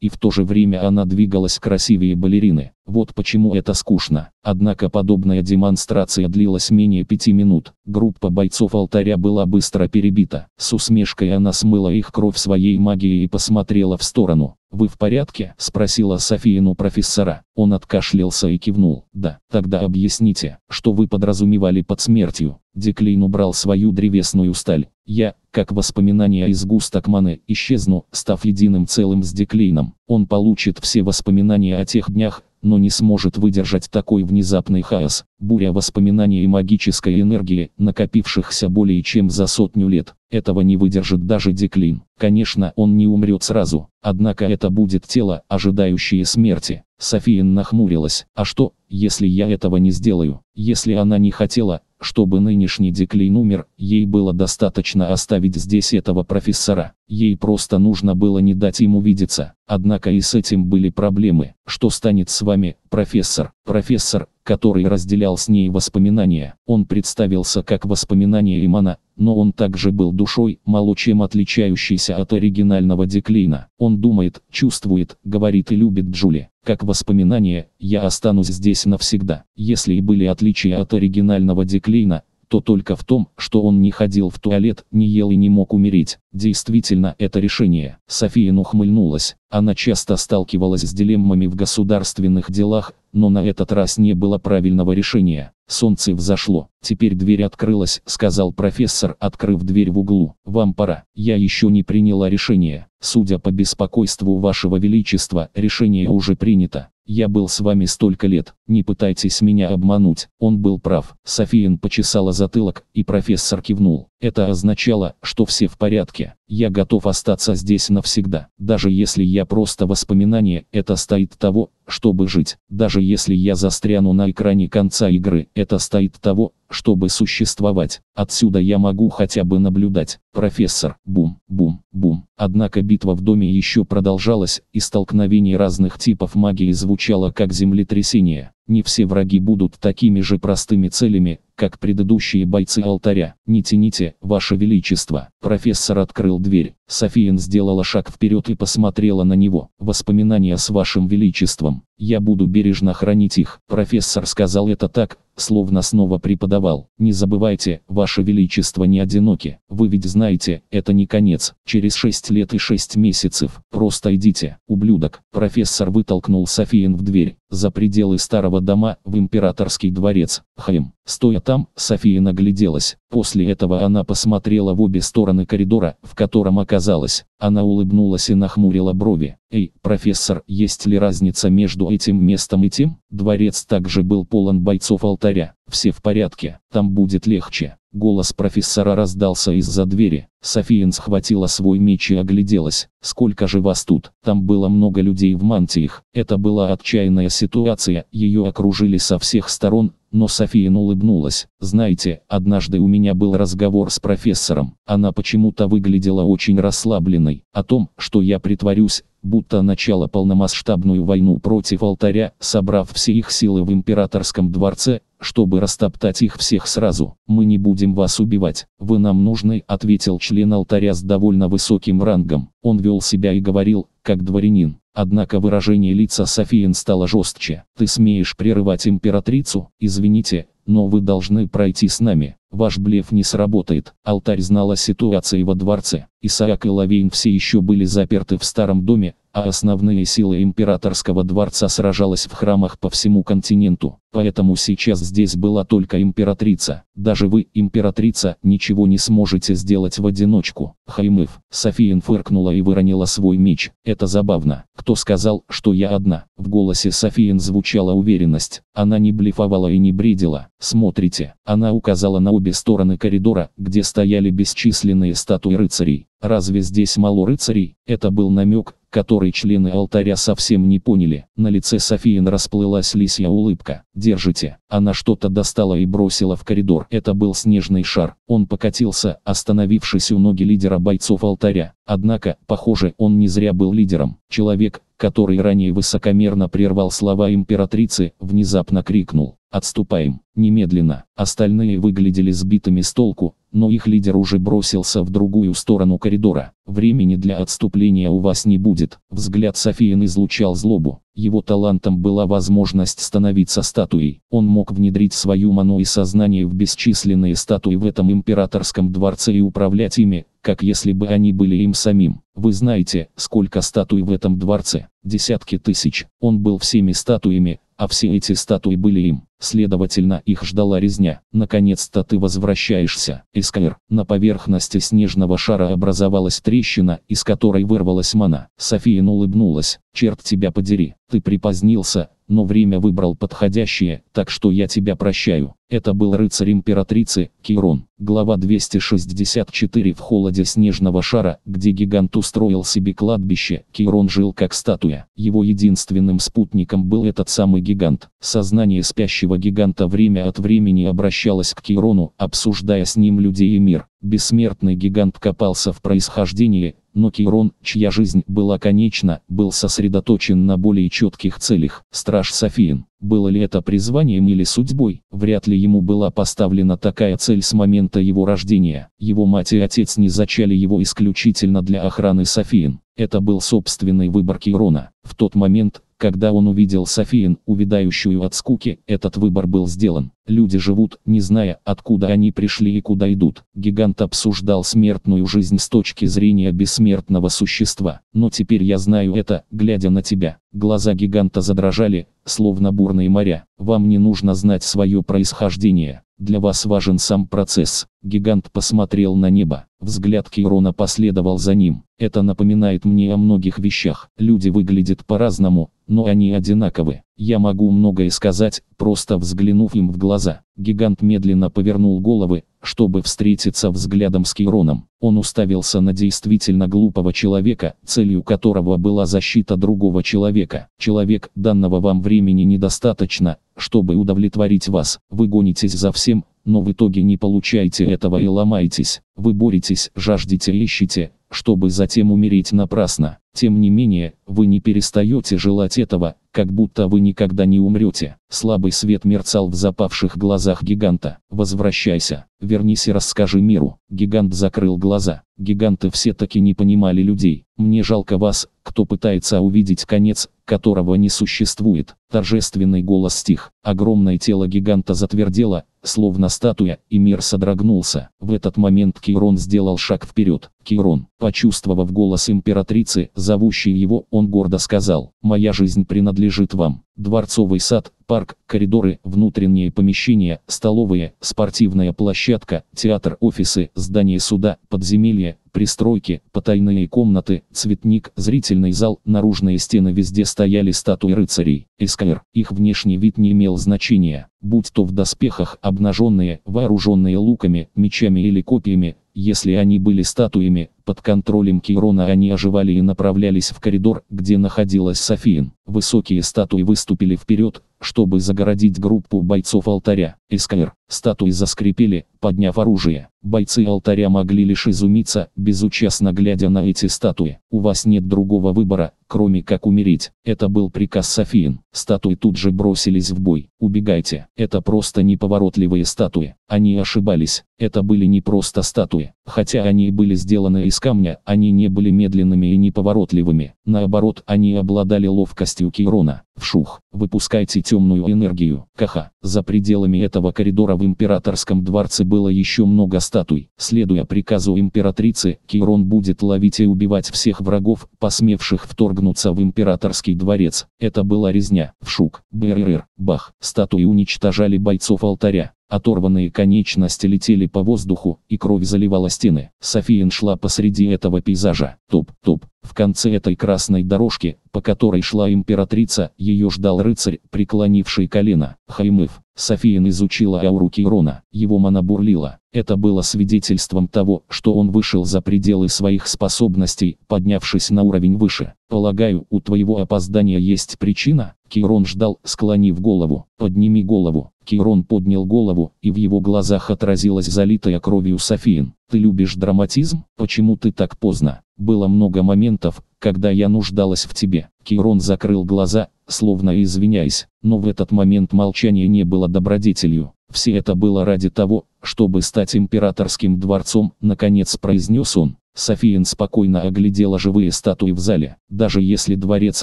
и в то же время она двигалась красивее балерины. Вот почему это скучно. Однако подобная демонстрация длилась менее пяти минут. Группа бойцов алтаря была быстро перебита. С усмешкой она смыла их кровь своей магией и посмотрела в сторону. «Вы в порядке?» – спросила Софиину профессора. Он откашлялся и кивнул. «Да, тогда объясните, что вы подразумевали под смертью?» Деклин убрал свою древесную сталь. «Я, как воспоминания из густок маны, исчезну, став единым целым с Деклином. Он получит все воспоминания о тех днях, но не сможет выдержать такой внезапный хаос, буря воспоминаний и магической энергии, накопившихся более чем за сотню лет. Этого не выдержит даже Деклин. Конечно, он не умрет сразу, однако это будет тело, ожидающее смерти. София нахмурилась. А что, если я этого не сделаю? Если она не хотела, чтобы нынешний Деклин умер, ей было достаточно оставить здесь этого профессора. Ей просто нужно было не дать им увидеться. Однако и с этим были проблемы. Что станет с вами, профессор? Профессор, который разделял с ней воспоминания. Он представился как воспоминание Имана, но он также был душой, мало чем отличающейся от оригинального Деклина. Он думает, чувствует, говорит и любит Джули. Как воспоминание, я останусь здесь навсегда. Если и были отличия от оригинального Деклина, то только в том, что он не ходил в туалет, не ел и не мог умереть. Действительно, это решение. София нухмыльнулась. Она часто сталкивалась с дилеммами в государственных делах, но на этот раз не было правильного решения. Солнце взошло. Теперь дверь открылась, сказал профессор, открыв дверь в углу. Вам пора. Я еще не приняла решение. Судя по беспокойству вашего величества, решение уже принято. Я был с вами столько лет. Не пытайтесь меня обмануть, он был прав. Софиен почесала затылок, и профессор кивнул. Это означало, что все в порядке. Я готов остаться здесь навсегда. Даже если я просто воспоминание, это стоит того, чтобы жить. Даже если я застряну на экране конца игры, это стоит того, чтобы существовать. Отсюда я могу хотя бы наблюдать. Профессор, бум, бум, бум. Однако битва в доме еще продолжалась, и столкновение разных типов магии звучало как землетрясение не все враги будут такими же простыми целями, как предыдущие бойцы алтаря. Не тяните, ваше величество. Профессор открыл дверь. Софиен сделала шаг вперед и посмотрела на него. Воспоминания с вашим величеством. Я буду бережно хранить их. Профессор сказал это так, словно снова преподавал. Не забывайте, Ваше Величество не одиноки. Вы ведь знаете, это не конец. Через 6 лет и 6 месяцев. Просто идите, ублюдок. Профессор вытолкнул Софиен в дверь, за пределы старого дома, в императорский дворец. Хайм. Стоя там, София нагляделась. После этого она посмотрела в обе стороны коридора, в котором оказалась. Она улыбнулась и нахмурила брови. «Эй, профессор, есть ли разница между этим местом и тем?» Дворец также был полон бойцов алтаря. «Все в порядке, там будет легче». Голос профессора раздался из-за двери. Софиин схватила свой меч и огляделась. Сколько же вас тут? Там было много людей в мантиях. Это была отчаянная ситуация. Ее окружили со всех сторон. Но София улыбнулась. «Знаете, однажды у меня был разговор с профессором. Она почему-то выглядела очень расслабленной. О том, что я притворюсь, будто начало полномасштабную войну против алтаря, собрав все их силы в императорском дворце, чтобы растоптать их всех сразу. «Мы не будем вас убивать, вы нам нужны», — ответил член алтаря с довольно высоким рангом. Он вел себя и говорил, как дворянин. Однако выражение лица Софиин стало жестче. «Ты смеешь прерывать императрицу? Извините, но вы должны пройти с нами». Ваш блеф не сработает. Алтарь знал о ситуации во дворце. Исаак и Лавейн все еще были заперты в старом доме, а основные силы императорского дворца сражалась в храмах по всему континенту. Поэтому сейчас здесь была только императрица. Даже вы, императрица, ничего не сможете сделать в одиночку. Хаймыв. София фыркнула и выронила свой меч. Это забавно. Кто сказал, что я одна? В голосе Софиин звучала уверенность. Она не блефовала и не бредила. Смотрите. Она указала на обе стороны коридора, где стояли бесчисленные статуи рыцарей. Разве здесь мало рыцарей? Это был намек, который члены алтаря совсем не поняли. На лице Софии расплылась лисья улыбка. «Держите». Она что-то достала и бросила в коридор. Это был снежный шар. Он покатился, остановившись у ноги лидера бойцов алтаря. Однако, похоже, он не зря был лидером. Человек, который ранее высокомерно прервал слова императрицы, внезапно крикнул «Отступаем! Немедленно!». Остальные выглядели сбитыми с толку, но их лидер уже бросился в другую сторону коридора. Времени для отступления у вас не будет. Взгляд Софиин излучал злобу. Его талантом была возможность становиться статуей. Он мог внедрить свою ману и сознание в бесчисленные статуи в этом императорском дворце и управлять ими, как если бы они были им самим. Вы знаете, сколько статуй в этом дворце? Десятки тысяч. Он был всеми статуями, а все эти статуи были им. Следовательно, их ждала резня. Наконец-то ты возвращаешься, Искайр. На поверхности снежного шара образовалась трещина, из которой вырвалась мана. София улыбнулась. Черт тебя подери. Ты припозднился, но время выбрал подходящее, так что я тебя прощаю. Это был рыцарь императрицы, Кирон. Глава 264 В холоде снежного шара, где гигант устроил себе кладбище, Кейрон жил как статуя. Его единственным спутником был этот самый гигант. Сознание спящего гиганта время от времени обращалось к Кейрону, обсуждая с ним людей и мир. Бессмертный гигант копался в происхождении, но Кейрон, чья жизнь была конечна, был сосредоточен на более четких целях. Страж Софиин. Было ли это призванием или судьбой, вряд ли ему была поставлена такая цель с момента его рождения. Его мать и отец не зачали его исключительно для охраны Софиин. Это был собственный выбор Кирона. В тот момент, когда он увидел Софиин, увядающую от скуки, этот выбор был сделан. Люди живут, не зная, откуда они пришли и куда идут. Гигант обсуждал смертную жизнь с точки зрения бессмертного существа. Но теперь я знаю это, глядя на тебя. Глаза гиганта задрожали, словно бурные моря. Вам не нужно знать свое происхождение. Для вас важен сам процесс. Гигант посмотрел на небо. Взгляд Кирона последовал за ним. Это напоминает мне о многих вещах. Люди выглядят по-разному, но они одинаковы. Я могу многое сказать, просто взглянув им в глаза. Гигант медленно повернул головы, чтобы встретиться взглядом с Кироном, Он уставился на действительно глупого человека, целью которого была защита другого человека. Человек, данного вам времени недостаточно, чтобы удовлетворить вас. Вы гонитесь за всем, но в итоге не получаете этого и ломаетесь. Вы боретесь, жаждете, ищете, чтобы затем умереть напрасно. Тем не менее, вы не перестаете желать этого, как будто вы никогда не умрете. Слабый свет мерцал в запавших глазах гиганта. «Возвращайся, вернись и расскажи миру». Гигант закрыл глаза. Гиганты все таки не понимали людей. «Мне жалко вас, кто пытается увидеть конец, которого не существует». Торжественный голос стих. Огромное тело гиганта затвердело, словно статуя, и мир содрогнулся. В этот момент Кирон сделал шаг вперед. Кирон, почувствовав голос императрицы, зовущий его, он гордо сказал, «Моя жизнь принадлежит вам. Дворцовый сад, парк, коридоры, внутренние помещения, столовые, спортивная площадка, театр, офисы, здание суда, подземелье, пристройки, потайные комнаты, цветник, зрительный зал, наружные стены везде стояли статуи рыцарей, эскайр, их внешний вид не имел значения, будь то в доспехах обнаженные, вооруженные луками, мечами или копьями, если они были статуями, под контролем Кейрона они оживали и направлялись в коридор, где находилась Софиин. Высокие статуи выступили вперед, чтобы загородить группу бойцов алтаря. Эскайр. Статуи заскрипели, подняв оружие. Бойцы алтаря могли лишь изумиться, безучастно глядя на эти статуи. У вас нет другого выбора, кроме как умереть. Это был приказ Софиин. Статуи тут же бросились в бой. Убегайте. Это просто неповоротливые статуи. Они ошибались. Это были не просто статуи. Хотя они и были сделаны из камня, они не были медленными и неповоротливыми. Наоборот, они обладали ловкостью Кирона. Вшух, выпускайте темную энергию. Каха. За пределами этого коридора в императорском дворце было еще много статуй. Следуя приказу императрицы, Кирон будет ловить и убивать всех врагов, посмевших вторгнуться в императорский дворец. Это была резня. Вшук, БРР, бах. Статуи уничтожали бойцов алтаря. Оторванные конечности летели по воздуху, и кровь заливала стены. Софиин шла посреди этого пейзажа. Туп-туп. В конце этой красной дорожки, по которой шла императрица, ее ждал рыцарь, преклонивший колено. Хаймыв. Софиин изучила ауру Кирона. Его мана бурлила. Это было свидетельством того, что он вышел за пределы своих способностей, поднявшись на уровень выше. «Полагаю, у твоего опоздания есть причина?» Кирон ждал, склонив голову. «Подними голову». Кирон поднял голову, и в его глазах отразилась залитая кровью Софиин. «Ты любишь драматизм? Почему ты так поздно? Было много моментов, когда я нуждалась в тебе». Кирон закрыл глаза, словно извиняясь, но в этот момент молчание не было добродетелью. Все это было ради того, чтобы стать императорским дворцом, наконец произнес он. Софиен спокойно оглядела живые статуи в зале. Даже если дворец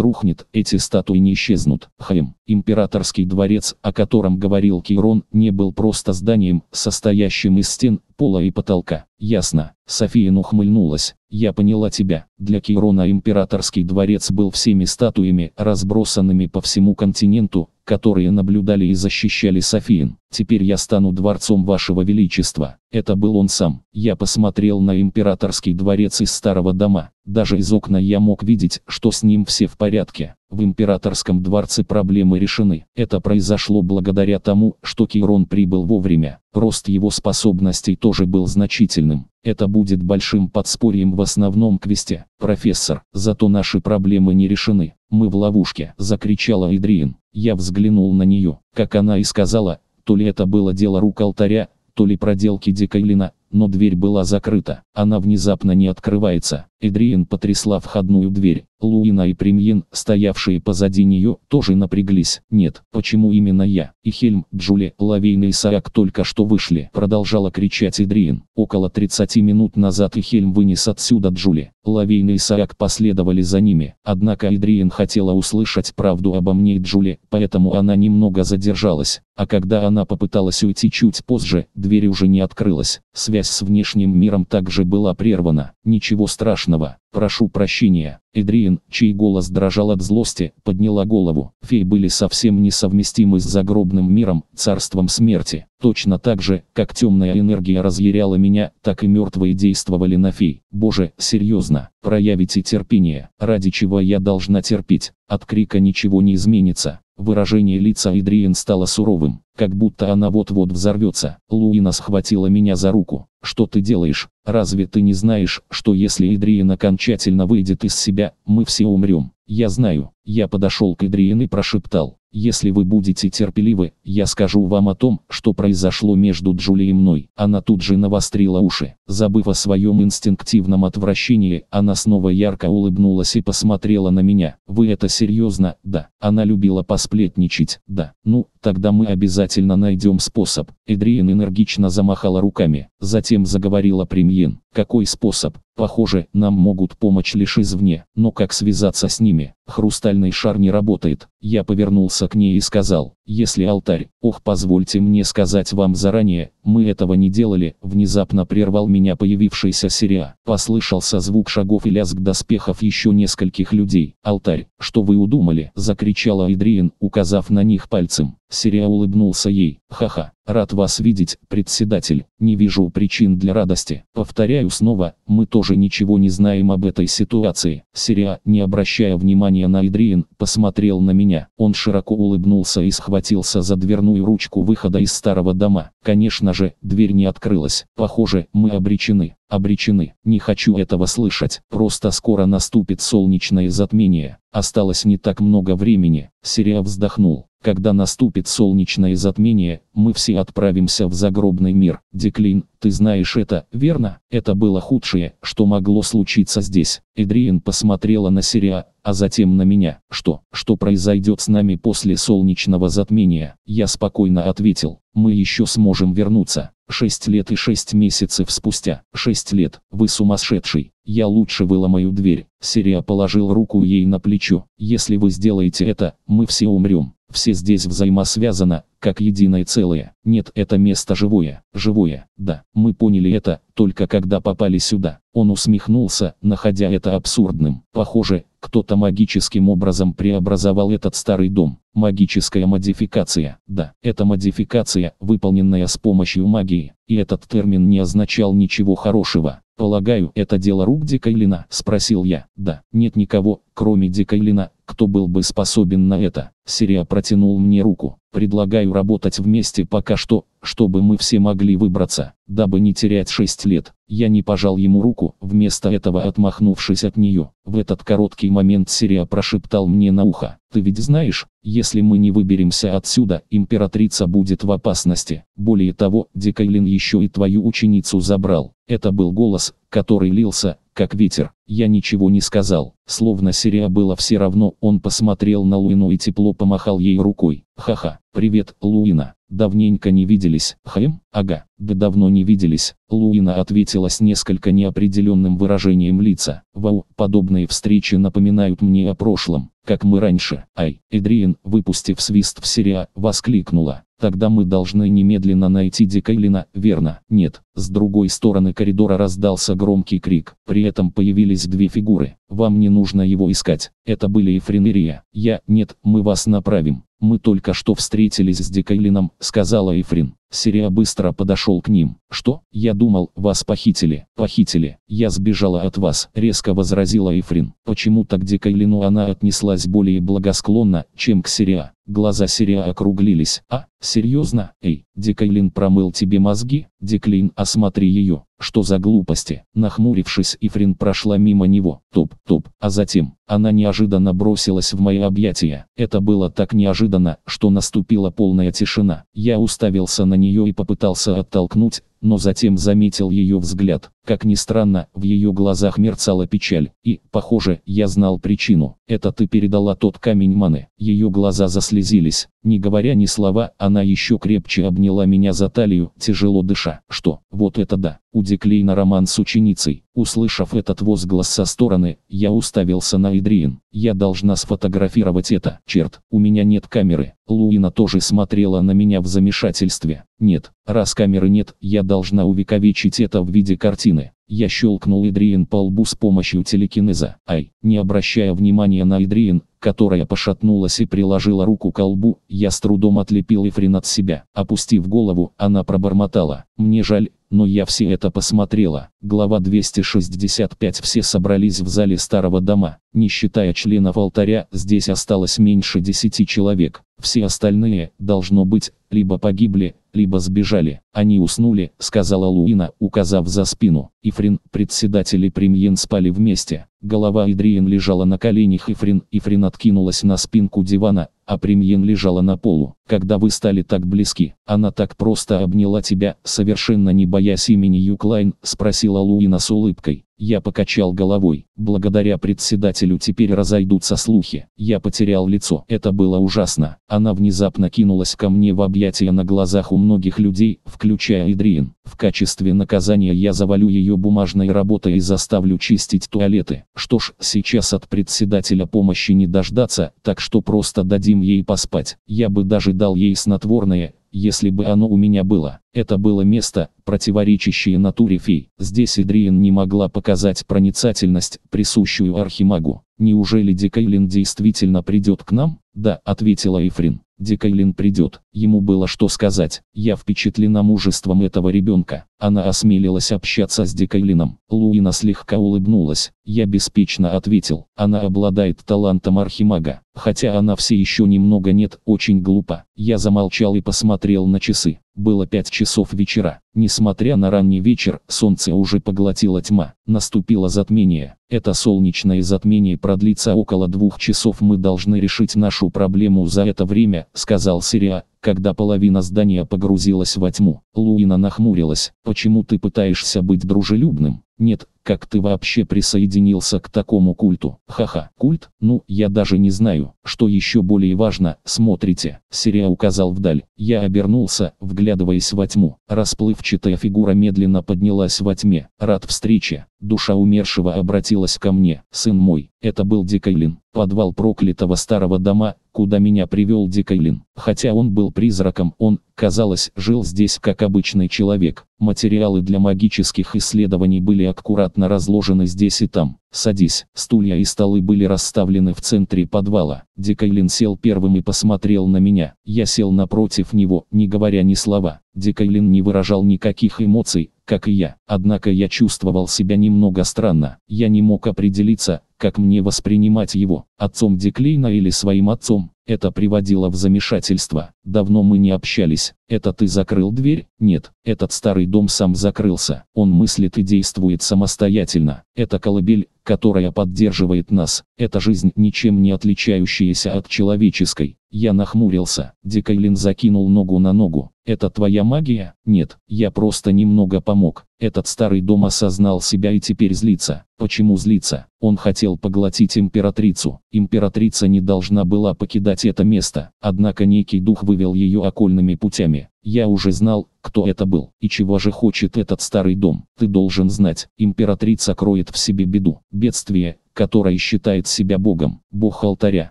рухнет, эти статуи не исчезнут. Хм, императорский дворец, о котором говорил Кейрон, не был просто зданием, состоящим из стен, пола и потолка. Ясно. София ухмыльнулась. Я поняла тебя. Для Кирона императорский дворец был всеми статуями, разбросанными по всему континенту, которые наблюдали и защищали Софиин. Теперь я стану дворцом вашего величества. Это был он сам. Я посмотрел на императорский дворец из старого дома. Даже из окна я мог видеть, что с ним все в порядке. В императорском дворце проблемы решены. Это произошло благодаря тому, что Кирон прибыл вовремя. Рост его способностей тоже был значительным. Это будет большим подспорьем в основном квесте. Профессор, зато наши проблемы не решены. Мы в ловушке, закричала Эдриен. Я взглянул на нее. Как она и сказала, то ли это было дело рук алтаря, то ли проделки Декайлина, но дверь была закрыта. Она внезапно не открывается. Эдриен потрясла входную дверь. Луина и Премьен, стоявшие позади нее, тоже напряглись. «Нет, почему именно я?» И Хельм, Джули, Лавейн и Исаак только что вышли. Продолжала кричать Эдриен. Около 30 минут назад Хельм вынес отсюда Джули. Лавейн и Исаак последовали за ними. Однако Эдриен хотела услышать правду обо мне и Джули, поэтому она немного задержалась. А когда она попыталась уйти чуть позже, дверь уже не открылась. Связь с внешним миром также была прервана. Ничего страшного ужасного. Прошу прощения. Эдриен, чей голос дрожал от злости, подняла голову. Феи были совсем несовместимы с загробным миром, царством смерти. Точно так же, как темная энергия разъяряла меня, так и мертвые действовали на фей. Боже, серьезно, проявите терпение. Ради чего я должна терпеть? От крика ничего не изменится. Выражение лица Эдриен стало суровым как будто она вот-вот взорвется. Луина схватила меня за руку. «Что ты делаешь? Разве ты не знаешь, что если Идриен окончательно выйдет из себя, мы все умрем?» «Я знаю». Я подошел к Эдриен и прошептал. «Если вы будете терпеливы, я скажу вам о том, что произошло между Джули и мной». Она тут же навострила уши. Забыв о своем инстинктивном отвращении, она снова ярко улыбнулась и посмотрела на меня. «Вы это серьезно?» «Да». Она любила посплетничать. «Да». «Ну, тогда мы обязательно обязательно найдем способ. Эдриен энергично замахала руками, затем заговорила премьен. Какой способ? Похоже, нам могут помочь лишь извне, но как связаться с ними? Хрустальный шар не работает. Я повернулся к ней и сказал, если алтарь, ох, позвольте мне сказать вам заранее, мы этого не делали, внезапно прервал меня появившийся Сириа. Послышался звук шагов и лязг доспехов еще нескольких людей. Алтарь, что вы удумали? Закричала Эдриен, указав на них пальцем. Сириа улыбнулся ей, ха-ха, Рад вас видеть, председатель, не вижу причин для радости. Повторяю снова, мы тоже ничего не знаем об этой ситуации. Сириа, не обращая внимания на Идриен, посмотрел на меня. Он широко улыбнулся и схватился за дверную ручку выхода из старого дома. Конечно же, дверь не открылась. Похоже, мы обречены. Обречены. Не хочу этого слышать. Просто скоро наступит солнечное затмение. Осталось не так много времени. Сириа вздохнул. Когда наступит солнечное затмение, мы все отправимся в загробный мир. Деклин, ты знаешь это, верно? Это было худшее, что могло случиться здесь. Эдриен посмотрела на Сириа, а затем на меня. Что? Что произойдет с нами после солнечного затмения? Я спокойно ответил. Мы еще сможем вернуться. Шесть лет и шесть месяцев спустя. Шесть лет. Вы сумасшедший. Я лучше выломаю дверь. Сирия положил руку ей на плечо. Если вы сделаете это, мы все умрем. Все здесь взаимосвязано, как единое целое. Нет, это место живое, живое. Да, мы поняли это, только когда попали сюда. Он усмехнулся, находя это абсурдным. Похоже, кто-то магическим образом преобразовал этот старый дом. Магическая модификация. Да, это модификация, выполненная с помощью магии. И этот термин не означал ничего хорошего. «Полагаю, это дело рук Дикайлина?» – спросил я. «Да, нет никого, кроме Дикайлина, кто был бы способен на это. Сирия протянул мне руку. Предлагаю работать вместе пока что, чтобы мы все могли выбраться, дабы не терять 6 лет. Я не пожал ему руку, вместо этого отмахнувшись от нее. В этот короткий момент Сирия прошептал мне на ухо. Ты ведь знаешь, если мы не выберемся отсюда, императрица будет в опасности. Более того, Дикайлин еще и твою ученицу забрал. Это был голос, который лился, как ветер. Я ничего не сказал. Словно Сирия было все равно, он посмотрел на Луину и тепло помахал ей рукой. Ха-ха, привет, Луина. Давненько не виделись, Хм? Ага, да давно не виделись. Луина ответила с несколько неопределенным выражением лица. Вау, подобные встречи напоминают мне о прошлом, как мы раньше. Ай, Эдриен, выпустив свист в Сирия, воскликнула. Тогда мы должны немедленно найти Дикайлина, верно? Нет. С другой стороны коридора раздался громкий крик. При этом появились две фигуры. Вам не нужно его искать. Это были Эфренерия. Я, нет, мы вас направим. «Мы только что встретились с Декайлином», — сказала Эфрин. Сирия быстро подошел к ним. «Что? Я думал, вас похитили. Похитили. Я сбежала от вас», — резко возразила Эфрин. Почему-то к Декайлину она отнеслась более благосклонно, чем к Сирия. Глаза Сирия округлились. «А? Серьезно? Эй, Декайлин промыл тебе мозги? Деклин, осмотри ее. Что за глупости? Нахмурившись, Ифрин прошла мимо него. Топ, топ. А затем, она неожиданно бросилась в мои объятия. Это было так неожиданно, что наступила полная тишина. Я уставился на нее и попытался оттолкнуть, но затем заметил ее взгляд. Как ни странно, в ее глазах мерцала печаль, и, похоже, я знал причину. Это ты передала тот камень маны. Ее глаза заслезились. Не говоря ни слова, она еще крепче обняла меня за талию, тяжело дыша. Что, вот это да, у Деклейна роман с ученицей. Услышав этот возглас со стороны, я уставился на Эдриен. Я должна сфотографировать это. Черт, у меня нет камеры. Луина тоже смотрела на меня в замешательстве. Нет, раз камеры нет, я должна увековечить это в виде картины. Я щелкнул Эдриен по лбу с помощью телекинеза. Ай, не обращая внимания на Эдриен, которая пошатнулась и приложила руку к лбу, я с трудом отлепил Эфрин от себя. Опустив голову, она пробормотала. Мне жаль, но я все это посмотрела. Глава 265 Все собрались в зале старого дома. Не считая членов алтаря, здесь осталось меньше десяти человек. Все остальные, должно быть, либо погибли, либо сбежали. Они уснули, сказала Луина, указав за спину. Ифрин, председатель и премьен спали вместе. Голова Идриен лежала на коленях Ифрин. Ифрин откинулась на спинку дивана, а премьен лежала на полу. Когда вы стали так близки, она так просто обняла тебя, совершенно не боясь имени Юклайн, спросила Луина с улыбкой. Я покачал головой. Благодаря председателю теперь разойдутся слухи. Я потерял лицо. Это было ужасно. Она внезапно кинулась ко мне в объятия на глазах у многих людей, включая Идриен. В качестве наказания я завалю ее бумажной работой и заставлю чистить туалеты. Что ж, сейчас от председателя помощи не дождаться, так что просто дадим ей поспать. Я бы даже дал ей снотворное, если бы оно у меня было. Это было место, противоречащее натуре фей. Здесь Эдриен не могла показать проницательность, присущую архимагу. Неужели Дикайлин действительно придет к нам? «Да», — ответила Эфрин. Дикайлин придет. Ему было что сказать. Я впечатлена мужеством этого ребенка. Она осмелилась общаться с Дикайлином. Луина слегка улыбнулась. Я беспечно ответил. Она обладает талантом архимага. Хотя она все еще немного нет, очень глупа. Я замолчал и посмотрел на часы. Было 5 часов вечера. Несмотря на ранний вечер, солнце уже поглотило тьма. Наступило затмение. Это солнечное затмение продлится около двух часов. Мы должны решить нашу проблему за это время, сказал Сириа, когда половина здания погрузилась во тьму. Луина нахмурилась. Почему ты пытаешься быть дружелюбным? Нет, как ты вообще присоединился к такому культу? Ха-ха, культ? Ну, я даже не знаю. Что еще более важно, смотрите. Сирия указал вдаль. Я обернулся, вглядываясь во тьму. Расплывчатая фигура медленно поднялась во тьме. Рад встрече. Душа умершего обратилась ко мне. Сын мой, это был Дикайлин, подвал проклятого старого дома, куда меня привел Дикайлин. Хотя он был призраком, он, казалось, жил здесь как обычный человек. Материалы для магических исследований были аккуратно разложены здесь и там. «Садись». Стулья и столы были расставлены в центре подвала. Декайлин сел первым и посмотрел на меня. Я сел напротив него, не говоря ни слова. Декайлин не выражал никаких эмоций, как и я. Однако я чувствовал себя немного странно. Я не мог определиться, как мне воспринимать его, отцом Деклейна или своим отцом. Это приводило в замешательство. Давно мы не общались. Это ты закрыл дверь? Нет, этот старый дом сам закрылся. Он мыслит и действует самостоятельно. Это колыбель, которая поддерживает нас, это жизнь, ничем не отличающаяся от человеческой. Я нахмурился. Декайлин закинул ногу на ногу. Это твоя магия? Нет, я просто немного помог. Этот старый дом осознал себя и теперь злится. Почему злится? Он хотел поглотить императрицу. Императрица не должна была покидать это место. Однако некий дух вывел ее окольными путями. Я уже знал, кто это был, и чего же хочет этот старый дом. Ты должен знать, императрица кроет в себе беду, бедствие, которое считает себя богом. Бог алтаря,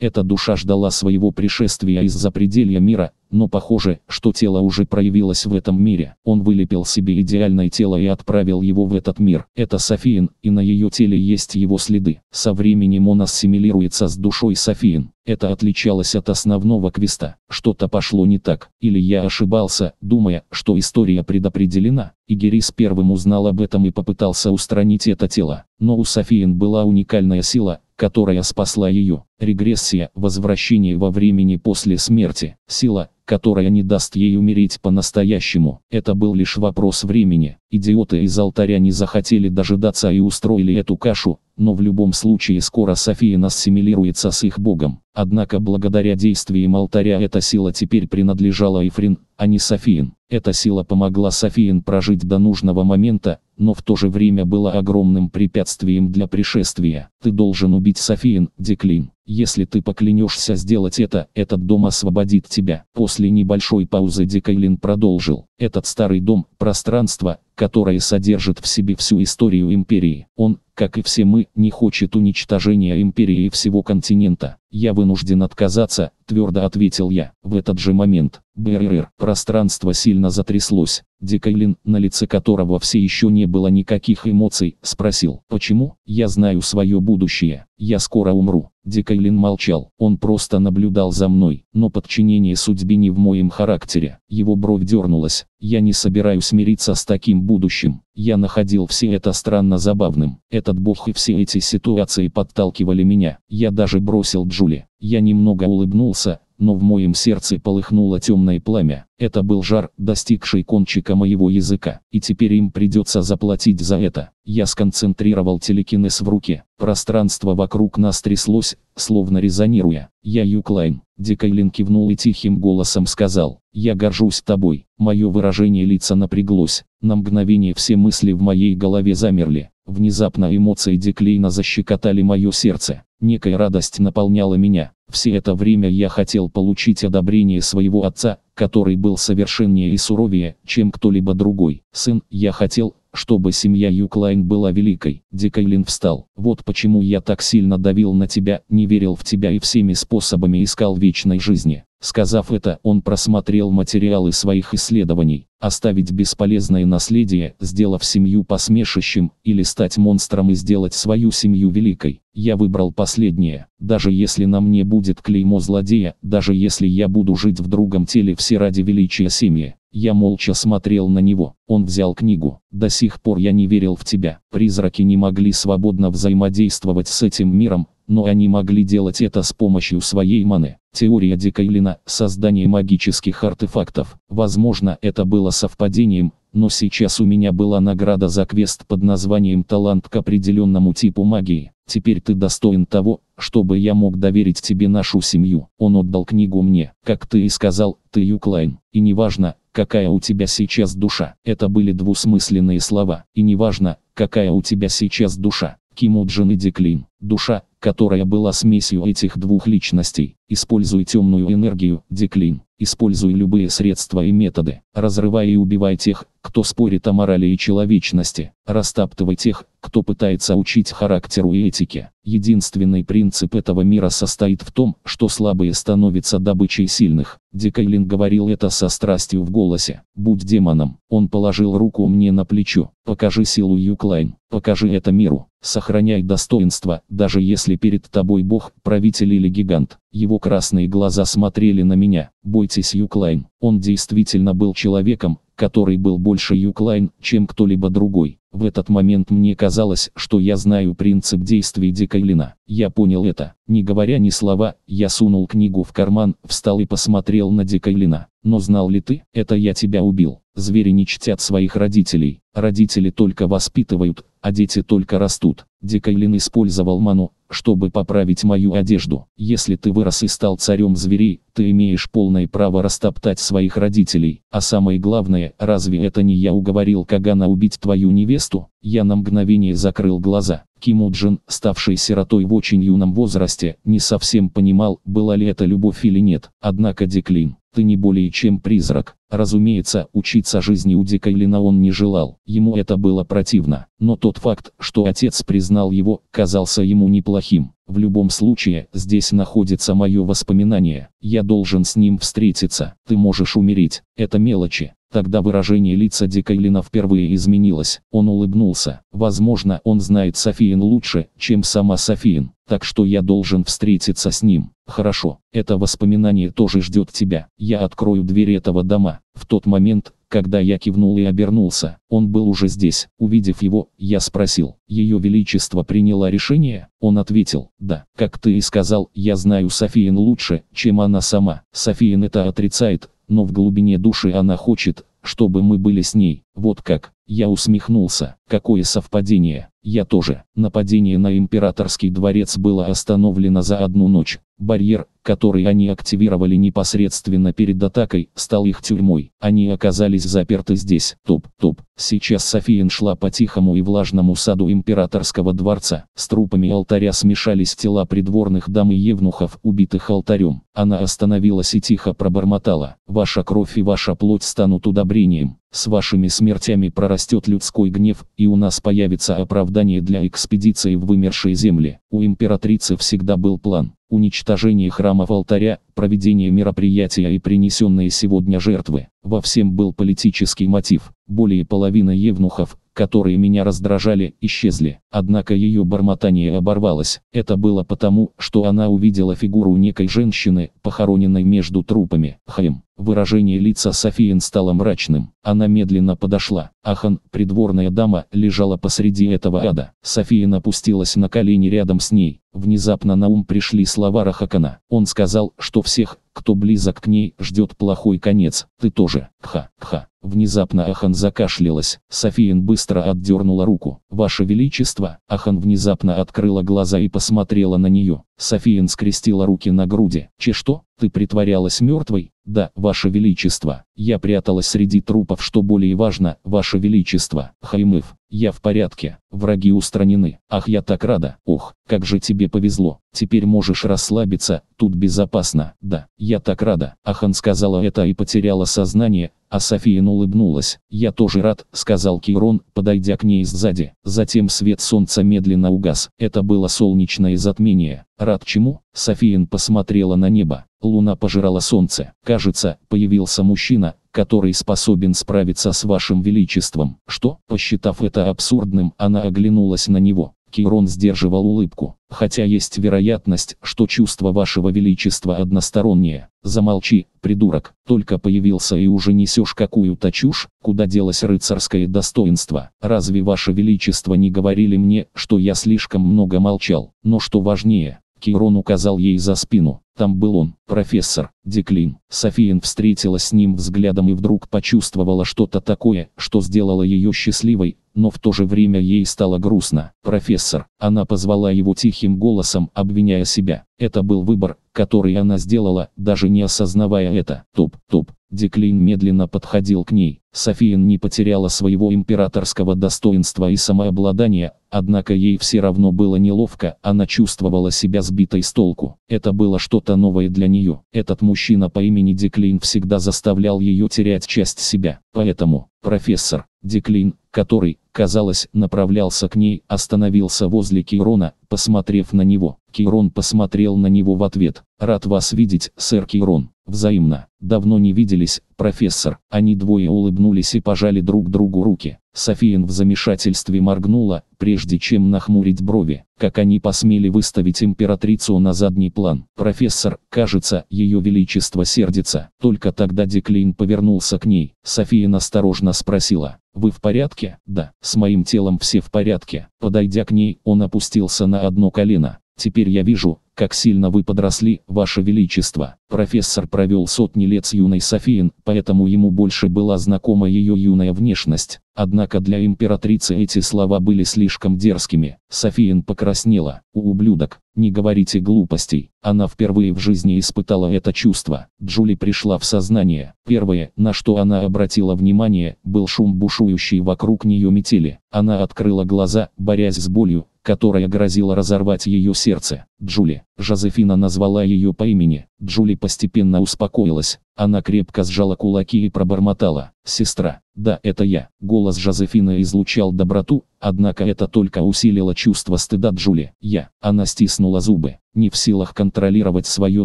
эта душа ждала своего пришествия из-за пределья мира, но похоже, что тело уже проявилось в этом мире. Он вылепил себе идеальное тело и отправил его в этот мир. Это Софиин, и на ее теле есть его следы. Со временем он ассимилируется с душой Софиин. Это отличалось от основного квеста. Что-то пошло не так. Или я ошибался, думая, что история предопределена. Игерис первым узнал об этом и попытался устранить это тело. Но у Софиин была уникальная сила, которая спасла ее, регрессия, возвращение во времени после смерти, сила, которая не даст ей умереть по-настоящему. Это был лишь вопрос времени. Идиоты из алтаря не захотели дожидаться и устроили эту кашу, но в любом случае скоро София ассимилируется с их богом. Однако благодаря действиям алтаря эта сила теперь принадлежала Эфрин, а не Софиин. Эта сила помогла Софиин прожить до нужного момента, но в то же время была огромным препятствием для пришествия. Ты должен убить Софиин, Деклин. Если ты поклянешься сделать это, этот дом освободит тебя. После небольшой паузы Декайлин продолжил. Этот старый дом, пространство, которая содержит в себе всю историю империи. Он, как и все мы, не хочет уничтожения империи и всего континента. Я вынужден отказаться, твердо ответил я. В этот же момент, БРР, пространство сильно затряслось. Декайлин, на лице которого все еще не было никаких эмоций, спросил, почему? Я знаю свое будущее, я скоро умру. Декайлин молчал, он просто наблюдал за мной, но подчинение судьбе не в моем характере. Его бровь дернулась, я не собираюсь мириться с таким будущем. Я находил все это странно забавным. Этот бог и все эти ситуации подталкивали меня. Я даже бросил Джули. Я немного улыбнулся, но в моем сердце полыхнуло темное пламя. Это был жар, достигший кончика моего языка, и теперь им придется заплатить за это. Я сконцентрировал телекинез в руке. Пространство вокруг нас тряслось, словно резонируя. Я Юклайн. Дикайлин кивнул и тихим голосом сказал. Я горжусь тобой. Мое выражение лица напряглось. На мгновение все мысли в моей голове замерли. Внезапно эмоции Деклейна защекотали мое сердце. Некая радость наполняла меня. Все это время я хотел получить одобрение своего отца, который был совершеннее и суровее, чем кто-либо другой. Сын, я хотел, чтобы семья Юклайн была великой. Декайлин встал. Вот почему я так сильно давил на тебя, не верил в тебя и всеми способами искал вечной жизни. Сказав это, он просмотрел материалы своих исследований. Оставить бесполезное наследие, сделав семью посмешищем, или стать монстром и сделать свою семью великой. Я выбрал последнее. Даже если на мне будет клеймо злодея, даже если я буду жить в другом теле все ради величия семьи. Я молча смотрел на него. Он взял книгу. До сих пор я не верил в тебя. Призраки не могли свободно взаимодействовать с этим миром, но они могли делать это с помощью своей маны. Теория Декайлина – создание магических артефактов. Возможно, это было совпадением, но сейчас у меня была награда за квест под названием «Талант к определенному типу магии». Теперь ты достоин того, чтобы я мог доверить тебе нашу семью. Он отдал книгу мне. Как ты и сказал, ты Юклайн. И неважно, какая у тебя сейчас душа. Это были двусмысленные слова. И неважно, какая у тебя сейчас душа. Кимуджин и Деклин. Душа, которая была смесью этих двух личностей, используя темную энергию, деклин. Используй любые средства и методы, разрывай и убивай тех, кто спорит о морали и человечности, растаптывай тех, кто пытается учить характеру и этике. Единственный принцип этого мира состоит в том, что слабые становятся добычей сильных. Декайлин говорил это со страстью в голосе. «Будь демоном». Он положил руку мне на плечо. «Покажи силу Юклайн. Покажи это миру. Сохраняй достоинство, даже если перед тобой бог, правитель или гигант. Его красные глаза смотрели на меня. Бойтесь Юклайн. Он действительно был человеком, который был больше Юклайн, чем кто-либо другой. В этот момент мне казалось, что я знаю принцип действий Декайлина. Я понял это. Не говоря ни слова, я сунул книгу в карман, встал и посмотрел на Декайлина. Но знал ли ты, это я тебя убил. Звери не чтят своих родителей. Родители только воспитывают, а дети только растут. Декайлин использовал ману, чтобы поправить мою одежду. Если ты вырос и стал царем зверей, ты имеешь полное право растоптать своих родителей. А самое главное, разве это не я уговорил Кагана убить твою невесту? невесту, я на мгновение закрыл глаза. Ким Уджин, ставший сиротой в очень юном возрасте, не совсем понимал, была ли это любовь или нет. Однако Деклин, ты не более чем призрак. Разумеется, учиться жизни у Дика Лина он не желал, ему это было противно. Но тот факт, что отец признал его, казался ему неплохим. В любом случае, здесь находится мое воспоминание. Я должен с ним встретиться. Ты можешь умереть. Это мелочи. Тогда выражение лица Дикайлина впервые изменилось. Он улыбнулся. Возможно, он знает Софиин лучше, чем сама Софиин. Так что я должен встретиться с ним. Хорошо, это воспоминание тоже ждет тебя. Я открою дверь этого дома. В тот момент, когда я кивнул и обернулся, он был уже здесь. Увидев его, я спросил. Ее Величество приняла решение? Он ответил. Да. Как ты и сказал, я знаю Софиин лучше, чем она сама. Софиин это отрицает, но в глубине души она хочет, чтобы мы были с ней. Вот как. Я усмехнулся. Какое совпадение. Я тоже. Нападение на императорский дворец было остановлено за одну ночь. Барьер, который они активировали непосредственно перед атакой, стал их тюрьмой. Они оказались заперты здесь. Туп, туп. Сейчас Софиин шла по тихому и влажному саду императорского дворца. С трупами алтаря смешались тела придворных дам и евнухов, убитых алтарем. Она остановилась и тихо пробормотала. «Ваша кровь и ваша плоть станут удобрением. С вашими смертями прорастет людской гнев, и у нас появится оправдание для экспедиции в вымершие земли. У императрицы всегда был план уничтожение храма храмов алтаря, проведение мероприятия и принесенные сегодня жертвы. Во всем был политический мотив. Более половины евнухов, которые меня раздражали, исчезли. Однако ее бормотание оборвалось. Это было потому, что она увидела фигуру некой женщины, похороненной между трупами. Хэм. Выражение лица Софиин стало мрачным. Она медленно подошла. Ахан, придворная дама, лежала посреди этого ада. Софиен опустилась на колени рядом с ней. Внезапно на ум пришли слова Рахакана. Он сказал, что всех, кто близок к ней, ждет плохой конец, ты тоже, кха, кха. Внезапно Ахан закашлялась, Софиин быстро отдернула руку. «Ваше Величество!» Ахан внезапно открыла глаза и посмотрела на нее. Софиин скрестила руки на груди. «Че что? Ты притворялась мертвой? Да, Ваше Величество. Я пряталась среди трупов, что более важно, Ваше Величество. Хаймыв, я в порядке. Враги устранены. Ах, я так рада. Ох, как же тебе повезло. Теперь можешь расслабиться, тут безопасно. Да, я так рада. Ахан сказала это и потеряла сознание, а София улыбнулась. «Я тоже рад», — сказал Кирон, подойдя к ней сзади. Затем свет солнца медленно угас. Это было солнечное затмение. «Рад чему?» — Софиян посмотрела на небо. Луна пожирала солнце. Кажется, появился мужчина, который способен справиться с вашим величеством. Что? Посчитав это абсурдным, она оглянулась на него. Кирон сдерживал улыбку. Хотя есть вероятность, что чувство вашего величества одностороннее. Замолчи, придурок. Только появился и уже несешь какую-то чушь, куда делось рыцарское достоинство. Разве ваше величество не говорили мне, что я слишком много молчал? Но что важнее, Кейрон указал ей за спину. Там был он, профессор, Деклин. Софиин встретила с ним взглядом и вдруг почувствовала что-то такое, что сделало ее счастливой, но в то же время ей стало грустно. «Профессор», она позвала его тихим голосом, обвиняя себя. Это был выбор, который она сделала, даже не осознавая это. Топ, топ, Деклин медленно подходил к ней. София не потеряла своего императорского достоинства и самообладания, однако ей все равно было неловко, она чувствовала себя сбитой с толку. Это было что-то новое для нее. Этот мужчина по имени Деклин всегда заставлял ее терять часть себя. Поэтому, профессор, Деклин, который, казалось, направлялся к ней, остановился возле Кирона, посмотрев на него. Кирон посмотрел на него в ответ. «Рад вас видеть, сэр Кирон». Взаимно. Давно не виделись, профессор. Они двое улыбнулись и пожали друг другу руки. Софиин в замешательстве моргнула, прежде чем нахмурить брови. Как они посмели выставить императрицу на задний план. Профессор, кажется, ее величество сердится. Только тогда Деклин повернулся к ней. София осторожно спросила. «Вы в порядке?» «Да, с моим телом все в порядке». Подойдя к ней, он опустился на одно колено. Теперь я вижу, как сильно вы подросли, ваше величество. Профессор провел сотни лет с юной Софиен, поэтому ему больше была знакома ее юная внешность. Однако для императрицы эти слова были слишком дерзкими. Софиен покраснела. У ублюдок, не говорите глупостей. Она впервые в жизни испытала это чувство. Джули пришла в сознание. Первое, на что она обратила внимание, был шум бушующий вокруг нее метели. Она открыла глаза, борясь с болью, которая грозила разорвать ее сердце. Джули. Жозефина назвала ее по имени. Джули постепенно успокоилась. Она крепко сжала кулаки и пробормотала. «Сестра, да, это я». Голос Жозефины излучал доброту, однако это только усилило чувство стыда Джули. «Я». Она стиснула зубы. Не в силах контролировать свое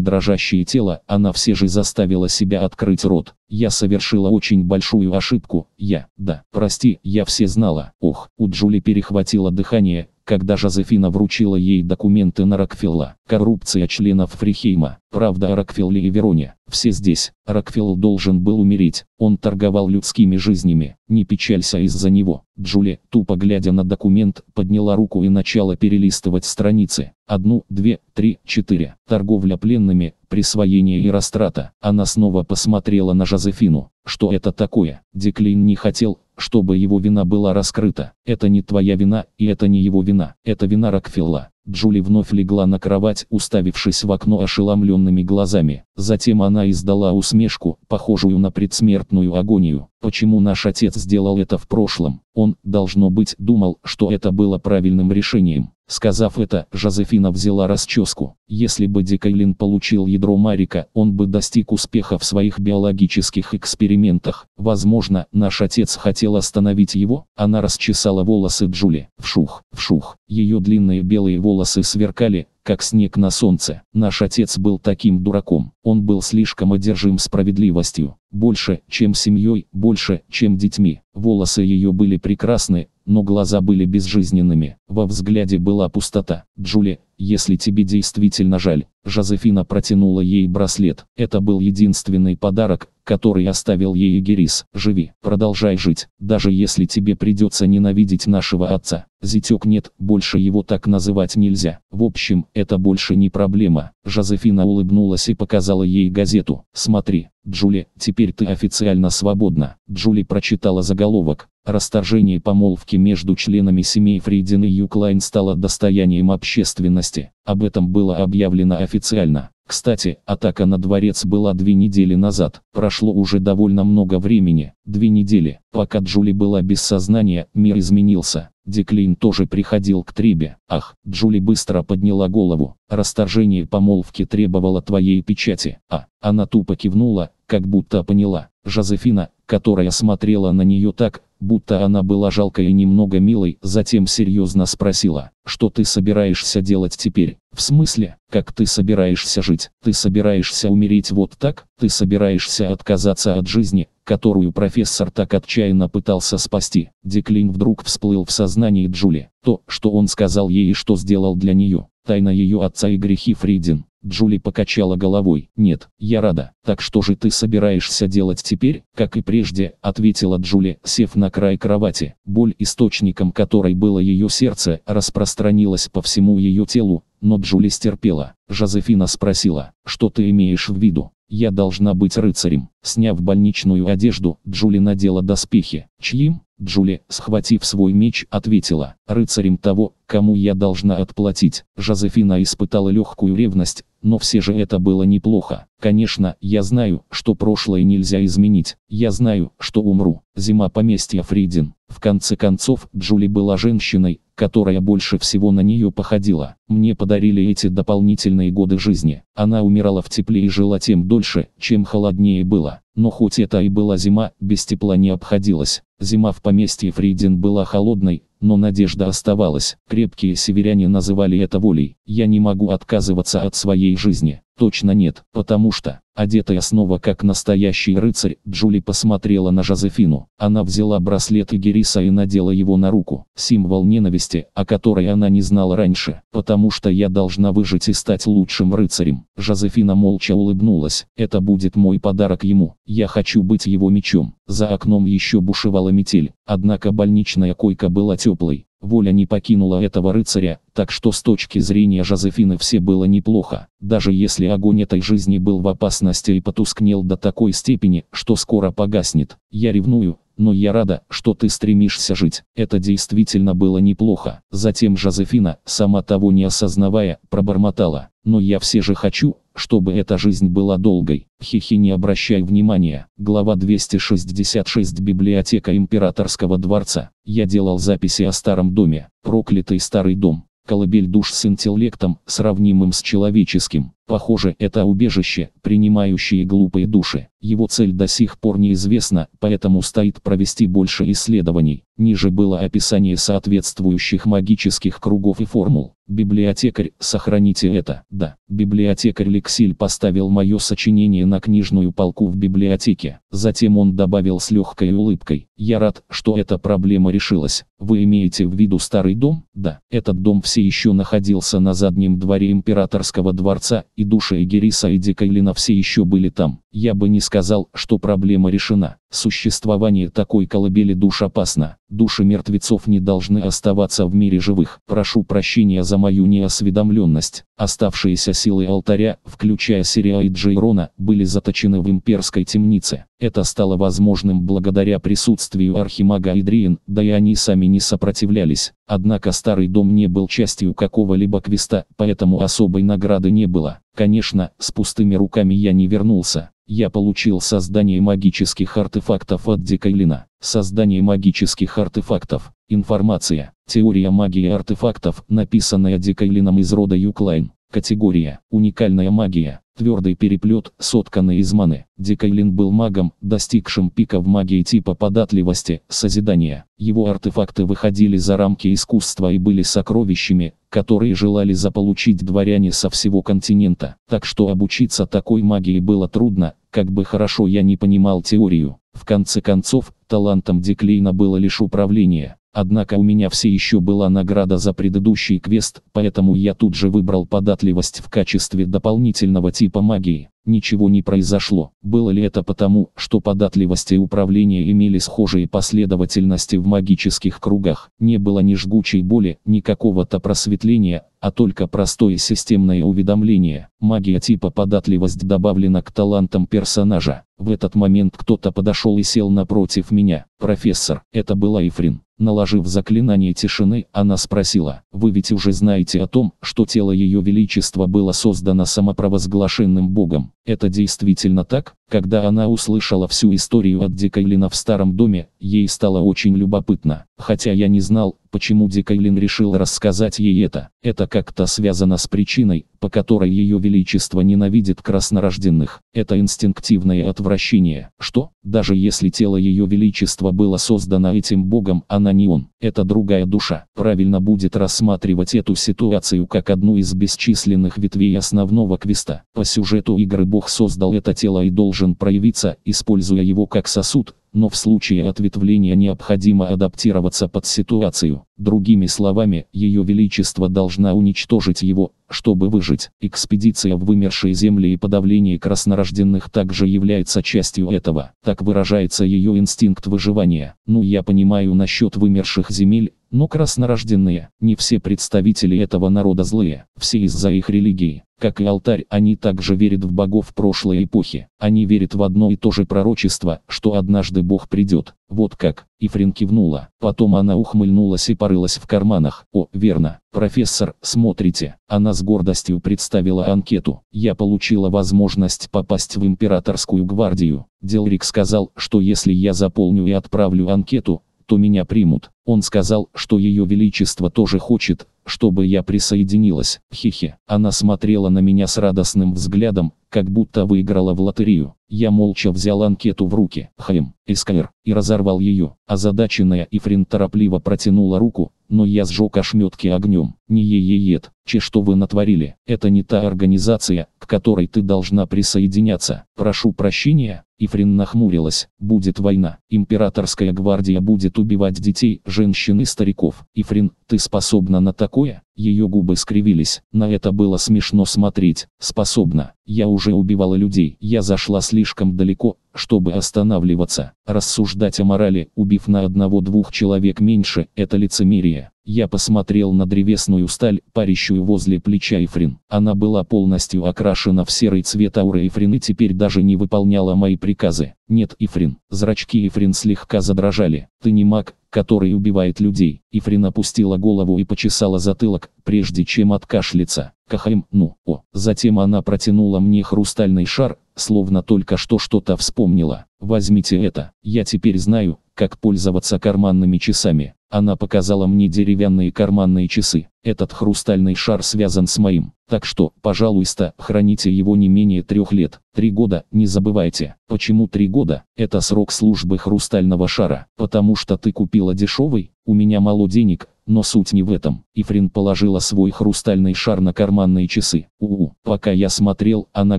дрожащее тело, она все же заставила себя открыть рот. «Я совершила очень большую ошибку. Я». «Да». «Прости, я все знала». «Ох». У Джули перехватило дыхание, когда Жозефина вручила ей документы на Рокфелла. Коррупция членов Фрихейма, правда о Рокфелле и Вероне, все здесь. Рокфелл должен был умереть, он торговал людскими жизнями, не печалься из-за него. Джули, тупо глядя на документ, подняла руку и начала перелистывать страницы. Одну, две, три, четыре. Торговля пленными, присвоение и растрата. Она снова посмотрела на Жозефину. Что это такое? Деклин не хотел, чтобы его вина была раскрыта. Это не твоя вина, и это не его вина. Это вина Рокфелла. Джули вновь легла на кровать, уставившись в окно ошеломленными глазами. Затем она издала усмешку, похожую на предсмертную агонию. Почему наш отец сделал это в прошлом? Он, должно быть, думал, что это было правильным решением. Сказав это, Жозефина взяла расческу. Если бы Дикайлин получил ядро Марика, он бы достиг успеха в своих биологических экспериментах. Возможно, наш отец хотел хотел остановить его, она расчесала волосы Джули. Вшух, вшух. Ее длинные белые волосы сверкали, как снег на солнце. Наш отец был таким дураком. Он был слишком одержим справедливостью. Больше, чем семьей, больше, чем детьми. Волосы ее были прекрасны, но глаза были безжизненными. Во взгляде была пустота. «Джули, если тебе действительно жаль». Жозефина протянула ей браслет. Это был единственный подарок, который оставил ей Герис. «Живи, продолжай жить, даже если тебе придется ненавидеть нашего отца». Зитек нет, больше его так называть нельзя. В общем, это больше не проблема. Жозефина улыбнулась и показала ей газету. Смотри, Джули, теперь ты официально свободна. Джули прочитала заголовок. Расторжение помолвки между членами семей Фридин и Юклайн стало достоянием общественности. Об этом было объявлено официально. Кстати, атака на дворец была две недели назад. Прошло уже довольно много времени, две недели. Пока Джули была без сознания, мир изменился. Деклин тоже приходил к Требе. Ах, Джули быстро подняла голову. Расторжение помолвки требовало твоей печати. А, она тупо кивнула, как будто поняла. Жозефина, которая смотрела на нее так, будто она была жалкой и немного милой, затем серьезно спросила, что ты собираешься делать теперь? В смысле, как ты собираешься жить? Ты собираешься умереть вот так? Ты собираешься отказаться от жизни, которую профессор так отчаянно пытался спасти? Деклин вдруг всплыл в сознании Джули. То, что он сказал ей и что сделал для нее. Тайна ее отца и грехи Фридин. Джули покачала головой. «Нет, я рада. Так что же ты собираешься делать теперь?» «Как и прежде», — ответила Джули, сев на край кровати. Боль, источником которой было ее сердце, распространилась по всему ее телу, но Джули стерпела. Жозефина спросила, «Что ты имеешь в виду?» «Я должна быть рыцарем». Сняв больничную одежду, Джули надела доспехи. «Чьим?» Джули, схватив свой меч, ответила, рыцарем того, кому я должна отплатить. Жозефина испытала легкую ревность, но все же это было неплохо. Конечно, я знаю, что прошлое нельзя изменить. Я знаю, что умру. Зима поместья Фридин. В конце концов, Джули была женщиной, которая больше всего на нее походила. Мне подарили эти дополнительные годы жизни. Она умирала в тепле и жила тем дольше, чем холоднее было. Но хоть это и была зима, без тепла не обходилось. Зима в поместье Фридин была холодной, но надежда оставалась. Крепкие северяне называли это волей. Я не могу отказываться от своей жизни. Точно нет, потому что, одетая снова как настоящий рыцарь, Джули посмотрела на Жозефину. Она взяла браслет Игериса и надела его на руку, символ ненависти, о которой она не знала раньше, потому что я должна выжить и стать лучшим рыцарем. Жозефина молча улыбнулась, это будет мой подарок ему, я хочу быть его мечом. За окном еще бушевала метель, однако больничная койка была теплой, Воля не покинула этого рыцаря, так что с точки зрения Жозефины все было неплохо, даже если огонь этой жизни был в опасности и потускнел до такой степени, что скоро погаснет. Я ревную, но я рада, что ты стремишься жить. Это действительно было неплохо. Затем Жозефина, сама того не осознавая, пробормотала. Но я все же хочу, чтобы эта жизнь была долгой. Хихи не обращай внимания. Глава 266 Библиотека Императорского дворца. Я делал записи о старом доме. Проклятый старый дом. Колыбель душ с интеллектом, сравнимым с человеческим. Похоже, это убежище, принимающее глупые души. Его цель до сих пор неизвестна, поэтому стоит провести больше исследований. Ниже было описание соответствующих магических кругов и формул. Библиотекарь, сохраните это. Да, библиотекарь Лексиль поставил мое сочинение на книжную полку в библиотеке. Затем он добавил с легкой улыбкой. Я рад, что эта проблема решилась. Вы имеете в виду старый дом? Да, этот дом все еще находился на заднем дворе императорского дворца, и души Эгериса и Дикайлина все еще были там. Я бы не сказал, что проблема решена. Существование такой колыбели душ опасно. Души мертвецов не должны оставаться в мире живых. Прошу прощения за мою неосведомленность. Оставшиеся силы алтаря, включая Сириа и Джейрона, были заточены в имперской темнице. Это стало возможным благодаря присутствию архимага Идриен, да и они сами не сопротивлялись. Однако старый дом не был частью какого-либо квеста, поэтому особой награды не было. Конечно, с пустыми руками я не вернулся. Я получил создание магических артефактов от Дикайлина. Создание магических артефактов. Информация. Теория магии артефактов, написанная Дикайлином из рода Юклайн. Категория «Уникальная магия». Твердый переплет, сотканный из маны. Декайлин был магом, достигшим пика в магии типа податливости, созидания. Его артефакты выходили за рамки искусства и были сокровищами, которые желали заполучить дворяне со всего континента. Так что обучиться такой магии было трудно, как бы хорошо я не понимал теорию. В конце концов, талантом Деклейна было лишь управление. Однако у меня все еще была награда за предыдущий квест, поэтому я тут же выбрал податливость в качестве дополнительного типа магии. Ничего не произошло. Было ли это потому, что податливость и управление имели схожие последовательности в магических кругах? Не было ни жгучей боли, ни какого-то просветления, а только простое системное уведомление. Магия типа податливость добавлена к талантам персонажа. В этот момент кто-то подошел и сел напротив меня. «Профессор, это была Ифрин». Наложив заклинание тишины, она спросила, «Вы ведь уже знаете о том, что тело Ее Величества было создано самопровозглашенным Богом?» Это действительно так? Когда она услышала всю историю от Дикайлина в старом доме, ей стало очень любопытно. Хотя я не знал, почему Дикайлин решил рассказать ей это. Это как-то связано с причиной, по которой ее величество ненавидит краснорожденных. Это инстинктивное отвращение. Что? Даже если тело ее величества было создано этим богом, она не он. Это другая душа. Правильно будет рассматривать эту ситуацию как одну из бесчисленных ветвей основного квеста. По сюжету игры бог создал это тело и должен должен проявиться, используя его как сосуд, но в случае ответвления необходимо адаптироваться под ситуацию. Другими словами, Ее Величество должна уничтожить его, чтобы выжить. Экспедиция в вымершие земли и подавление краснорожденных также является частью этого. Так выражается ее инстинкт выживания. Ну я понимаю насчет вымерших земель, но краснорожденные, не все представители этого народа злые, все из-за их религии. Как и алтарь, они также верят в богов прошлой эпохи. Они верят в одно и то же пророчество, что однажды Бог придет, вот как, Ифрин кивнула, потом она ухмыльнулась и порылась в карманах, о, верно, профессор, смотрите, она с гордостью представила анкету, я получила возможность попасть в императорскую гвардию, Делрик сказал, что если я заполню и отправлю анкету, то меня примут, он сказал, что ее величество тоже хочет, чтобы я присоединилась, хихи. Она смотрела на меня с радостным взглядом, как будто выиграла в лотерею. Я молча взял анкету в руки, хэм, эскайр, и разорвал ее. Озадаченная Ифрин торопливо протянула руку, но я сжег ошметки огнем. Не е-е-ед, че что вы натворили, это не та организация, к которой ты должна присоединяться. Прошу прощения, Ифрин нахмурилась, будет война. Императорская гвардия будет убивать детей, женщин и стариков. Ифрин, ты способна на такое? Ее губы скривились, на это было смешно смотреть. Способна. Я уже убивала людей. Я зашла слишком далеко, чтобы останавливаться. Рассуждать о морали, убив на одного-двух человек меньше, это лицемерие. Я посмотрел на древесную сталь, парящую возле плеча Эфрин. Она была полностью окрашена в серый цвет ауры Эфрин и теперь даже не выполняла мои приказы. Нет, Эфрин. Зрачки Эфрин слегка задрожали. Ты не маг, который убивает людей. Ифрин опустила голову и почесала затылок, прежде чем откашляться. Кахаим, ну, о. Затем она протянула мне хрустальный шар, словно только что что-то вспомнила. Возьмите это. Я теперь знаю, как пользоваться карманными часами. Она показала мне деревянные карманные часы. Этот хрустальный шар связан с моим. Так что, пожалуйста, храните его не менее трех лет. Три года, не забывайте. Почему три года? Это срок службы хрустального шара. Потому что ты купила дешевый, у меня мало денег, но суть не в этом. Ифрин положила свой хрустальный шар на карманные часы. У, -у. пока я смотрел, она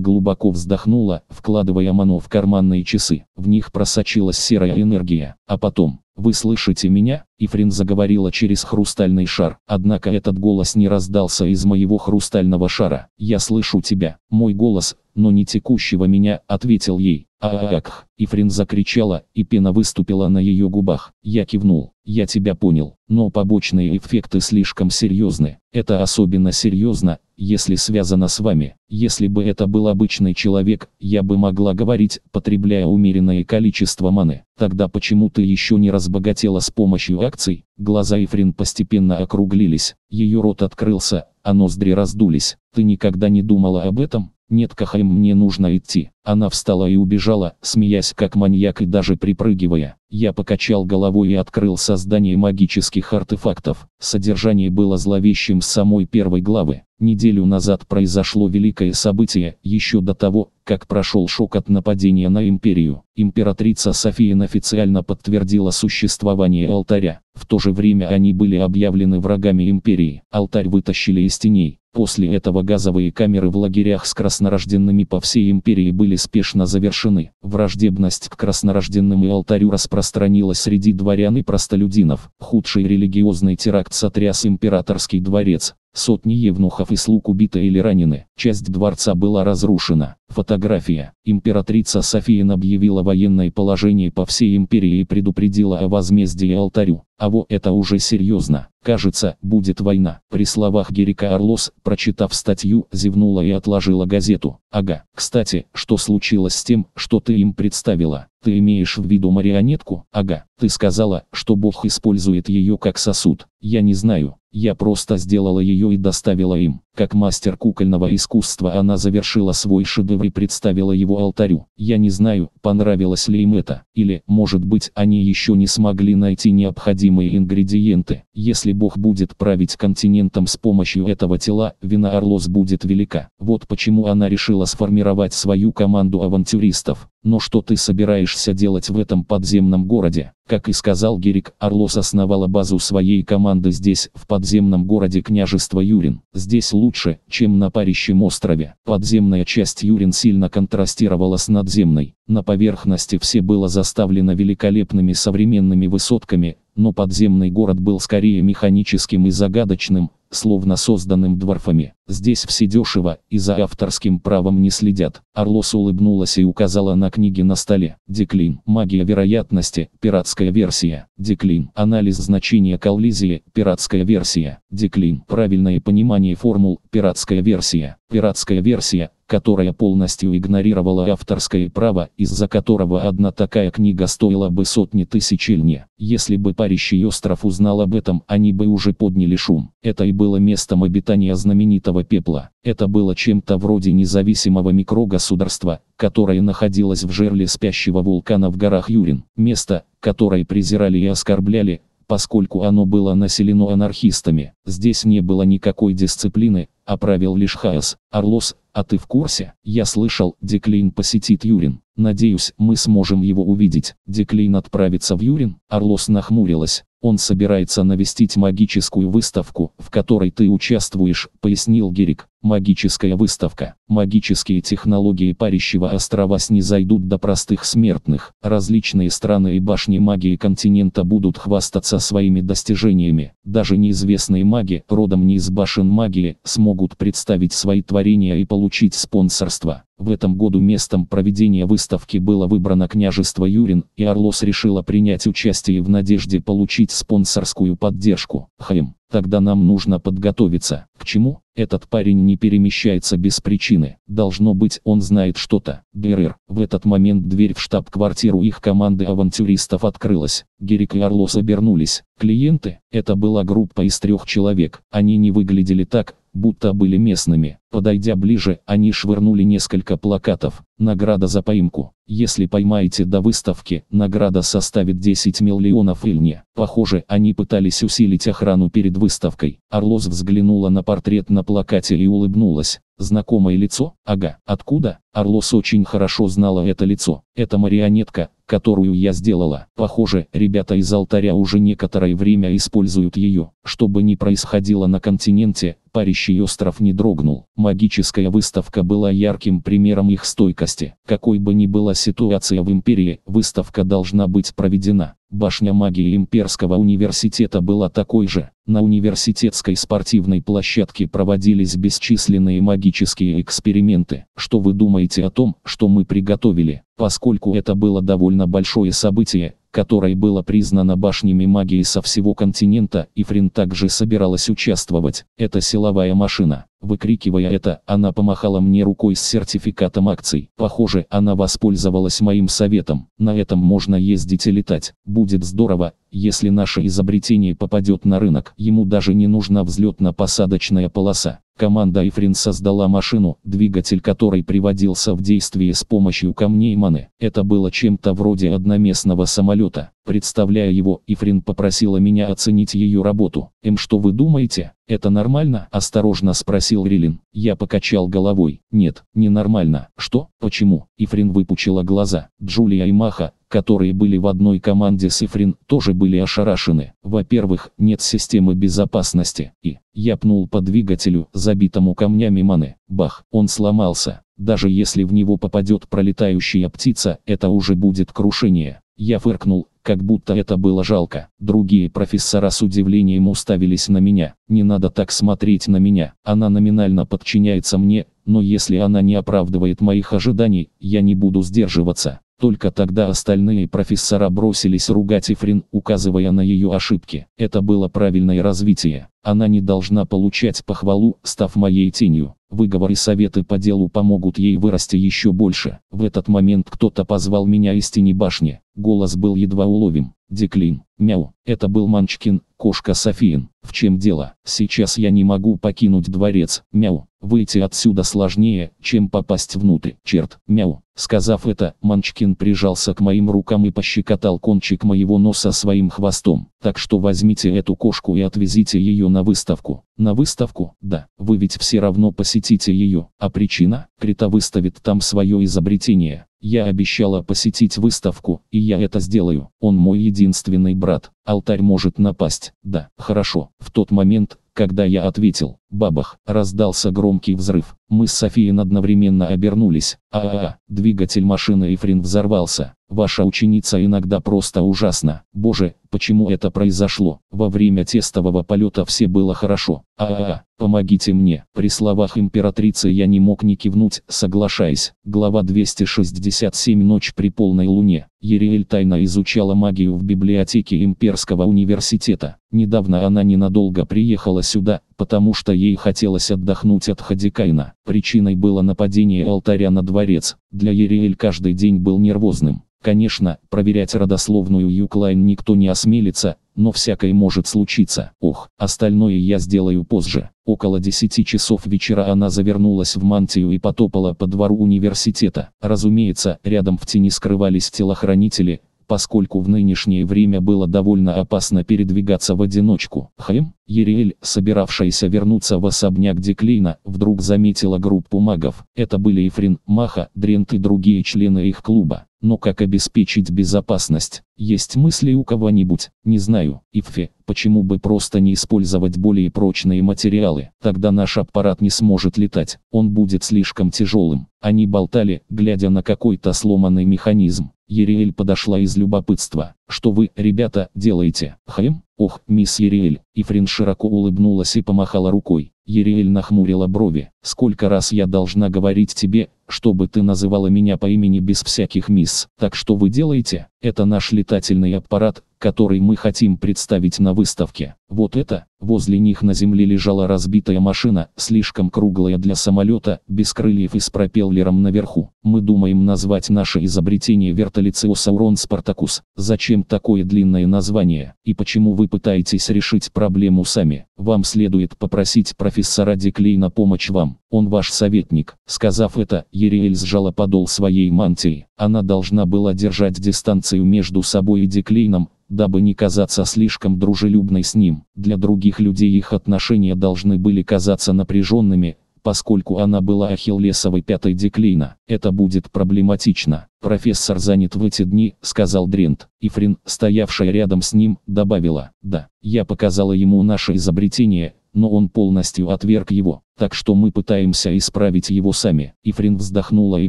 глубоко вздохнула, вкладывая ману в карманные часы. В них просочилась серая энергия. А потом, «Вы слышите меня?» Ифрин заговорила через хрустальный шар, однако этот голос не раздался из моего хрустального шара. «Я слышу тебя, мой голос, но не текущего меня», — ответил ей. Ах! Ифрин закричала, и пена выступила на ее губах. Я кивнул. Я тебя понял, но побочные эффекты слишком серьезны. Это особенно серьезно, если связано с вами. Если бы это был обычный человек, я бы могла говорить, потребляя умеренное количество маны. Тогда почему ты еще не разбогатела с помощью акций? Глаза Ифрин постепенно округлились, ее рот открылся, а ноздри раздулись. Ты никогда не думала об этом? «Нет, Кахаим, мне нужно идти». Она встала и убежала, смеясь как маньяк и даже припрыгивая. Я покачал головой и открыл создание магических артефактов. Содержание было зловещим с самой первой главы. Неделю назад произошло великое событие, еще до того, как прошел шок от нападения на империю. Императрица София официально подтвердила существование алтаря. В то же время они были объявлены врагами империи. Алтарь вытащили из теней. После этого газовые камеры в лагерях с краснорожденными по всей империи были спешно завершены. Враждебность к краснорожденным и алтарю распространилась среди дворян и простолюдинов. Худший религиозный теракт сотряс императорский дворец. Сотни евнухов и слуг убиты или ранены. Часть дворца была разрушена. Фотография. Императрица София объявила военное положение по всей империи и предупредила о возмездии алтарю. А вот это уже серьезно. Кажется, будет война. При словах Герика Орлос, прочитав статью, зевнула и отложила газету. Ага. Кстати, что случилось с тем, что ты им представила? Ты имеешь в виду марионетку? Ага. Ты сказала, что Бог использует ее как сосуд. Я не знаю. Я просто сделала ее и доставила им. Как мастер кукольного искусства она завершила свой шедевр и представила его алтарю. Я не знаю, понравилось ли им это, или, может быть, они еще не смогли найти необходимые ингредиенты. Если Бог будет править континентом с помощью этого тела, вина Орлос будет велика. Вот почему она решила сформировать свою команду авантюристов. Но что ты собираешься делать в этом подземном городе? Как и сказал Герик, Орлос основала базу своей команды здесь, в подземном городе княжества Юрин. Здесь лучше, чем на парящем острове. Подземная часть Юрин сильно контрастировала с надземной. На поверхности все было заставлено великолепными современными высотками, но подземный город был скорее механическим и загадочным, словно созданным дворфами. Здесь все дешево, и за авторским правом не следят. Орлос улыбнулась и указала на книги на столе. Деклин. Магия вероятности. Пиратская версия. Деклин. Анализ значения коллизии. Пиратская версия. Деклин. Правильное понимание формул. Пиратская версия. Пиратская версия которая полностью игнорировала авторское право, из-за которого одна такая книга стоила бы сотни тысяч льне. Если бы Парящий остров узнал об этом, они бы уже подняли шум. Это и было местом обитания знаменитого пепла. Это было чем-то вроде независимого микрогосударства, которое находилось в жерле спящего вулкана в горах Юрин. Место, которое презирали и оскорбляли, поскольку оно было населено анархистами. Здесь не было никакой дисциплины, оправил лишь Хаос. Орлос, а ты в курсе? Я слышал, Деклин посетит Юрин. Надеюсь, мы сможем его увидеть. Деклин отправится в Юрин? Орлос нахмурилась. Он собирается навестить магическую выставку, в которой ты участвуешь, пояснил Герик. Магическая выставка. Магические технологии Парящего острова снизойдут до простых смертных. Различные страны и башни магии континента будут хвастаться своими достижениями. Даже неизвестные маги, родом не из башен магии, смогут могут представить свои творения и получить спонсорство. В этом году местом проведения выставки было выбрано княжество Юрин, и Орлос решила принять участие в надежде получить спонсорскую поддержку. Хэм, тогда нам нужно подготовиться. К чему? Этот парень не перемещается без причины. Должно быть, он знает что-то. Герер. В этот момент дверь в штаб-квартиру их команды авантюристов открылась. Герик и Орлос обернулись. Клиенты? Это была группа из трех человек. Они не выглядели так, будто были местными. Подойдя ближе, они швырнули несколько плакатов. Награда за поимку. Если поймаете до выставки, награда составит 10 миллионов ильни. Похоже, они пытались усилить охрану перед выставкой. Орлос взглянула на портрет на плакате и улыбнулась. Знакомое лицо? Ага. Откуда? Орлос очень хорошо знала это лицо. Это марионетка, которую я сделала. Похоже, ребята из алтаря уже некоторое время используют ее. Что бы ни происходило на континенте, парящий остров не дрогнул. Магическая выставка была ярким примером их стойкости. Какой бы ни была ситуация в империи, выставка должна быть проведена. Башня магии Имперского университета была такой же. На университетской спортивной площадке проводились бесчисленные магические эксперименты. Что вы думаете о том, что мы приготовили? Поскольку это было довольно большое событие, которое было признано башнями магии со всего континента, и Фрин также собиралась участвовать. Это силовая машина. Выкрикивая это, она помахала мне рукой с сертификатом акций. Похоже, она воспользовалась моим советом. На этом можно ездить и летать. Будет здорово, если наше изобретение попадет на рынок. Ему даже не нужна взлетно-посадочная полоса. Команда Эфрин создала машину, двигатель которой приводился в действие с помощью камней Маны. Это было чем-то вроде одноместного самолета. Представляя его, Ифрин попросила меня оценить ее работу. «Эм, что вы думаете, это нормально?» – осторожно спросил Рилин. Я покачал головой. «Нет, не нормально. «Что? Почему?» – Ифрин выпучила глаза. Джулия и Маха, которые были в одной команде с Ифрин, тоже были ошарашены. Во-первых, нет системы безопасности. И я пнул по двигателю, забитому камнями маны. Бах, он сломался. Даже если в него попадет пролетающая птица, это уже будет крушение. Я фыркнул, как будто это было жалко. Другие профессора с удивлением уставились на меня. Не надо так смотреть на меня. Она номинально подчиняется мне, но если она не оправдывает моих ожиданий, я не буду сдерживаться. Только тогда остальные профессора бросились ругать Эфрин, указывая на ее ошибки. Это было правильное развитие. Она не должна получать похвалу, став моей тенью. Выговоры советы по делу помогут ей вырасти еще больше. В этот момент кто-то позвал меня из тени башни. Голос был едва уловим. Деклин. Мяу. Это был Манчкин, кошка Софиин. В чем дело? Сейчас я не могу покинуть дворец. Мяу. Выйти отсюда сложнее, чем попасть внутрь. Черт, мяу. Сказав это, Манчкин прижался к моим рукам и пощекотал кончик моего носа своим хвостом. Так что возьмите эту кошку и отвезите ее на выставку. На выставку? Да. Вы ведь все равно посетите ее. А причина? Крита выставит там свое изобретение. Я обещала посетить выставку, и я это сделаю. Он мой единственный брат. Алтарь может напасть. Да, хорошо. В тот момент, когда я ответил, Бабах, раздался громкий взрыв. Мы с Софией одновременно обернулись. А-а-а, двигатель машины Эфрин взорвался. Ваша ученица иногда просто ужасна. Боже, почему это произошло? Во время тестового полета все было хорошо. А-а-а, помогите мне. При словах императрицы я не мог не кивнуть, соглашаясь. Глава 267 Ночь при полной луне. Ериэль тайно изучала магию в библиотеке Имперского университета. Недавно она ненадолго приехала сюда, потому что ей хотелось отдохнуть от Хадикайна. Причиной было нападение алтаря на дворец. Для Ериэль каждый день был нервозным. Конечно, проверять родословную Юклайн никто не осмелится, но всякое может случиться. Ох, остальное я сделаю позже. Около 10 часов вечера она завернулась в мантию и потопала по двору университета. Разумеется, рядом в тени скрывались телохранители, поскольку в нынешнее время было довольно опасно передвигаться в одиночку. Хэм, Ериэль, собиравшаяся вернуться в особняк Деклейна, вдруг заметила группу магов. Это были Эфрин, Маха, Дрент и другие члены их клуба. Но как обеспечить безопасность? Есть мысли у кого-нибудь? Не знаю. Иффи, почему бы просто не использовать более прочные материалы? Тогда наш аппарат не сможет летать. Он будет слишком тяжелым. Они болтали, глядя на какой-то сломанный механизм. Ериэль подошла из любопытства. «Что вы, ребята, делаете?» «Хэм?» «Ох, мисс Ериэль!» И Фрин широко улыбнулась и помахала рукой. Ериэль нахмурила брови. «Сколько раз я должна говорить тебе, чтобы ты называла меня по имени без всяких мисс? Так что вы делаете?» «Это наш летательный аппарат, который мы хотим представить на выставке. Вот это, возле них на земле лежала разбитая машина, слишком круглая для самолета, без крыльев и с пропеллером наверху. Мы думаем назвать наше изобретение вертолициосаурон Спартакус. Зачем такое длинное название? И почему вы пытаетесь решить проблему сами? Вам следует попросить профессора Деклейна помочь вам. Он ваш советник. Сказав это, Ериэль сжала подол своей мантии. Она должна была держать дистанцию между собой и Деклейном, дабы не казаться слишком дружелюбной с ним. Для других людей их отношения должны были казаться напряженными, поскольку она была ахиллесовой пятой деклина. Это будет проблематично. Профессор занят в эти дни, сказал Дрент. И Фрин, стоявшая рядом с ним, добавила, да, я показала ему наше изобретение, но он полностью отверг его так что мы пытаемся исправить его сами. Ифрин вздохнула и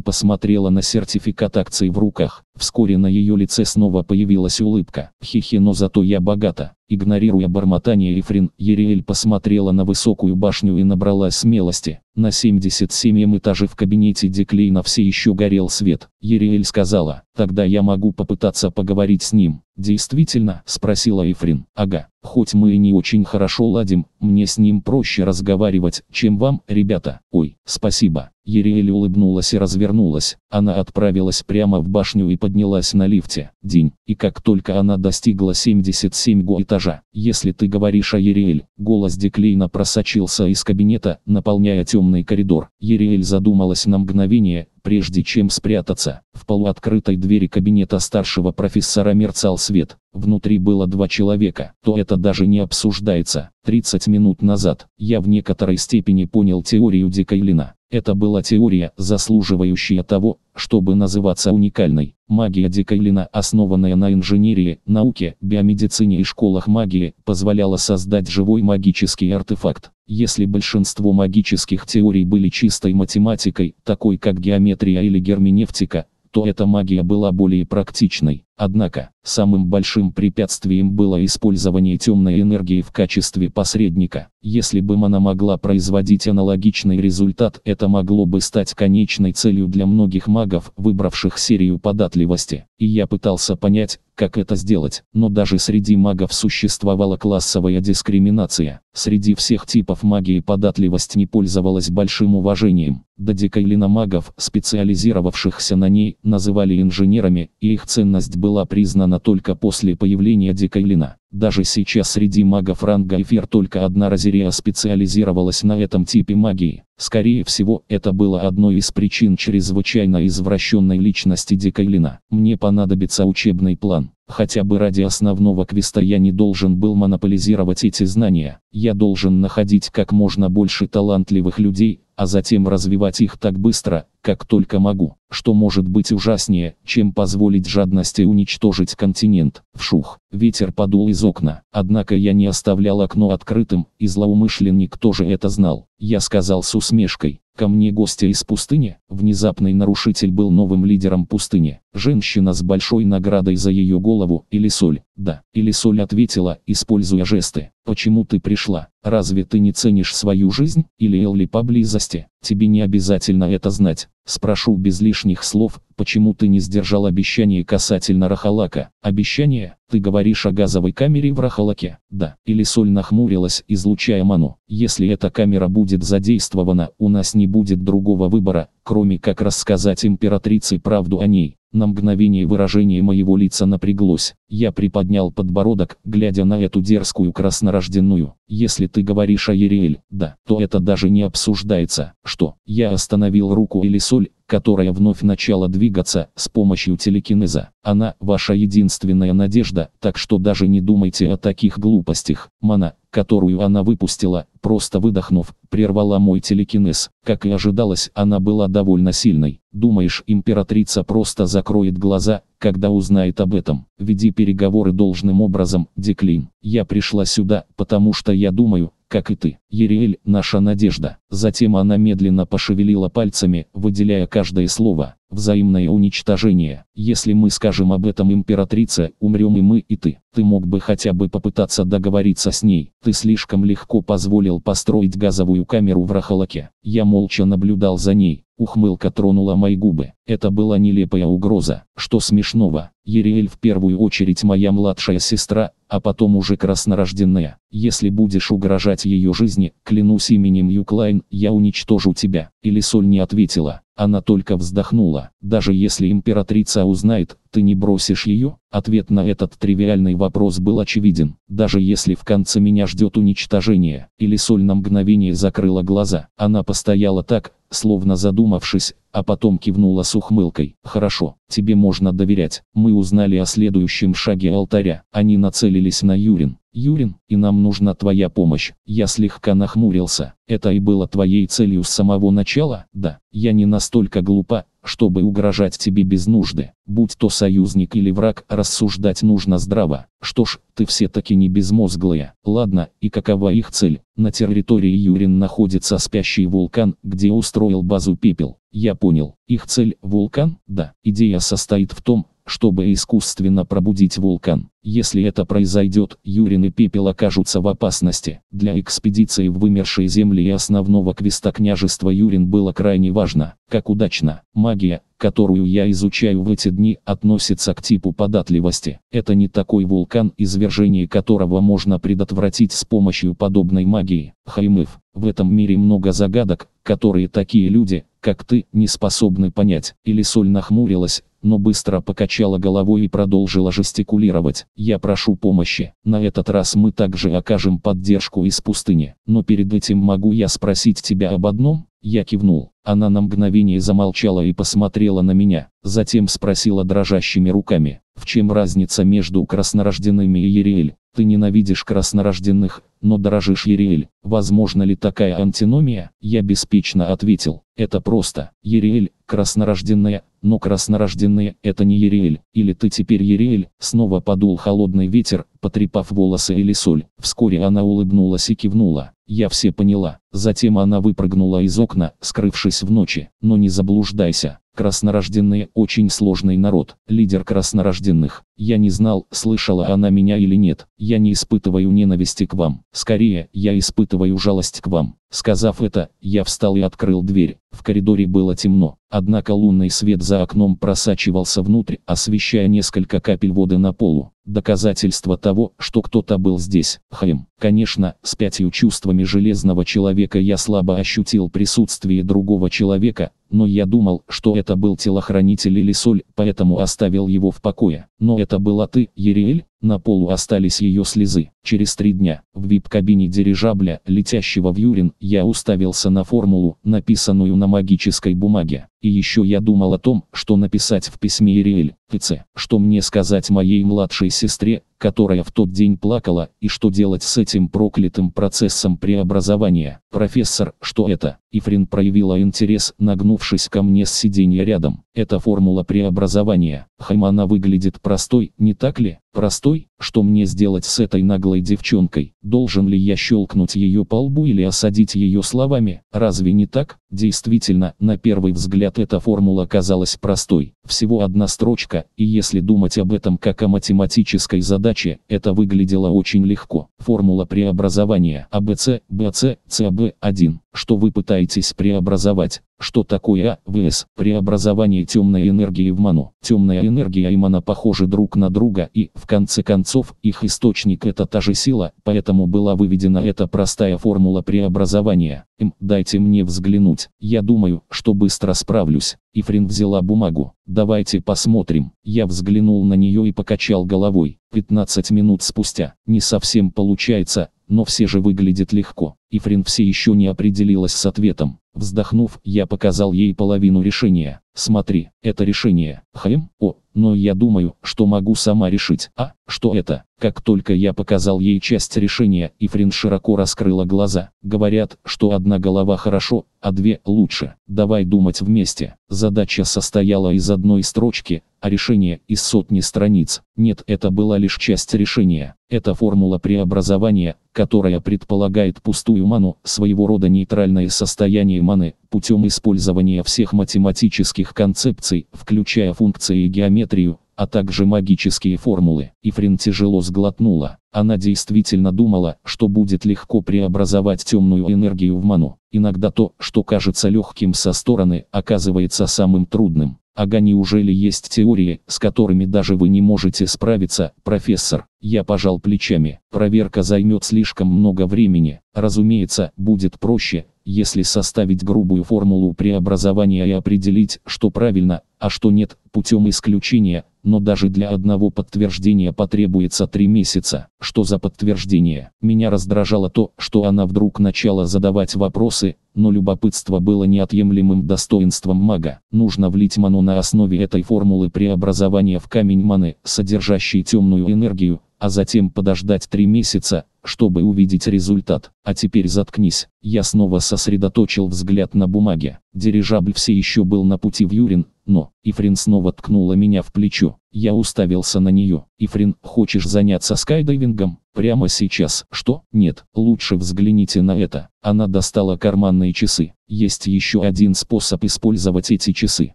посмотрела на сертификат акций в руках. Вскоре на ее лице снова появилась улыбка. Хихи, но зато я богата. Игнорируя бормотание Ифрин, Ериэль посмотрела на высокую башню и набрала смелости. На 77 этаже в кабинете Деклейна все еще горел свет. Ериэль сказала, «Тогда я могу попытаться поговорить с ним». «Действительно?» – спросила Ифрин. «Ага, хоть мы и не очень хорошо ладим, мне с ним проще разговаривать, чем вам, ребята. Ой, спасибо. Ериэль улыбнулась и развернулась. Она отправилась прямо в башню и поднялась на лифте. День. И как только она достигла 77-го этажа. Если ты говоришь о Ериэль, голос Деклейна просочился из кабинета, наполняя темный коридор. Ериэль задумалась на мгновение, прежде чем спрятаться. В полуоткрытой двери кабинета старшего профессора мерцал свет. Внутри было два человека, то это даже не обсуждается. 30 минут назад я в некоторой степени понял теорию Декайлина. Это была теория, заслуживающая того, чтобы называться уникальной. Магия Декайлина, основанная на инженерии, науке, биомедицине и школах магии, позволяла создать живой магический артефакт. Если большинство магических теорий были чистой математикой, такой как геометрия или герменевтика, то эта магия была более практичной. Однако, самым большим препятствием было использование темной энергии в качестве посредника. Если бы она могла производить аналогичный результат, это могло бы стать конечной целью для многих магов, выбравших серию податливости. И я пытался понять, как это сделать, но даже среди магов существовала классовая дискриминация. Среди всех типов магии податливость не пользовалась большим уважением. Додекайлина магов, специализировавшихся на ней, называли инженерами, и их ценность была была признана только после появления Декайлина. Даже сейчас среди магов ранга Эфир только одна Розерия специализировалась на этом типе магии. Скорее всего, это было одной из причин чрезвычайно извращенной личности Декайлина. Мне понадобится учебный план. Хотя бы ради основного квеста я не должен был монополизировать эти знания. Я должен находить как можно больше талантливых людей, а затем развивать их так быстро, как только могу. Что может быть ужаснее, чем позволить жадности уничтожить континент. Вшух. Ветер подул из окна. Однако я не оставлял окно открытым, и злоумышленник тоже это знал. Я сказал с усмешкой. Ко мне гостя из пустыни. Внезапный нарушитель был новым лидером пустыни. Женщина с большой наградой за ее голову или соль. «Да», или Соль ответила, используя жесты. «Почему ты пришла? Разве ты не ценишь свою жизнь?» Или Элли поблизости. «Тебе не обязательно это знать». Спрошу без лишних слов, почему ты не сдержал обещание касательно Рахалака? Обещание? Ты говоришь о газовой камере в Рахалаке? Да. Или Соль нахмурилась, излучая ману. Если эта камера будет задействована, у нас не будет другого выбора, кроме как рассказать императрице правду о ней. На мгновение выражение моего лица напряглось. Я приподнял подбородок, глядя на эту дерзкую краснорожденную. Если ты говоришь о Ериэль, да, то это даже не обсуждается, что я остановил руку или соль? которая вновь начала двигаться с помощью телекинеза. Она – ваша единственная надежда, так что даже не думайте о таких глупостях. Мана, которую она выпустила, просто выдохнув, прервала мой телекинез. Как и ожидалось, она была довольно сильной. Думаешь, императрица просто закроет глаза, когда узнает об этом? Веди переговоры должным образом, Деклин. Я пришла сюда, потому что я думаю, как и ты, Ериэль, наша надежда. Затем она медленно пошевелила пальцами, выделяя каждое слово. Взаимное уничтожение. Если мы скажем об этом императрице, умрем и мы, и ты. Ты мог бы хотя бы попытаться договориться с ней. Ты слишком легко позволил построить газовую камеру в Рахалаке. Я молча наблюдал за ней. Ухмылка тронула мои губы. Это была нелепая угроза. Что смешного? Ериэль в первую очередь моя младшая сестра, а потом уже краснорожденная. Если будешь угрожать ее жизни, жизни, клянусь именем Юклайн, я уничтожу тебя. Или Соль не ответила, она только вздохнула. Даже если императрица узнает, ты не бросишь ее? Ответ на этот тривиальный вопрос был очевиден. Даже если в конце меня ждет уничтожение, или Соль на мгновение закрыла глаза. Она постояла так, словно задумавшись, а потом кивнула с ухмылкой. «Хорошо, тебе можно доверять. Мы узнали о следующем шаге алтаря. Они нацелились на Юрин. Юрин, и нам нужна твоя помощь. Я слегка нахмурился. Это и было твоей целью с самого начала? Да, я не настолько глупа, чтобы угрожать тебе без нужды. Будь то союзник или враг, рассуждать нужно здраво. Что ж, ты все-таки не безмозглая. Ладно, и какова их цель? На территории Юрин находится спящий вулкан, где устроил базу пепел. Я понял. Их цель – вулкан? Да. Идея состоит в том, чтобы искусственно пробудить вулкан. Если это произойдет, Юрин и Пепел окажутся в опасности. Для экспедиции в вымершие земли и основного квеста княжества Юрин было крайне важно, как удачно. Магия, которую я изучаю в эти дни, относится к типу податливости. Это не такой вулкан, извержение которого можно предотвратить с помощью подобной магии. Хаймыв, в этом мире много загадок, которые такие люди, как ты, не способны понять. Или соль нахмурилась, но быстро покачала головой и продолжила жестикулировать. «Я прошу помощи. На этот раз мы также окажем поддержку из пустыни. Но перед этим могу я спросить тебя об одном?» Я кивнул. Она на мгновение замолчала и посмотрела на меня. Затем спросила дрожащими руками. «В чем разница между краснорожденными и Ериэль?» Ты ненавидишь краснорожденных, но дорожишь Ериэль. Возможно ли такая антиномия? Я беспечно ответил. Это просто. Ериэль, краснорожденная, но краснорожденные – это не Ериэль. Или ты теперь Ериэль? Снова подул холодный ветер, потрепав волосы или соль. Вскоре она улыбнулась и кивнула. Я все поняла. Затем она выпрыгнула из окна, скрывшись в ночи. Но не заблуждайся. Краснорожденные – очень сложный народ, лидер краснорожденных. Я не знал, слышала она меня или нет. Я не испытываю ненависти к вам. Скорее, я испытываю жалость к вам. Сказав это, я встал и открыл дверь. В коридоре было темно, однако лунный свет за окном просачивался внутрь, освещая несколько капель воды на полу. Доказательство того, что кто-то был здесь. Хэм. Конечно, с пятью чувствами железного человека я слабо ощутил присутствие другого человека, но я думал, что это был телохранитель или соль, поэтому оставил его в покое. Но это была ты, Ериэль? На полу остались ее слезы. Через три дня, в вип-кабине дирижабля, летящего в Юрин, я уставился на формулу, написанную на магической бумаге. И еще я думал о том, что написать в письме Ириэль, ПЦ, что мне сказать моей младшей сестре, которая в тот день плакала, и что делать с этим проклятым процессом преобразования. Профессор, что это? Ифрин проявила интерес, нагнувшись ко мне с сиденья рядом. Это формула преобразования. Хаймана выглядит простой, не так ли? Простой? Что мне сделать с этой наглой девчонкой? Должен ли я щелкнуть ее по лбу или осадить ее словами? Разве не так? Действительно, на первый взгляд эта формула казалась простой. Всего одна строчка, и если думать об этом как о математической задаче, это выглядело очень легко. Формула преобразования АБЦ, БЦ, ЦБ1 что вы пытаетесь преобразовать. Что такое АВС? Преобразование темной энергии в ману. Темная энергия и мана похожи друг на друга и, в конце концов, их источник это та же сила, поэтому была выведена эта простая формула преобразования. М, дайте мне взглянуть. Я думаю, что быстро справлюсь. Ифрин взяла бумагу. Давайте посмотрим. Я взглянул на нее и покачал головой. 15 минут спустя. Не совсем получается, но все же выглядит легко. Ифрин все еще не определилась с ответом. Вздохнув, я показал ей половину решения. Смотри, это решение. Хм, о, но я думаю, что могу сама решить. А, что это? Как только я показал ей часть решения, Ифрин широко раскрыла глаза. Говорят, что одна голова хорошо, а две лучше. Давай думать вместе. Задача состояла из одной строчки, а решение из сотни страниц. Нет, это была лишь часть решения. Это формула преобразования, которая предполагает пустую ману, своего рода нейтральное состояние маны, путем использования всех математических концепций, включая функции и геометрию, а также магические формулы. Ифрин тяжело сглотнула. Она действительно думала, что будет легко преобразовать темную энергию в ману. Иногда то, что кажется легким со стороны, оказывается самым трудным. Ага, неужели есть теории, с которыми даже вы не можете справиться, профессор? Я пожал плечами. Проверка займет слишком много времени. Разумеется, будет проще, если составить грубую формулу преобразования и определить, что правильно, а что нет, путем исключения, но даже для одного подтверждения потребуется три месяца. Что за подтверждение? Меня раздражало то, что она вдруг начала задавать вопросы, но любопытство было неотъемлемым достоинством мага. Нужно влить ману на основе этой формулы преобразования в камень маны, содержащий темную энергию, а затем подождать три месяца, чтобы увидеть результат. А теперь заткнись. Я снова сосредоточил взгляд на бумаге. Дирижабль все еще был на пути в Юрин, но, Ифрин снова ткнула меня в плечо. Я уставился на нее. Ифрин, хочешь заняться скайдайвингом? Прямо сейчас? Что? Нет, лучше взгляните на это. Она достала карманные часы. Есть еще один способ использовать эти часы.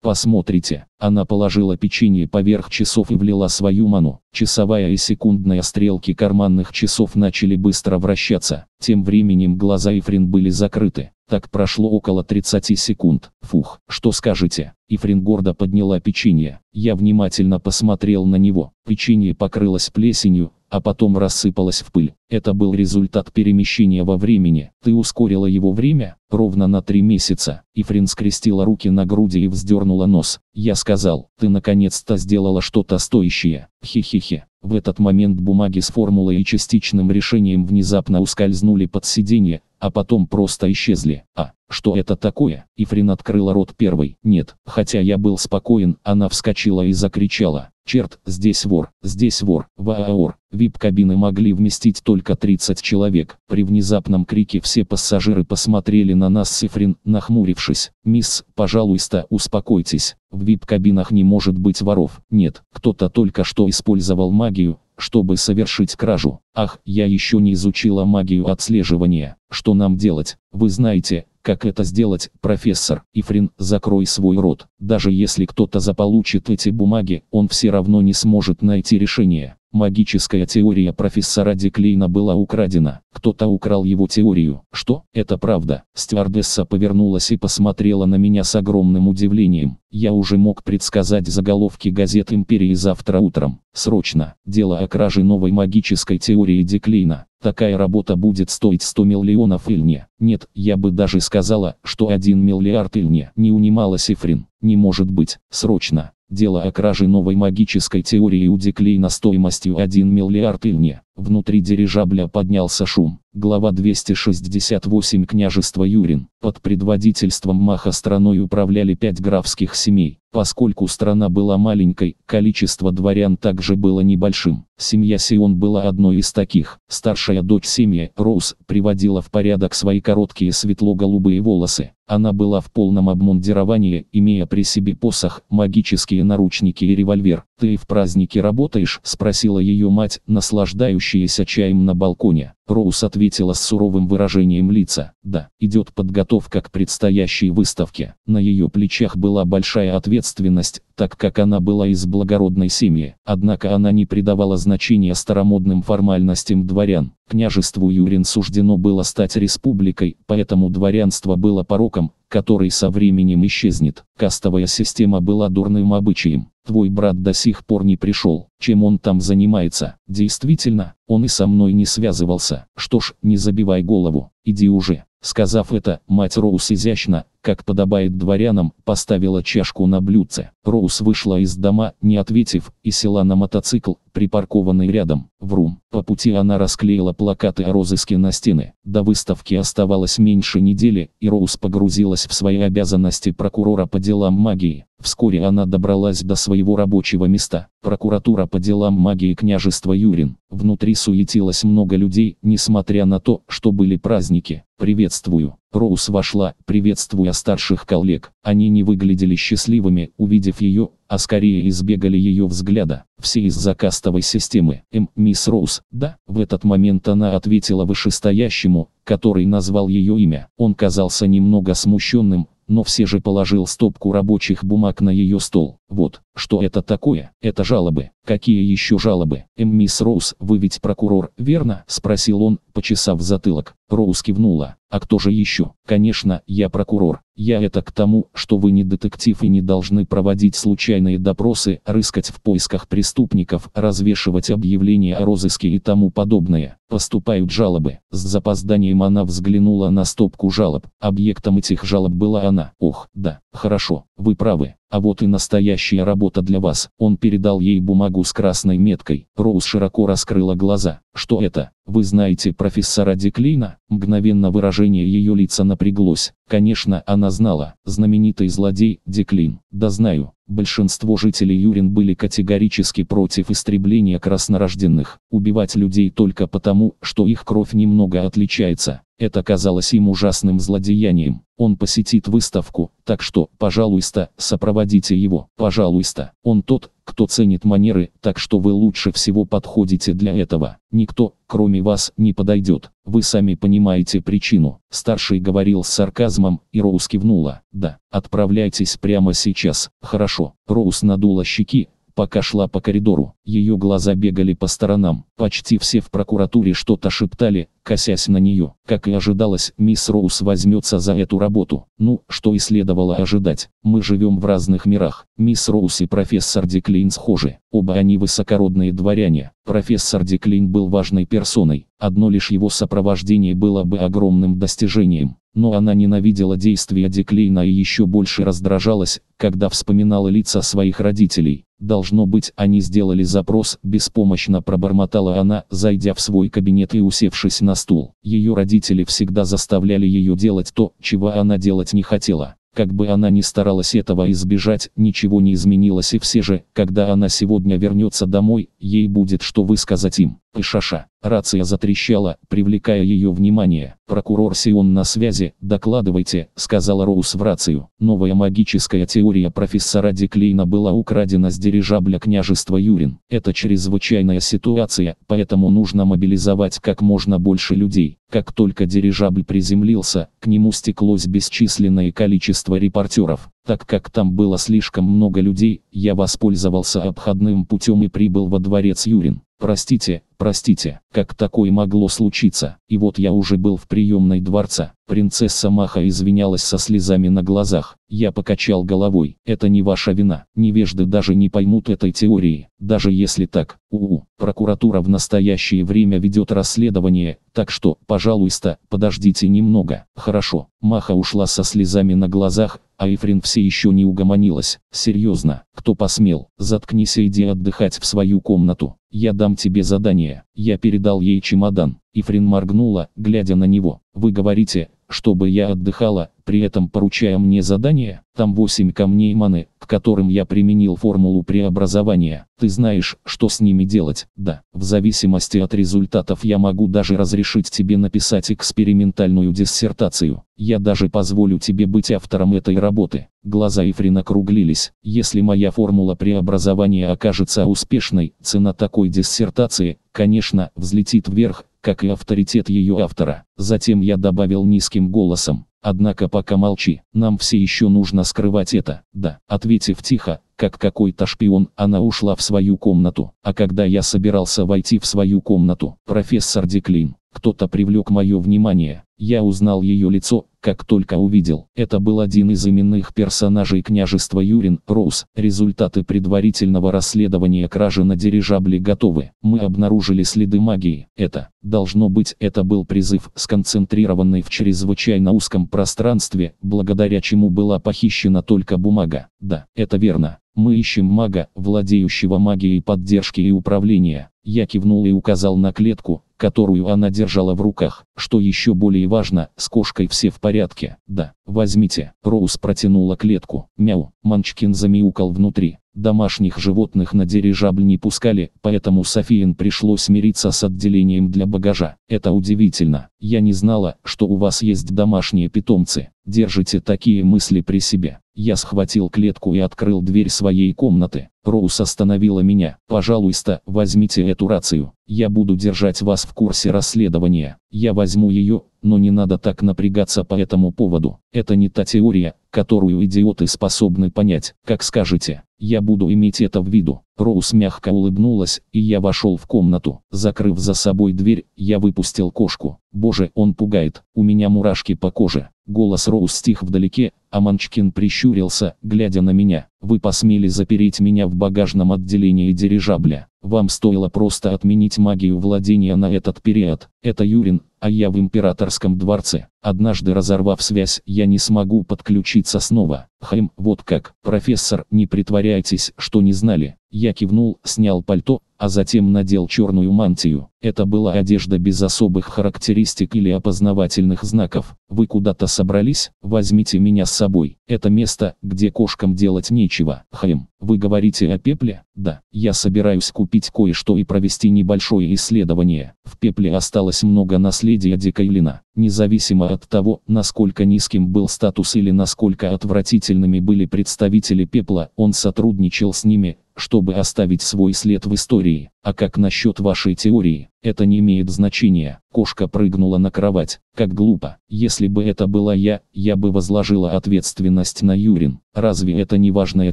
Посмотрите. Она положила печенье поверх часов и влила свою ману. Часовая и секундная стрелки карманных часов начали быстро вращаться. Тем временем глаза Ифрин были закрыты. Так прошло около 30 секунд. Фух, что скажете? Ифрин гордо подняла печенье. Я внимательно посмотрел на него. Печенье покрылось плесенью, а потом рассыпалась в пыль. Это был результат перемещения во времени. Ты ускорила его время, ровно на три месяца. Ифрин скрестила руки на груди и вздернула нос. Я сказал, ты наконец-то сделала что-то стоящее. Хи-хи-хи. В этот момент бумаги с формулой и частичным решением внезапно ускользнули под сиденье, а потом просто исчезли. А, что это такое? Ифрин открыла рот первой. Нет, хотя я был спокоен, она вскочила и закричала. Черт, здесь вор, здесь вор, ваор. Вип-кабины могли вместить только 30 человек. При внезапном крике все пассажиры посмотрели на нас с Ифрин, нахмурившись. «Мисс, пожалуйста, успокойтесь. В вип-кабинах не может быть воров. Нет, кто-то только что использовал магию, чтобы совершить кражу. Ах, я еще не изучила магию отслеживания. Что нам делать? Вы знаете, как это сделать, профессор? Ифрин, закрой свой рот. Даже если кто-то заполучит эти бумаги, он все равно не сможет найти решение. Магическая теория профессора Деклейна была украдена. Кто-то украл его теорию. Что? Это правда. Стюардесса повернулась и посмотрела на меня с огромным удивлением. Я уже мог предсказать заголовки газет Империи завтра утром. Срочно. Дело о краже новой магической теории Деклейна. Такая работа будет стоить 100 миллионов ильне. Нет, я бы даже сказала, что 1 миллиард ильне. Не унималась Ифрин. Не может быть. Срочно. Дело о краже новой магической теории у Деклейна стоимостью 1 миллиард ильни. Внутри дирижабля поднялся шум глава 268 княжества Юрин. Под предводительством Маха страной управляли пять графских семей. Поскольку страна была маленькой, количество дворян также было небольшим. Семья Сион была одной из таких. Старшая дочь семьи, Роуз, приводила в порядок свои короткие светло-голубые волосы. Она была в полном обмундировании, имея при себе посох, магические наручники и револьвер. «Ты в празднике работаешь?» – спросила ее мать, наслаждающаяся чаем на балконе. Роуз ответила с суровым выражением лица. «Да, идет подготовка к предстоящей выставке». На ее плечах была большая ответственность, так как она была из благородной семьи. Однако она не придавала значения старомодным формальностям дворян. Княжеству Юрин суждено было стать республикой, поэтому дворянство было пороком, который со временем исчезнет. Кастовая система была дурным обычаем. Твой брат до сих пор не пришел. Чем он там занимается? Действительно, он и со мной не связывался. Что ж, не забивай голову. Иди уже. Сказав это, мать Роуз изящно, как подобает дворянам, поставила чашку на блюдце. Роуз вышла из дома, не ответив, и села на мотоцикл, припаркованный рядом. в рум По пути она расклеила плакаты о розыске на стены. До выставки оставалось меньше недели, и Роуз погрузилась в свои обязанности прокурора по делам магии. Вскоре она добралась до своего рабочего места. Прокуратура по делам магии княжества Юрин. Внутри суетилось много людей, несмотря на то, что были праздники. «Приветствую», Роуз вошла, приветствуя старших коллег. Они не выглядели счастливыми, увидев ее, а скорее избегали ее взгляда. Все из-за кастовой системы. М. Мисс Роуз, да, в этот момент она ответила вышестоящему, который назвал ее имя. Он казался немного смущенным, но все же положил стопку рабочих бумаг на ее стол. Вот, что это такое? Это жалобы. Какие еще жалобы? Эм, мисс Роуз, вы ведь прокурор, верно? Спросил он, почесав затылок. Роуз кивнула. А кто же еще? Конечно, я прокурор. Я это к тому, что вы не детектив и не должны проводить случайные допросы, рыскать в поисках преступников, развешивать объявления о розыске и тому подобное. Поступают жалобы. С запозданием она взглянула на стопку жалоб. Объектом этих жалоб была она. Ох, да, хорошо, вы правы. А вот и настоящая работа для вас. Он передал ей бумагу с красной меткой. Роуз широко раскрыла глаза. Что это? Вы знаете профессора Деклина? Мгновенно выражение ее лица напряглось. Конечно, она знала. Знаменитый злодей Деклин. Да знаю. Большинство жителей Юрин были категорически против истребления краснорожденных. Убивать людей только потому, что их кровь немного отличается. Это казалось им ужасным злодеянием. Он посетит выставку, так что, пожалуйста, сопроводите его. Пожалуйста, он тот, кто ценит манеры, так что вы лучше всего подходите для этого. Никто, кроме вас, не подойдет. Вы сами понимаете причину. Старший говорил с сарказмом, и Роуз кивнула. Да, отправляйтесь прямо сейчас. Хорошо. Роуз надула щеки, пока шла по коридору. Ее глаза бегали по сторонам. Почти все в прокуратуре что-то шептали, косясь на нее. Как и ожидалось, мисс Роуз возьмется за эту работу. Ну, что и следовало ожидать. Мы живем в разных мирах. Мисс Роуз и профессор Деклин схожи. Оба они высокородные дворяне. Профессор Деклин был важной персоной. Одно лишь его сопровождение было бы огромным достижением. Но она ненавидела действия Деклейна и еще больше раздражалась, когда вспоминала лица своих родителей. Должно быть, они сделали запрос, беспомощно пробормотала она, зайдя в свой кабинет и усевшись на на стул. Ее родители всегда заставляли ее делать то, чего она делать не хотела. Как бы она ни старалась этого избежать, ничего не изменилось и все же, когда она сегодня вернется домой, ей будет что высказать им. Ишаша. Рация затрещала, привлекая ее внимание. «Прокурор Сион на связи, докладывайте», — сказала Роуз в рацию. Новая магическая теория профессора Деклейна была украдена с дирижабля княжества Юрин. Это чрезвычайная ситуация, поэтому нужно мобилизовать как можно больше людей. Как только дирижабль приземлился, к нему стеклось бесчисленное количество репортеров. Так как там было слишком много людей, я воспользовался обходным путем и прибыл во дворец Юрин. Простите, Простите, как такое могло случиться? И вот я уже был в приемной дворца. Принцесса Маха извинялась со слезами на глазах. Я покачал головой. Это не ваша вина. Невежды даже не поймут этой теории. Даже если так. УУ. Прокуратура в настоящее время ведет расследование. Так что, пожалуйста, подождите немного. Хорошо. Маха ушла со слезами на глазах, а Эфрин все еще не угомонилась. Серьезно. Кто посмел? Заткнись и иди отдыхать в свою комнату. Я дам тебе задание. Андрея. Я передал ей чемодан. Ифрин моргнула, глядя на него. «Вы говорите, чтобы я отдыхала, при этом поручая мне задание, там 8 камней маны, к которым я применил формулу преобразования. Ты знаешь, что с ними делать, да. В зависимости от результатов я могу даже разрешить тебе написать экспериментальную диссертацию. Я даже позволю тебе быть автором этой работы. Глаза Ифрина округлились. Если моя формула преобразования окажется успешной, цена такой диссертации, конечно, взлетит вверх, как и авторитет ее автора. Затем я добавил низким голосом. Однако пока молчи, нам все еще нужно скрывать это. Да, ответив тихо, как какой-то шпион, она ушла в свою комнату. А когда я собирался войти в свою комнату, профессор Деклин, кто-то привлек мое внимание. Я узнал ее лицо, как только увидел. Это был один из именных персонажей княжества Юрин, Роуз. Результаты предварительного расследования кражи на дирижабле готовы. Мы обнаружили следы магии. Это, должно быть, это был призыв, сконцентрированный в чрезвычайно узком пространстве, благодаря чему была похищена только бумага. Да, это верно. Мы ищем мага, владеющего магией поддержки и управления. Я кивнул и указал на клетку, которую она держала в руках. Что еще более важно, с кошкой все в порядке. Да, возьмите. Роуз протянула клетку. Мяу. Манчкин замяукал внутри. Домашних животных на дирижабль не пускали, поэтому Софиин пришлось мириться с отделением для багажа. Это удивительно. Я не знала, что у вас есть домашние питомцы. Держите такие мысли при себе. Я схватил клетку и открыл дверь своей комнаты. Роуз остановила меня. «Пожалуйста, возьмите эту рацию. Я буду держать вас в курсе расследования. Я возьму ее, но не надо так напрягаться по этому поводу. Это не та теория, которую идиоты способны понять. Как скажете, я буду иметь это в виду. Роуз мягко улыбнулась, и я вошел в комнату. Закрыв за собой дверь, я выпустил кошку. Боже, он пугает. У меня мурашки по коже. Голос Роуз стих вдалеке, а Аманчкин прищурился, глядя на меня. «Вы посмели запереть меня в багажном отделении дирижабля. Вам стоило просто отменить магию владения на этот период. Это Юрин, а я в императорском дворце. Однажды разорвав связь, я не смогу подключиться снова. Хэм, вот как. Профессор, не притворяйтесь, что не знали. Я кивнул, снял пальто, а затем надел черную мантию. Это была одежда без особых характеристик или опознавательных знаков. Вы куда-то собрались? Возьмите меня с собой. Это место, где кошкам делать нечего. Хэм. Вы говорите о пепле? Да, я собираюсь купить кое-что и провести небольшое исследование. В пепле осталось много наследия Дикайлина. Независимо от того, насколько низким был статус или насколько отвратительными были представители пепла, он сотрудничал с ними, чтобы оставить свой след в истории. А как насчет вашей теории? Это не имеет значения. Кошка прыгнула на кровать. Как глупо. Если бы это была я, я бы возложила ответственность на Юрин. Разве это не важная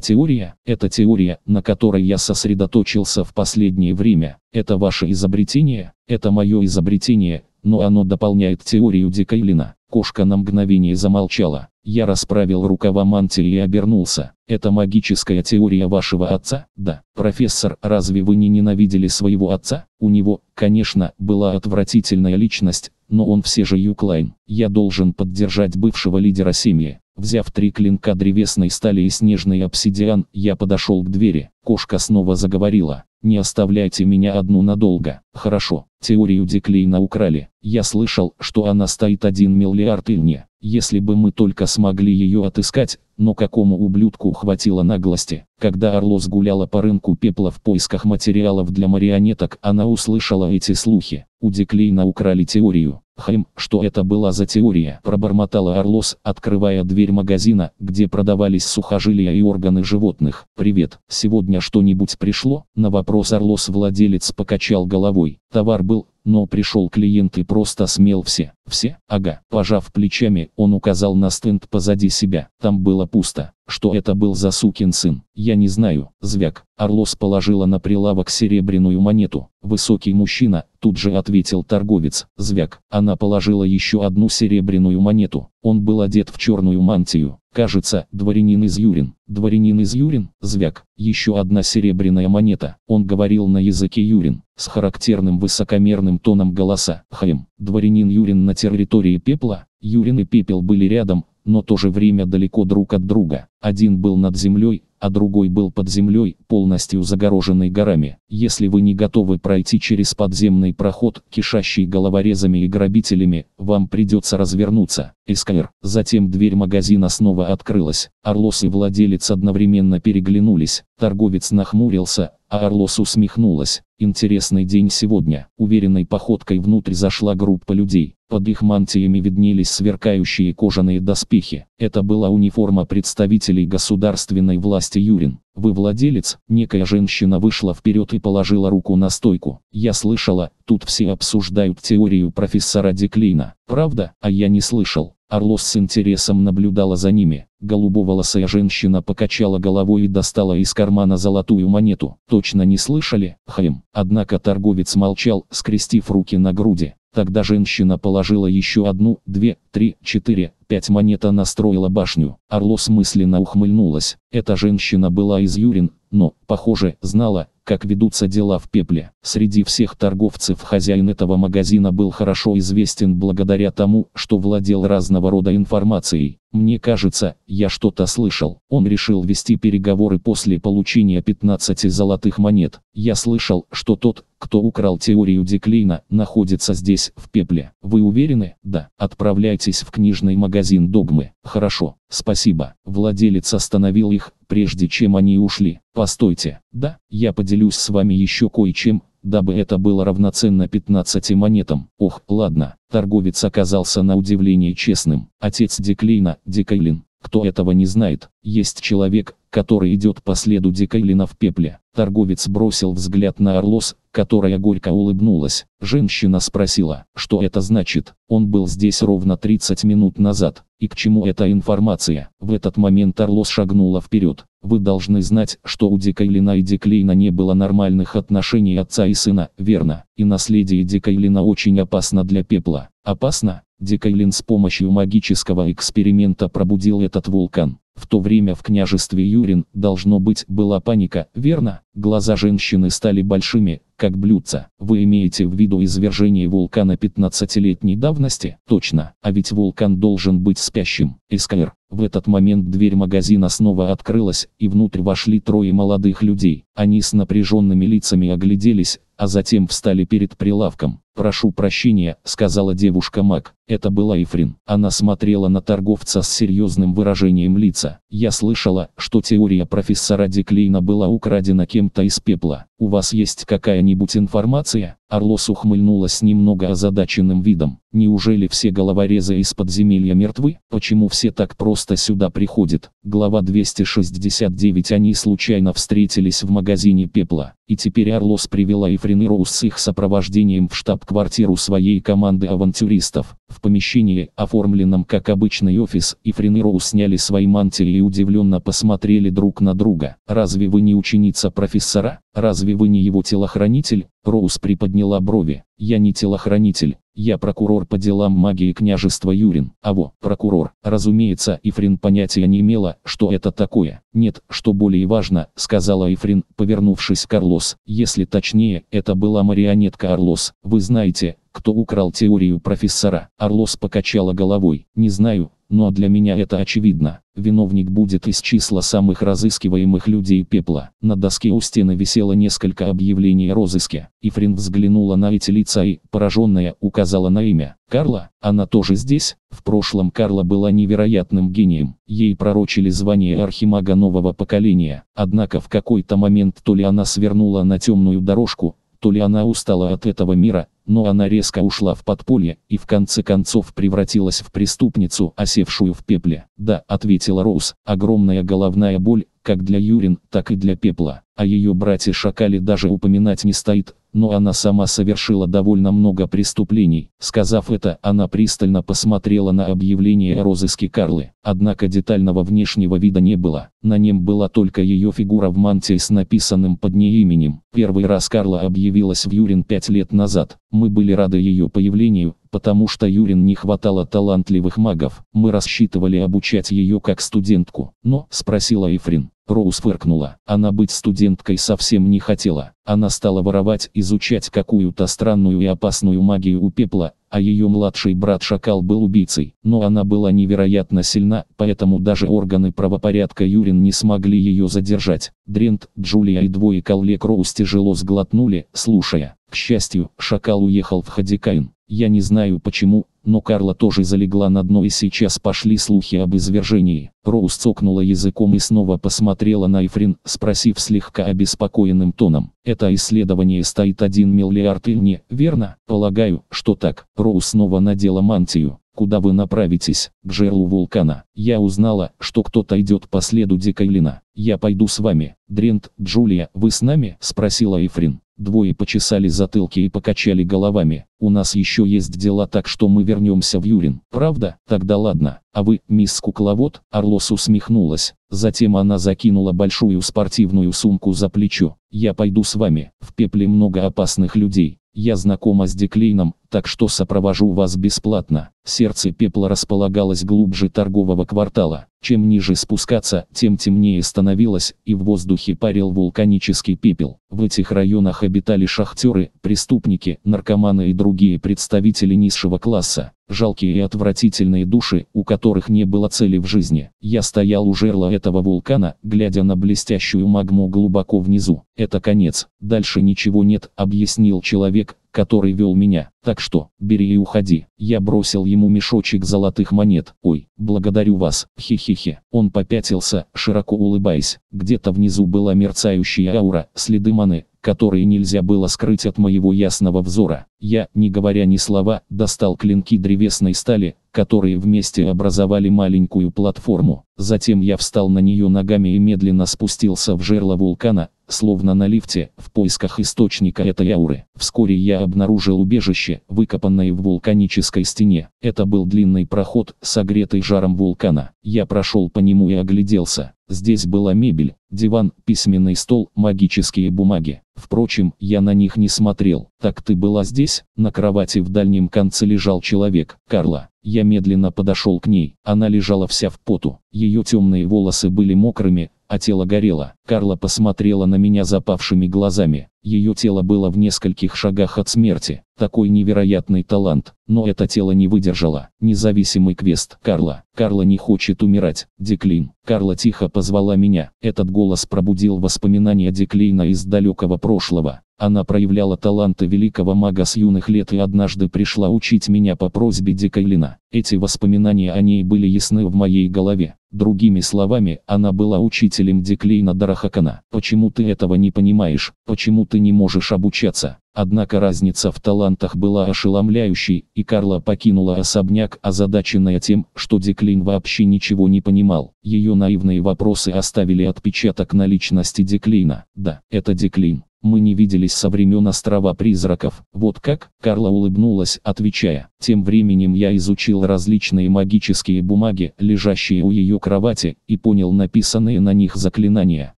теория? Это теория, на которой я сосредоточился в последнее время. Это ваше изобретение? Это мое изобретение, но оно дополняет теорию Декайлина. Кошка на мгновение замолчала. Я расправил рукава мантии и обернулся. Это магическая теория вашего отца? Да. Профессор, разве вы не ненавидели своего отца? У него, конечно, была отвратительная личность, но он все же Юклайн. Я должен поддержать бывшего лидера семьи. Взяв три клинка древесной стали и снежный обсидиан, я подошел к двери. Кошка снова заговорила. Не оставляйте меня одну надолго. Хорошо, теорию Деклейна украли. Я слышал, что она стоит один миллиард ильне. Если бы мы только смогли ее отыскать, но какому ублюдку хватило наглости. Когда Орлос гуляла по рынку пепла в поисках материалов для марионеток, она услышала эти слухи. У Деклейна украли теорию. Хм, что это была за теория, пробормотала Орлос, открывая дверь магазина, где продавались сухожилия и органы животных. Привет, сегодня что-нибудь пришло? На вопрос Орлос владелец покачал головой. Товар был но пришел клиент и просто смел все. Все? Ага. Пожав плечами, он указал на стенд позади себя. Там было пусто. Что это был за сукин сын? Я не знаю. Звяк. Орлос положила на прилавок серебряную монету. Высокий мужчина, тут же ответил торговец. Звяк. Она положила еще одну серебряную монету. Он был одет в черную мантию. Кажется, дворянин из Юрин. Дворянин из Юрин, звяк, еще одна серебряная монета. Он говорил на языке Юрин, с характерным высокомерным тоном голоса. Хаим, дворянин Юрин на территории пепла, Юрин и пепел были рядом, но то же время далеко друг от друга. Один был над землей, а другой был под землей, полностью загороженный горами. Если вы не готовы пройти через подземный проход, кишащий головорезами и грабителями, вам придется развернуться. Эскайр. Затем дверь магазина снова открылась. Орлос и владелец одновременно переглянулись. Торговец нахмурился, а Орлос усмехнулась. Интересный день сегодня. Уверенной походкой внутрь зашла группа людей. Под их мантиями виднелись сверкающие кожаные доспехи. Это была униформа представителей представителей государственной власти Юрин. «Вы владелец?» Некая женщина вышла вперед и положила руку на стойку. «Я слышала, тут все обсуждают теорию профессора Деклина. Правда? А я не слышал». Орлос с интересом наблюдала за ними. Голубоволосая женщина покачала головой и достала из кармана золотую монету. «Точно не слышали, Хэм?» Однако торговец молчал, скрестив руки на груди. Тогда женщина положила еще одну, две, три, четыре, пять монет, а настроила башню. Орлос мысленно ухмыльнулась. Эта женщина была из Юрин, но, похоже, знала, как ведутся дела в пепле. Среди всех торговцев хозяин этого магазина был хорошо известен благодаря тому, что владел разного рода информацией. Мне кажется, я что-то слышал. Он решил вести переговоры после получения 15 золотых монет. Я слышал, что тот, кто украл теорию Деклина, находится здесь, в пепле. Вы уверены? Да. Отправляйтесь в книжный магазин Догмы. Хорошо, спасибо. Владелец остановил их, прежде чем они ушли. Постойте. Да, я поделюсь с вами еще кое-чем, дабы это было равноценно 15 монетам. Ох, ладно, торговец оказался на удивление честным. Отец Деклейна, Декайлин, кто этого не знает, есть человек, который идет по следу Декайлина в пепле. Торговец бросил взгляд на Орлос, которая горько улыбнулась. Женщина спросила, что это значит. Он был здесь ровно 30 минут назад. И к чему эта информация? В этот момент Орлос шагнула вперед. Вы должны знать, что у Декайлина и Деклейна не было нормальных отношений отца и сына, верно? И наследие Декайлина очень опасно для пепла. Опасно? Декайлин с помощью магического эксперимента пробудил этот вулкан. В то время в княжестве Юрин, должно быть, была паника, верно? Глаза женщины стали большими, как блюдца. Вы имеете в виду извержение вулкана 15-летней давности? Точно. А ведь вулкан должен быть спящим. Искайр, в этот момент дверь магазина снова открылась, и внутрь вошли трое молодых людей. Они с напряженными лицами огляделись, а затем встали перед прилавком. «Прошу прощения», — сказала девушка Мак. Это была Ифрин. Она смотрела на торговца с серьезным выражением лица. «Я слышала, что теория профессора Деклейна была украдена кем-то из пепла. У вас есть какая-нибудь информация?» Орлос ухмыльнулась немного озадаченным видом. Неужели все головорезы из подземелья мертвы? Почему все так просто сюда приходят? Глава 269 Они случайно встретились в магазине пепла, и теперь Орлос привела Эфрин и Роуз с их сопровождением в штаб-квартиру своей команды авантюристов. В помещении, оформленном как обычный офис, Эфрин и Роуз сняли свои мантии и удивленно посмотрели друг на друга. «Разве вы не ученица профессора? Разве вы не его телохранитель?» Роуз приподняла брови. «Я не телохранитель, я прокурор по делам магии княжества Юрин. А во, прокурор. Разумеется, Ифрин понятия не имела, что это такое. Нет, что более важно, сказала Ифрин, повернувшись к Орлос. Если точнее, это была марионетка Орлос. Вы знаете, кто украл теорию профессора? Орлос покачала головой. Не знаю, но ну а для меня это очевидно. Виновник будет из числа самых разыскиваемых людей пепла. На доске у стены висело несколько объявлений о розыске. Ифрин взглянула на эти лица и, пораженная, указала на имя. Карла, она тоже здесь? В прошлом Карла была невероятным гением. Ей пророчили звание архимага нового поколения. Однако в какой-то момент то ли она свернула на темную дорожку, то ли она устала от этого мира, но она резко ушла в подполье и в конце концов превратилась в преступницу, осевшую в пепле. «Да», — ответила Роуз, — «огромная головная боль, как для Юрин, так и для пепла. а ее брате Шакале даже упоминать не стоит, но она сама совершила довольно много преступлений. Сказав это, она пристально посмотрела на объявление о розыске Карлы. Однако детального внешнего вида не было. На нем была только ее фигура в мантии с написанным под ней именем. Первый раз Карла объявилась в Юрин пять лет назад. Мы были рады ее появлению, потому что Юрин не хватало талантливых магов. Мы рассчитывали обучать ее как студентку. Но, спросила Эфрин, Роуз фыркнула. Она быть студенткой совсем не хотела. Она стала воровать, изучать какую-то странную и опасную магию у пепла, а ее младший брат Шакал был убийцей. Но она была невероятно сильна, поэтому даже органы правопорядка Юрин не смогли ее задержать. Дрент, Джулия и двое коллег Роуз тяжело сглотнули, слушая. К счастью, Шакал уехал в Хадикайн. Я не знаю почему, но Карла тоже залегла на дно и сейчас пошли слухи об извержении. Роуз цокнула языком и снова посмотрела на Эфрин, спросив слегка обеспокоенным тоном. Это исследование стоит один миллиард и не, верно? Полагаю, что так. Роуз снова надела мантию. Куда вы направитесь? К жерлу вулкана. Я узнала, что кто-то идет по следу Дикайлина. Я пойду с вами. Дрент, Джулия, вы с нами? Спросила Эфрин. Двое почесали затылки и покачали головами. У нас еще есть дела, так что мы вернемся в Юрин. Правда? Тогда ладно. А вы, мисс Кукловод? Орлос усмехнулась. Затем она закинула большую спортивную сумку за плечо. Я пойду с вами. В пепле много опасных людей. Я знакома с Деклейном, так что сопровожу вас бесплатно. Сердце пепла располагалось глубже торгового квартала. Чем ниже спускаться, тем темнее становилось, и в воздухе парил вулканический пепел. В этих районах обитали шахтеры, преступники, наркоманы и другие представители низшего класса жалкие и отвратительные души, у которых не было цели в жизни. Я стоял у жерла этого вулкана, глядя на блестящую магму глубоко внизу. Это конец, дальше ничего нет, объяснил человек, который вел меня. Так что, бери и уходи. Я бросил ему мешочек золотых монет. Ой, благодарю вас, хи-хи-хи. Он попятился, широко улыбаясь. Где-то внизу была мерцающая аура, следы маны, которые нельзя было скрыть от моего ясного взора. Я, не говоря ни слова, достал клинки древесной стали, которые вместе образовали маленькую платформу. Затем я встал на нее ногами и медленно спустился в жерло вулкана, словно на лифте, в поисках источника этой ауры. Вскоре я обнаружил убежище, выкопанное в вулканической стене. Это был длинный проход, согретый жаром вулкана. Я прошел по нему и огляделся. Здесь была мебель, диван, письменный стол, магические бумаги. Впрочем, я на них не смотрел. Так ты была здесь? На кровати в дальнем конце лежал человек, Карла. Я медленно подошел к ней. Она лежала вся в поту. Ее темные волосы были мокрыми, а тело горело. Карла посмотрела на меня запавшими глазами. Ее тело было в нескольких шагах от смерти. Такой невероятный талант. Но это тело не выдержало. Независимый квест. Карла. Карла не хочет умирать. Деклин. Карла тихо позвала меня. Этот голос пробудил воспоминания Деклина из далекого прошлого. Она проявляла таланты великого мага с юных лет и однажды пришла учить меня по просьбе Дикайлина. Эти воспоминания о ней были ясны в моей голове. Другими словами, она была учителем Деклейна Дарахакана. Почему ты этого не понимаешь? Почему ты не можешь обучаться? Однако разница в талантах была ошеломляющей, и Карла покинула особняк, озадаченная тем, что Деклин вообще ничего не понимал. Ее наивные вопросы оставили отпечаток на личности Деклина. Да, это Деклин. Мы не виделись со времен Острова Призраков. Вот как, Карла улыбнулась, отвечая. Тем временем я изучил различные магические бумаги, лежащие у ее кровати, и понял написанные на них заклинания.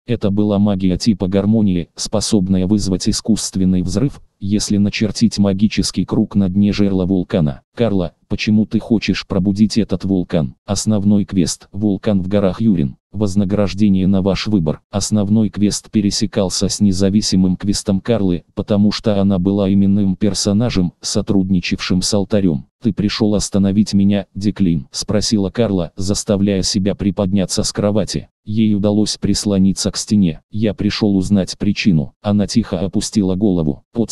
Это была магия типа гармонии, способная вызвать искусственный взрыв, если начертить магический круг на дне жерла вулкана. Карла, почему ты хочешь пробудить этот вулкан. Основной квест – вулкан в горах Юрин. Вознаграждение на ваш выбор. Основной квест пересекался с независимым квестом Карлы, потому что она была именным персонажем, сотрудничавшим с алтарем. «Ты пришел остановить меня, Деклин?» – спросила Карла, заставляя себя приподняться с кровати. Ей удалось прислониться к стене. «Я пришел узнать причину». Она тихо опустила голову. Пот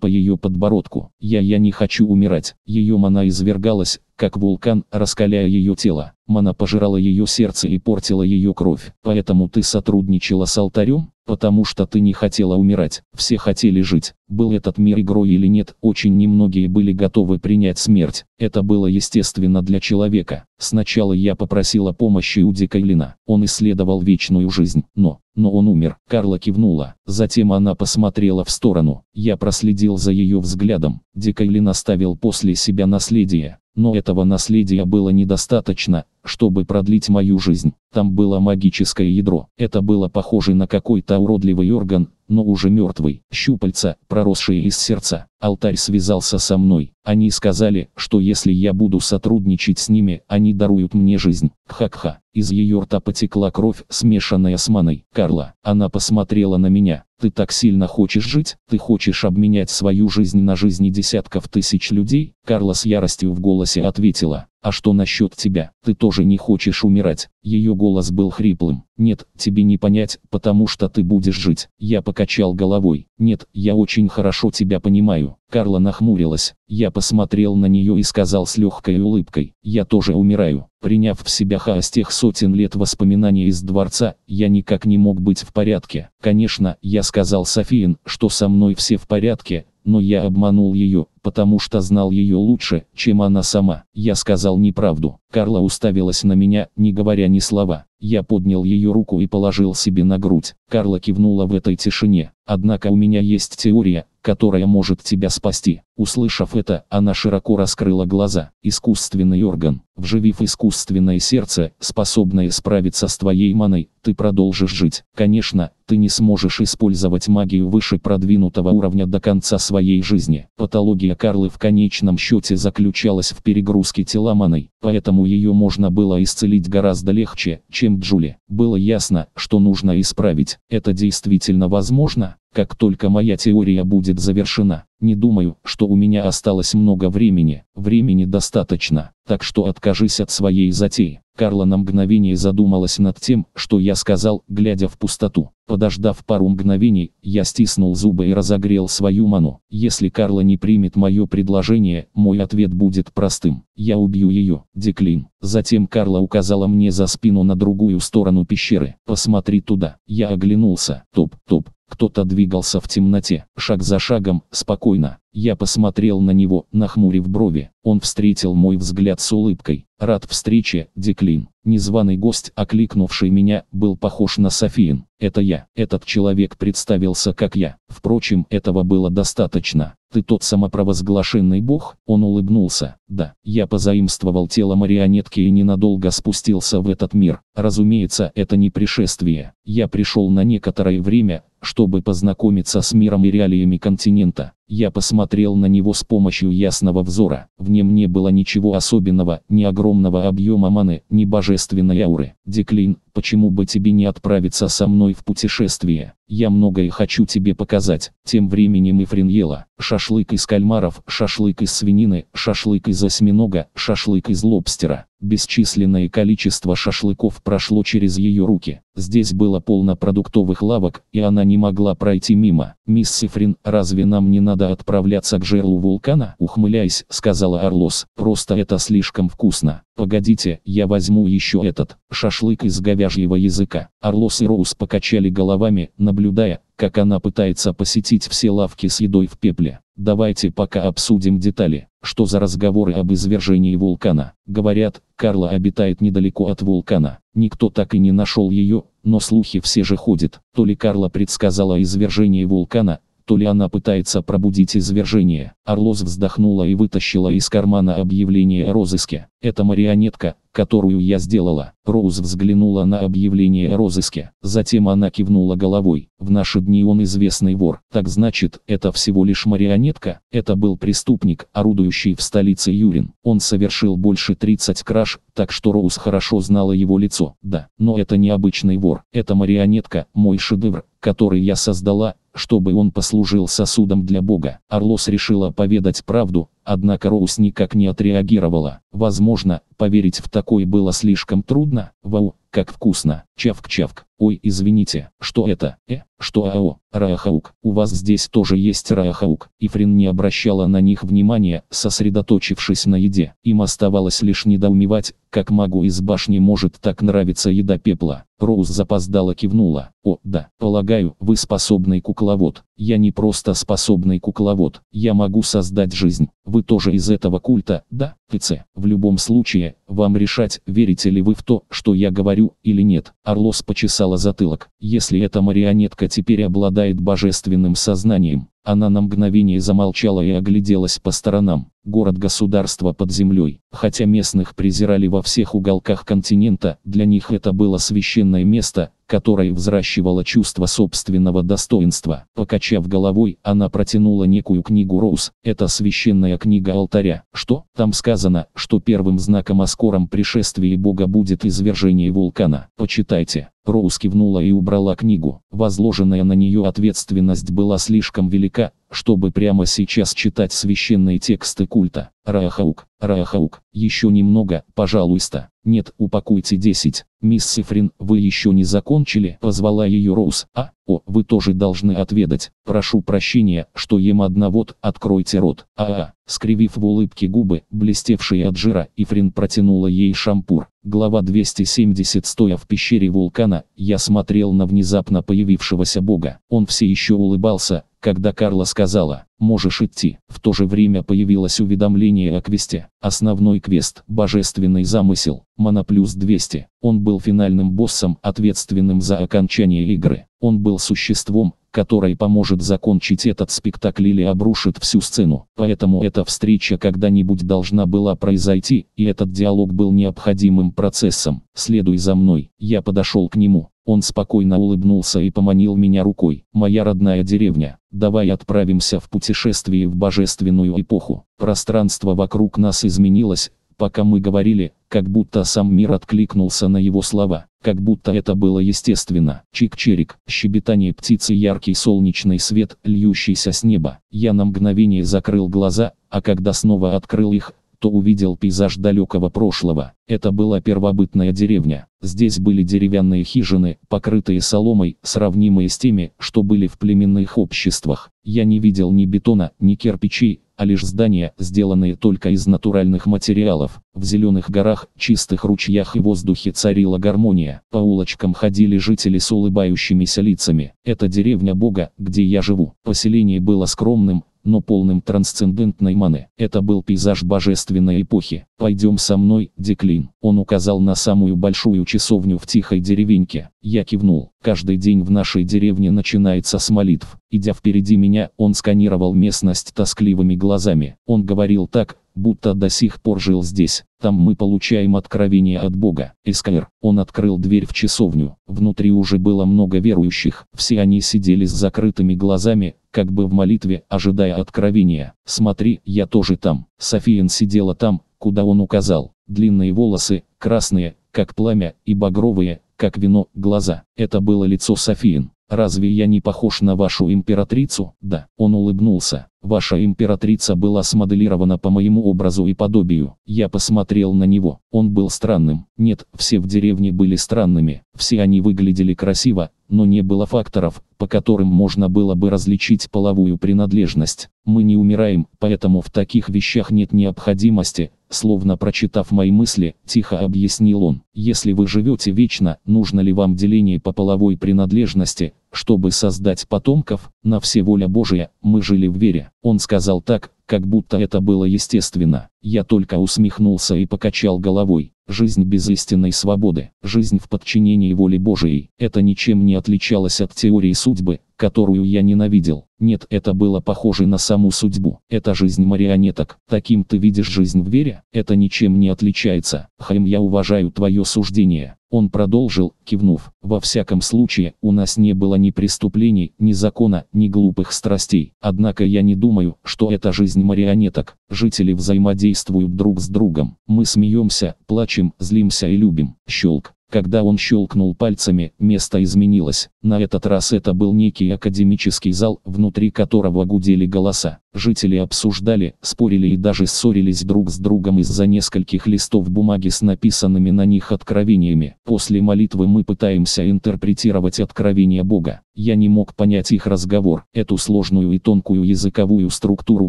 по ее подбородку. «Я, я не хочу умирать». Ее мана извернулась извергалась, как вулкан, раскаляя ее тело. Мана пожирала ее сердце и портила ее кровь. Поэтому ты сотрудничала с алтарем? Потому что ты не хотела умирать, все хотели жить. Был этот мир игрой или нет, очень немногие были готовы принять смерть. Это было естественно для человека. Сначала я попросила помощи у Дикайлина. Он исследовал вечную жизнь, но, но он умер. Карла кивнула. Затем она посмотрела в сторону. Я проследил за ее взглядом. Дикайлин оставил после себя наследие. Но этого наследия было недостаточно, чтобы продлить мою жизнь. Там было магическое ядро. Это было похоже на какой-то уродливый орган, но уже мертвый. Щупальца, проросшие из сердца. Алтарь связался со мной. Они сказали, что если я буду сотрудничать с ними, они даруют мне жизнь. Кха-кха. Из ее рта потекла кровь, смешанная с маной. Карла. Она посмотрела на меня. Ты так сильно хочешь жить, ты хочешь обменять свою жизнь на жизни десятков тысяч людей, Карла с яростью в голосе ответила. «А что насчет тебя? Ты тоже не хочешь умирать?» Ее голос был хриплым. «Нет, тебе не понять, потому что ты будешь жить». Я покачал головой. «Нет, я очень хорошо тебя понимаю». Карла нахмурилась. Я посмотрел на нее и сказал с легкой улыбкой. «Я тоже умираю». Приняв в себя хаос тех сотен лет воспоминаний из дворца, я никак не мог быть в порядке. Конечно, я сказал Софиин, что со мной все в порядке, но я обманул ее, потому что знал ее лучше, чем она сама. Я сказал неправду. Карла уставилась на меня, не говоря ни слова. Я поднял ее руку и положил себе на грудь. Карла кивнула в этой тишине. Однако у меня есть теория, которая может тебя спасти. Услышав это, она широко раскрыла глаза. Искусственный орган. Вживив искусственное сердце, способное справиться с твоей маной, ты продолжишь жить. Конечно, ты не сможешь использовать магию выше продвинутого уровня до конца своей жизни. Патология Задача Карлы в конечном счете заключалась в перегрузке теломаной, поэтому ее можно было исцелить гораздо легче, чем Джули. Было ясно, что нужно исправить. Это действительно возможно? Как только моя теория будет завершена, не думаю, что у меня осталось много времени, времени достаточно, так что откажись от своей затеи. Карла на мгновение задумалась над тем, что я сказал, глядя в пустоту. Подождав пару мгновений, я стиснул зубы и разогрел свою ману. Если Карла не примет мое предложение, мой ответ будет простым. Я убью ее, Деклин. Затем Карла указала мне за спину на другую сторону пещеры. Посмотри туда. Я оглянулся. Топ, топ, кто-то двигался в темноте, шаг за шагом, спокойно. Я посмотрел на него, нахмурив брови. Он встретил мой взгляд с улыбкой. Рад встрече, Деклин. Незваный гость, окликнувший меня, был похож на Софиин. Это я. Этот человек представился как я. Впрочем, этого было достаточно. Ты тот самопровозглашенный бог? Он улыбнулся. Да, я позаимствовал тело марионетки и ненадолго спустился в этот мир. Разумеется, это не пришествие. Я пришел на некоторое время, чтобы познакомиться с миром и реалиями континента. Я посмотрел на него с помощью ясного взора. В нем не было ничего особенного, ни огромного объема маны, ни божественной ауры. Деклин, почему бы тебе не отправиться со мной в путешествие? Я многое хочу тебе показать. Тем временем Ифрин ела. Шашлык из кальмаров, шашлык из свинины, шашлык из осьминога, шашлык из лобстера. Бесчисленное количество шашлыков прошло через ее руки. Здесь было полно продуктовых лавок, и она не могла пройти мимо. «Мисс Сифрин, разве нам не надо отправляться к жерлу вулкана?» Ухмыляясь, сказала Орлос. «Просто это слишком вкусно. Погодите, я возьму еще этот шашлык из говяжьего языка». Орлос и Роуз покачали головами, наблюдая, как она пытается посетить все лавки с едой в пепле. Давайте пока обсудим детали. Что за разговоры об извержении вулкана? Говорят, Карла обитает недалеко от вулкана. Никто так и не нашел ее, но слухи все же ходят. То ли Карла предсказала извержение вулкана, то ли она пытается пробудить извержение. Орлос вздохнула и вытащила из кармана объявление о розыске. Это марионетка, которую я сделала. Роуз взглянула на объявление о розыске. Затем она кивнула головой. В наши дни он известный вор. Так значит, это всего лишь марионетка? Это был преступник, орудующий в столице Юрин. Он совершил больше 30 краж, так что Роуз хорошо знала его лицо. Да, но это не обычный вор. Это марионетка, мой шедевр, который я создала, чтобы он послужил сосудом для Бога. Орлос решила поведать правду, Однако Роуз никак не отреагировала. Возможно, поверить в такое было слишком трудно. Вау, как вкусно. Чавк-чавк. Ой, извините, что это? Э, что АО? Рахаук. У вас здесь тоже есть Рахаук. Ифрин не обращала на них внимания, сосредоточившись на еде. Им оставалось лишь недоумевать, как магу из башни может так нравиться еда пепла. Роуз запоздала кивнула. О, да, полагаю, вы способный кукловод. Я не просто способный кукловод. Я могу создать жизнь. Вы тоже из этого культа, да? Спицы. В любом случае, вам решать, верите ли вы в то, что я говорю, или нет. Орлос почесала затылок. Если эта марионетка теперь обладает божественным сознанием, она на мгновение замолчала и огляделась по сторонам. Город-государство под землей. Хотя местных презирали во всех уголках континента, для них это было священное место, которое взращивало чувство собственного достоинства. Покачав головой, она протянула некую книгу Роуз. Это священная книга алтаря. Что? Там сказано, что первым знаком о скором пришествии Бога будет извержение вулкана. Почитайте. Роуз кивнула и убрала книгу. Возложенная на нее ответственность была слишком велика, чтобы прямо сейчас читать священные тексты культа. Раахаук, Раахаук, еще немного, пожалуйста. Нет, упакуйте 10. Мисс Сифрин, вы еще не закончили, позвала ее Роуз. А, о, вы тоже должны отведать. Прошу прощения, что ем одновод, откройте рот. А, -а, -а. скривив в улыбке губы, блестевшие от жира, Ифрин протянула ей шампур. Глава 270 Стоя в пещере вулкана, я смотрел на внезапно появившегося бога. Он все еще улыбался, когда Карла сказала «можешь идти», в то же время появилось уведомление о квесте. Основной квест «Божественный замысел» Моноплюс 200. Он был финальным боссом, ответственным за окончание игры. Он был существом, которое поможет закончить этот спектакль или обрушит всю сцену. Поэтому эта встреча когда-нибудь должна была произойти, и этот диалог был необходимым процессом. «Следуй за мной». Я подошел к нему. Он спокойно улыбнулся и поманил меня рукой. «Моя родная деревня, давай отправимся в путешествие в божественную эпоху». Пространство вокруг нас изменилось, пока мы говорили, как будто сам мир откликнулся на его слова, как будто это было естественно. чик черик щебетание птицы, яркий солнечный свет, льющийся с неба. Я на мгновение закрыл глаза, а когда снова открыл их, что увидел пейзаж далекого прошлого. Это была первобытная деревня. Здесь были деревянные хижины, покрытые соломой, сравнимые с теми, что были в племенных обществах. Я не видел ни бетона, ни кирпичей, а лишь здания, сделанные только из натуральных материалов. В зеленых горах, чистых ручьях и воздухе царила гармония. По улочкам ходили жители с улыбающимися лицами. Это деревня Бога, где я живу. Поселение было скромным, но полным трансцендентной маны. Это был пейзаж божественной эпохи. «Пойдем со мной, Деклин». Он указал на самую большую часовню в тихой деревеньке. Я кивнул. Каждый день в нашей деревне начинается с молитв. Идя впереди меня, он сканировал местность тоскливыми глазами. Он говорил так, будто до сих пор жил здесь. Там мы получаем откровение от Бога. Эскайр. Он открыл дверь в часовню. Внутри уже было много верующих. Все они сидели с закрытыми глазами, как бы в молитве, ожидая откровения. Смотри, я тоже там. Софиен сидела там, куда он указал. Длинные волосы, красные, как пламя, и багровые, как вино, глаза. Это было лицо Софиин. «Разве я не похож на вашу императрицу?» «Да». Он улыбнулся. Ваша императрица была смоделирована по моему образу и подобию. Я посмотрел на него. Он был странным. Нет, все в деревне были странными. Все они выглядели красиво, но не было факторов, по которым можно было бы различить половую принадлежность. Мы не умираем, поэтому в таких вещах нет необходимости, словно прочитав мои мысли, тихо объяснил он. Если вы живете вечно, нужно ли вам деление по половой принадлежности, чтобы создать потомков, на все воля Божия, мы жили в вере. Он сказал так, как будто это было естественно. Я только усмехнулся и покачал головой. Жизнь без истинной свободы, жизнь в подчинении воле Божией, это ничем не отличалось от теории судьбы, которую я ненавидел. Нет, это было похоже на саму судьбу. Это жизнь марионеток. Таким ты видишь жизнь в вере? Это ничем не отличается. Хайм, я уважаю твое суждение. Он продолжил, кивнув, во всяком случае, у нас не было ни преступлений, ни закона, ни глупых страстей. Однако я не думаю, что это жизнь марионеток. Жители взаимодействуют друг с другом. Мы смеемся, плачем, злимся и любим. Щелк. Когда он щелкнул пальцами, место изменилось. На этот раз это был некий академический зал, внутри которого гудели голоса. Жители обсуждали, спорили и даже ссорились друг с другом из-за нескольких листов бумаги с написанными на них откровениями. После молитвы мы пытаемся интерпретировать откровения Бога. Я не мог понять их разговор. Эту сложную и тонкую языковую структуру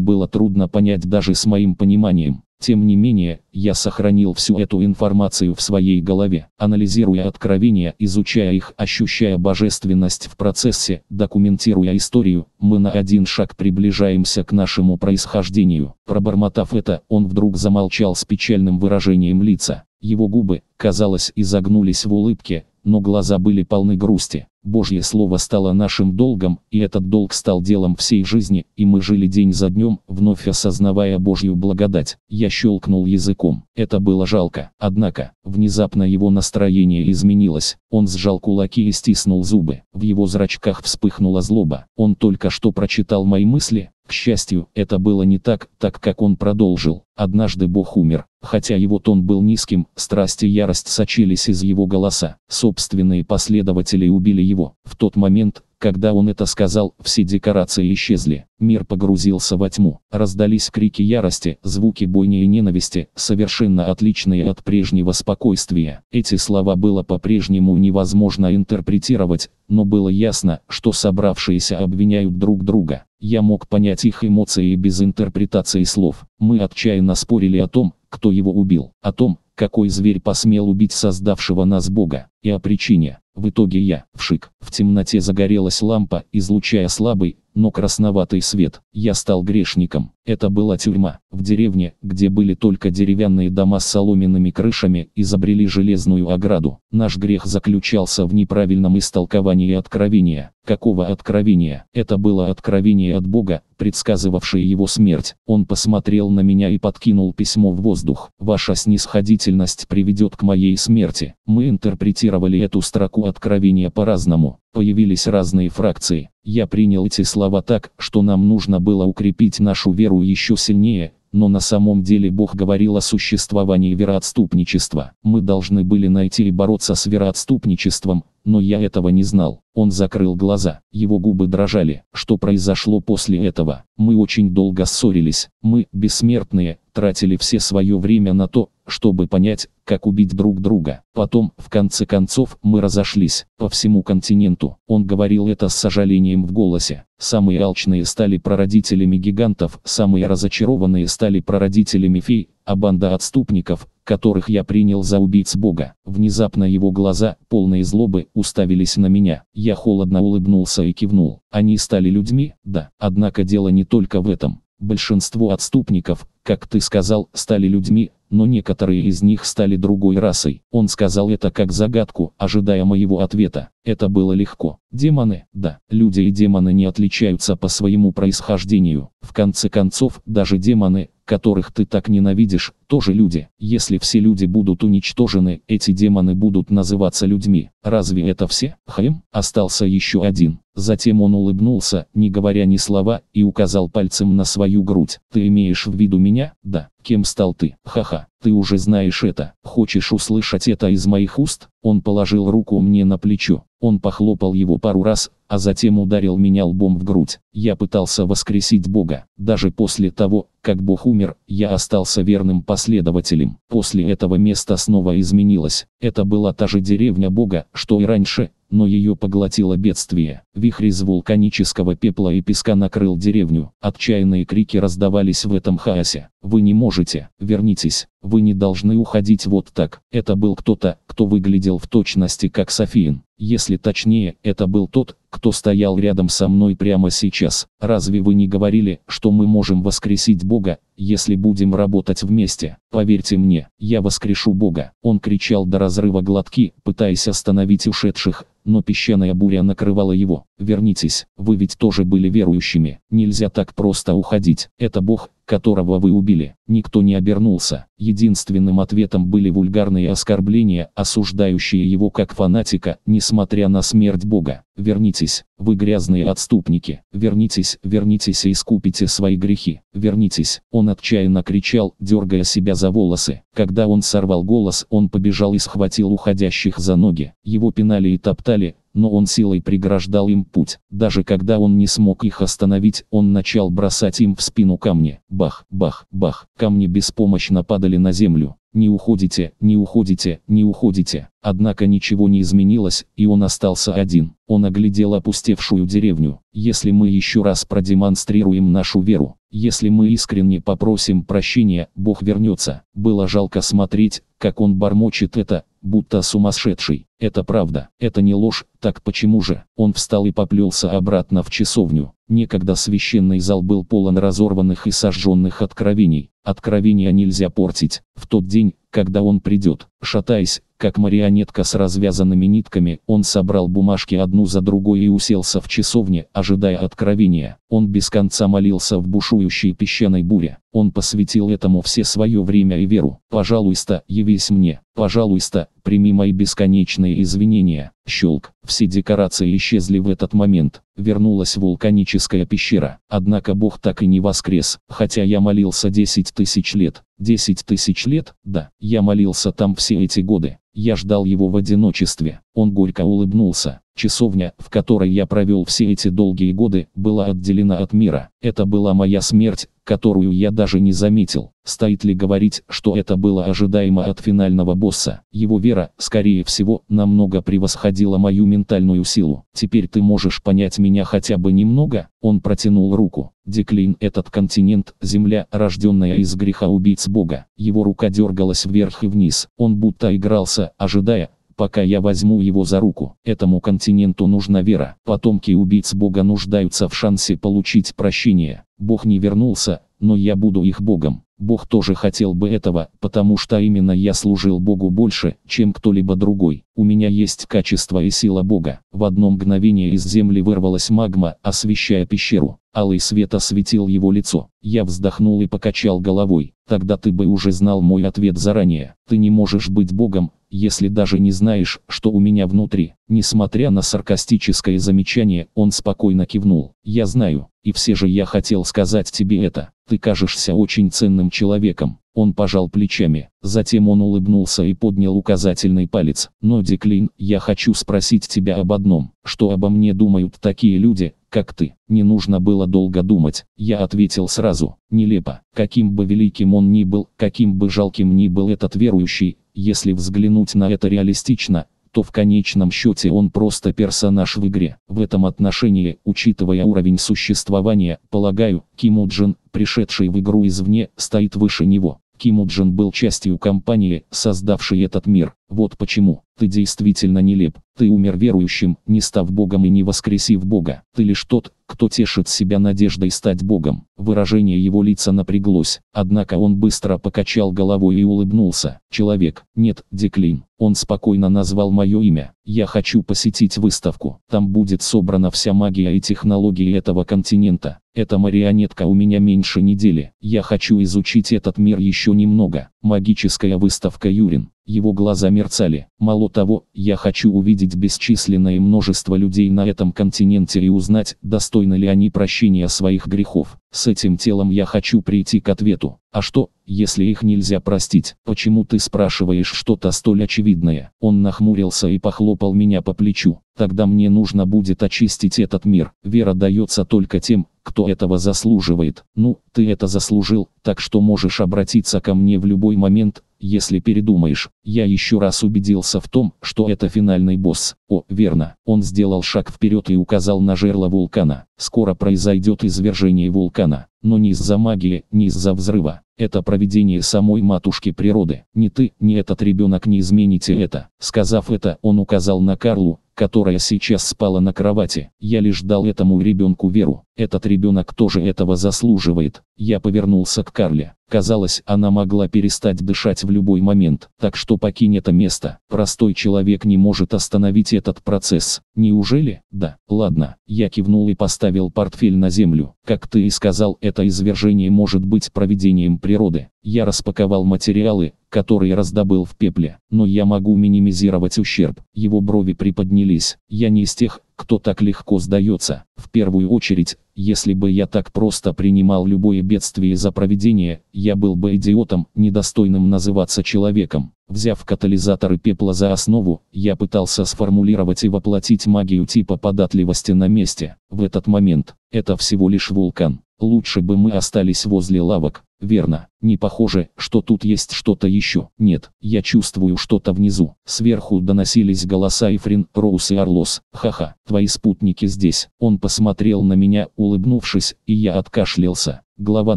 было трудно понять даже с моим пониманием. Тем не менее, я сохранил всю эту информацию в своей голове, анализируя откровения, изучая их, ощущая божественность в процессе, документируя историю, мы на один шаг приближаемся к нашему происхождению. Пробормотав это, он вдруг замолчал с печальным выражением лица. Его губы, казалось, изогнулись в улыбке, но глаза были полны грусти. Божье Слово стало нашим долгом, и этот долг стал делом всей жизни, и мы жили день за днем, вновь осознавая Божью благодать. Я щелкнул языком. Это было жалко. Однако, внезапно его настроение изменилось. Он сжал кулаки и стиснул зубы. В его зрачках вспыхнула злоба. Он только что прочитал мои мысли, к счастью, это было не так, так как он продолжил. Однажды Бог умер, хотя его тон был низким, страсть и ярость сочились из его голоса. Собственные последователи убили его. В тот момент, когда он это сказал, все декорации исчезли. Мир погрузился во тьму. Раздались крики ярости, звуки бойни и ненависти, совершенно отличные от прежнего спокойствия. Эти слова было по-прежнему невозможно интерпретировать, но было ясно, что собравшиеся обвиняют друг друга. Я мог понять их эмоции без интерпретации слов. Мы отчаянно спорили о том, кто его убил, о том, какой зверь посмел убить создавшего нас Бога и о причине. В итоге я, в шик в темноте загорелась лампа, излучая слабый, но красноватый свет. Я стал грешником. Это была тюрьма. В деревне, где были только деревянные дома с соломенными крышами, изобрели железную ограду. Наш грех заключался в неправильном истолковании откровения. Какого откровения? Это было откровение от Бога, предсказывавшее его смерть. Он посмотрел на меня и подкинул письмо в воздух. Ваша снисходительность приведет к моей смерти. Мы интерпретировали интерпретировали эту строку откровения по-разному. Появились разные фракции. Я принял эти слова так, что нам нужно было укрепить нашу веру еще сильнее, но на самом деле Бог говорил о существовании вероотступничества. Мы должны были найти и бороться с вероотступничеством, но я этого не знал. Он закрыл глаза, его губы дрожали. Что произошло после этого? Мы очень долго ссорились, мы, бессмертные, тратили все свое время на то, чтобы понять, как убить друг друга. Потом, в конце концов, мы разошлись по всему континенту. Он говорил это с сожалением в голосе. Самые алчные стали прародителями гигантов, самые разочарованные стали прародителями фей, а банда отступников, которых я принял за убийц Бога. Внезапно его глаза, полные злобы, уставились на меня. Я холодно улыбнулся и кивнул. Они стали людьми, да. Однако дело не только в этом. Большинство отступников, как ты сказал, стали людьми, но некоторые из них стали другой расой. Он сказал это как загадку, ожидая моего ответа. Это было легко. Демоны, да, люди и демоны не отличаются по своему происхождению. В конце концов, даже демоны, которых ты так ненавидишь, тоже люди. Если все люди будут уничтожены, эти демоны будут называться людьми. Разве это все? Хэм, остался еще один. Затем он улыбнулся, не говоря ни слова, и указал пальцем на свою грудь. Ты имеешь в виду меня? Да. Кем стал ты? Ха-ха. Ты уже знаешь это. Хочешь услышать это из моих уст? Он положил руку мне на плечо. Он похлопал его пару раз, а затем ударил меня лбом в грудь. Я пытался воскресить Бога. Даже после того, как Бог умер, я остался верным последователем. После этого место снова изменилось. Это была та же деревня Бога, что и раньше, но ее поглотило бедствие. Вихрь из вулканического пепла и песка накрыл деревню. Отчаянные крики раздавались в этом хаосе. «Вы не можете! Вернитесь! Вы не должны уходить вот так!» Это был кто-то, кто выглядел в точности как Софиин. Если точнее, это был тот, кто стоял рядом со мной прямо сейчас. Разве вы не говорили, что мы можем воскресить Бога, если будем работать вместе? Поверьте мне, я воскрешу Бога. Он кричал до разрыва глотки, пытаясь остановить ушедших, но песчаная буря накрывала его. «Вернитесь, вы ведь тоже были верующими, нельзя так просто уходить, это Бог, которого вы убили». Никто не обернулся. Единственным ответом были вульгарные оскорбления, осуждающие его как фанатика, несмотря на смерть Бога. «Вернитесь, вы грязные отступники, вернитесь, вернитесь и искупите свои грехи, вернитесь». Он отчаянно кричал, дергая себя за волосы. Когда он сорвал голос, он побежал и схватил уходящих за ноги. Его пинали и топтали, но он силой преграждал им путь. Даже когда он не смог их остановить, он начал бросать им в спину камни. Бах, бах, бах. Камни беспомощно падали на землю. Не уходите, не уходите, не уходите. Однако ничего не изменилось, и он остался один. Он оглядел опустевшую деревню. Если мы еще раз продемонстрируем нашу веру, если мы искренне попросим прощения, Бог вернется. Было жалко смотреть, как он бормочет это, будто сумасшедший. Это правда, это не ложь, так почему же? Он встал и поплелся обратно в часовню. Некогда священный зал был полон разорванных и сожженных откровений. Откровения нельзя портить. В тот день, когда он придет, Шатаясь, как марионетка с развязанными нитками, он собрал бумажки одну за другой и уселся в часовне, ожидая откровения. Он без конца молился в бушующей песчаной буре. Он посвятил этому все свое время и веру. «Пожалуйста, явись мне. Пожалуйста, прими мои бесконечные извинения». Щелк. Все декорации исчезли в этот момент. Вернулась вулканическая пещера. Однако Бог так и не воскрес. Хотя я молился 10 тысяч лет. 10 тысяч лет? Да. Я молился там все все эти годы. Я ждал его в одиночестве. Он горько улыбнулся. Часовня, в которой я провел все эти долгие годы, была отделена от мира. Это была моя смерть, которую я даже не заметил. Стоит ли говорить, что это было ожидаемо от финального босса? Его вера, скорее всего, намного превосходила мою ментальную силу. Теперь ты можешь понять меня хотя бы немного? Он протянул руку. Деклин этот континент, земля, рожденная из греха убийц Бога. Его рука дергалась вверх и вниз. Он будто игрался, ожидая, пока я возьму его за руку. Этому континенту нужна вера. Потомки убийц Бога нуждаются в шансе получить прощение. Бог не вернулся, но я буду их Богом. Бог тоже хотел бы этого, потому что именно я служил Богу больше, чем кто-либо другой. У меня есть качество и сила Бога. В одно мгновение из земли вырвалась магма, освещая пещеру. Алый свет осветил его лицо. Я вздохнул и покачал головой. Тогда ты бы уже знал мой ответ заранее. Ты не можешь быть Богом, если даже не знаешь, что у меня внутри. Несмотря на саркастическое замечание, он спокойно кивнул. Я знаю, и все же я хотел сказать тебе это. Ты кажешься очень ценным человеком. Он пожал плечами. Затем он улыбнулся и поднял указательный палец. Но, Деклин, я хочу спросить тебя об одном. Что обо мне думают такие люди, как ты? Не нужно было долго думать. Я ответил сразу. Нелепо. Каким бы великим он ни был, каким бы жалким ни был этот верующий, если взглянуть на это реалистично, то в конечном счете он просто персонаж в игре. В этом отношении, учитывая уровень существования, полагаю, Кимуджин, пришедший в игру извне, стоит выше него. Кимуджин был частью компании, создавшей этот мир. Вот почему. Ты действительно нелеп, ты умер верующим, не став Богом и не воскресив Бога. Ты лишь тот, кто тешит себя надеждой стать Богом. Выражение его лица напряглось, однако он быстро покачал головой и улыбнулся. Человек, нет, Деклин. Он спокойно назвал мое имя. Я хочу посетить выставку. Там будет собрана вся магия и технологии этого континента. Эта марионетка у меня меньше недели. Я хочу изучить этот мир еще немного. Магическая выставка Юрин. Его глаза мерцали. Мало того, я хочу увидеть бесчисленное множество людей на этом континенте и узнать, достойны ли они прощения своих грехов. С этим телом я хочу прийти к ответу. А что, если их нельзя простить? Почему ты спрашиваешь что-то столь очевидное? Он нахмурился и похлопал меня по плечу. Тогда мне нужно будет очистить этот мир. Вера дается только тем, кто этого заслуживает. Ну, ты это заслужил, так что можешь обратиться ко мне в любой момент, если передумаешь. Я еще раз убедился в том, что это финальный босс. О, верно. Он сделал шаг вперед и указал на жерло вулкана. Скоро произойдет извержение вулкана, но не из-за магии, не из-за взрыва. Это проведение самой матушки природы. Ни ты, ни этот ребенок не измените это. Сказав это, он указал на Карлу, которая сейчас спала на кровати. Я лишь дал этому ребенку веру. Этот ребенок тоже этого заслуживает. Я повернулся к Карле. Казалось, она могла перестать дышать в любой момент, так что покинь это место. Простой человек не может остановить этот процесс. Неужели? Да. Ладно. Я кивнул и поставил портфель на землю. Как ты и сказал, это извержение может быть проведением природы. Я распаковал материалы, которые раздобыл в пепле, но я могу минимизировать ущерб. Его брови приподнялись. Я не из тех, кто так легко сдается. В первую очередь, если бы я так просто принимал любое бедствие за проведение, я был бы идиотом, недостойным называться человеком. Взяв катализаторы пепла за основу, я пытался сформулировать и воплотить магию типа податливости на месте. В этот момент, это всего лишь вулкан. Лучше бы мы остались возле лавок, верно? Не похоже, что тут есть что-то еще. Нет, я чувствую что-то внизу. Сверху доносились голоса Ифрин, Роуз и Орлос. Ха-ха, твои спутники здесь. Он посмотрел на меня, улыбнулся Улыбнувшись, и я откашлялся. Глава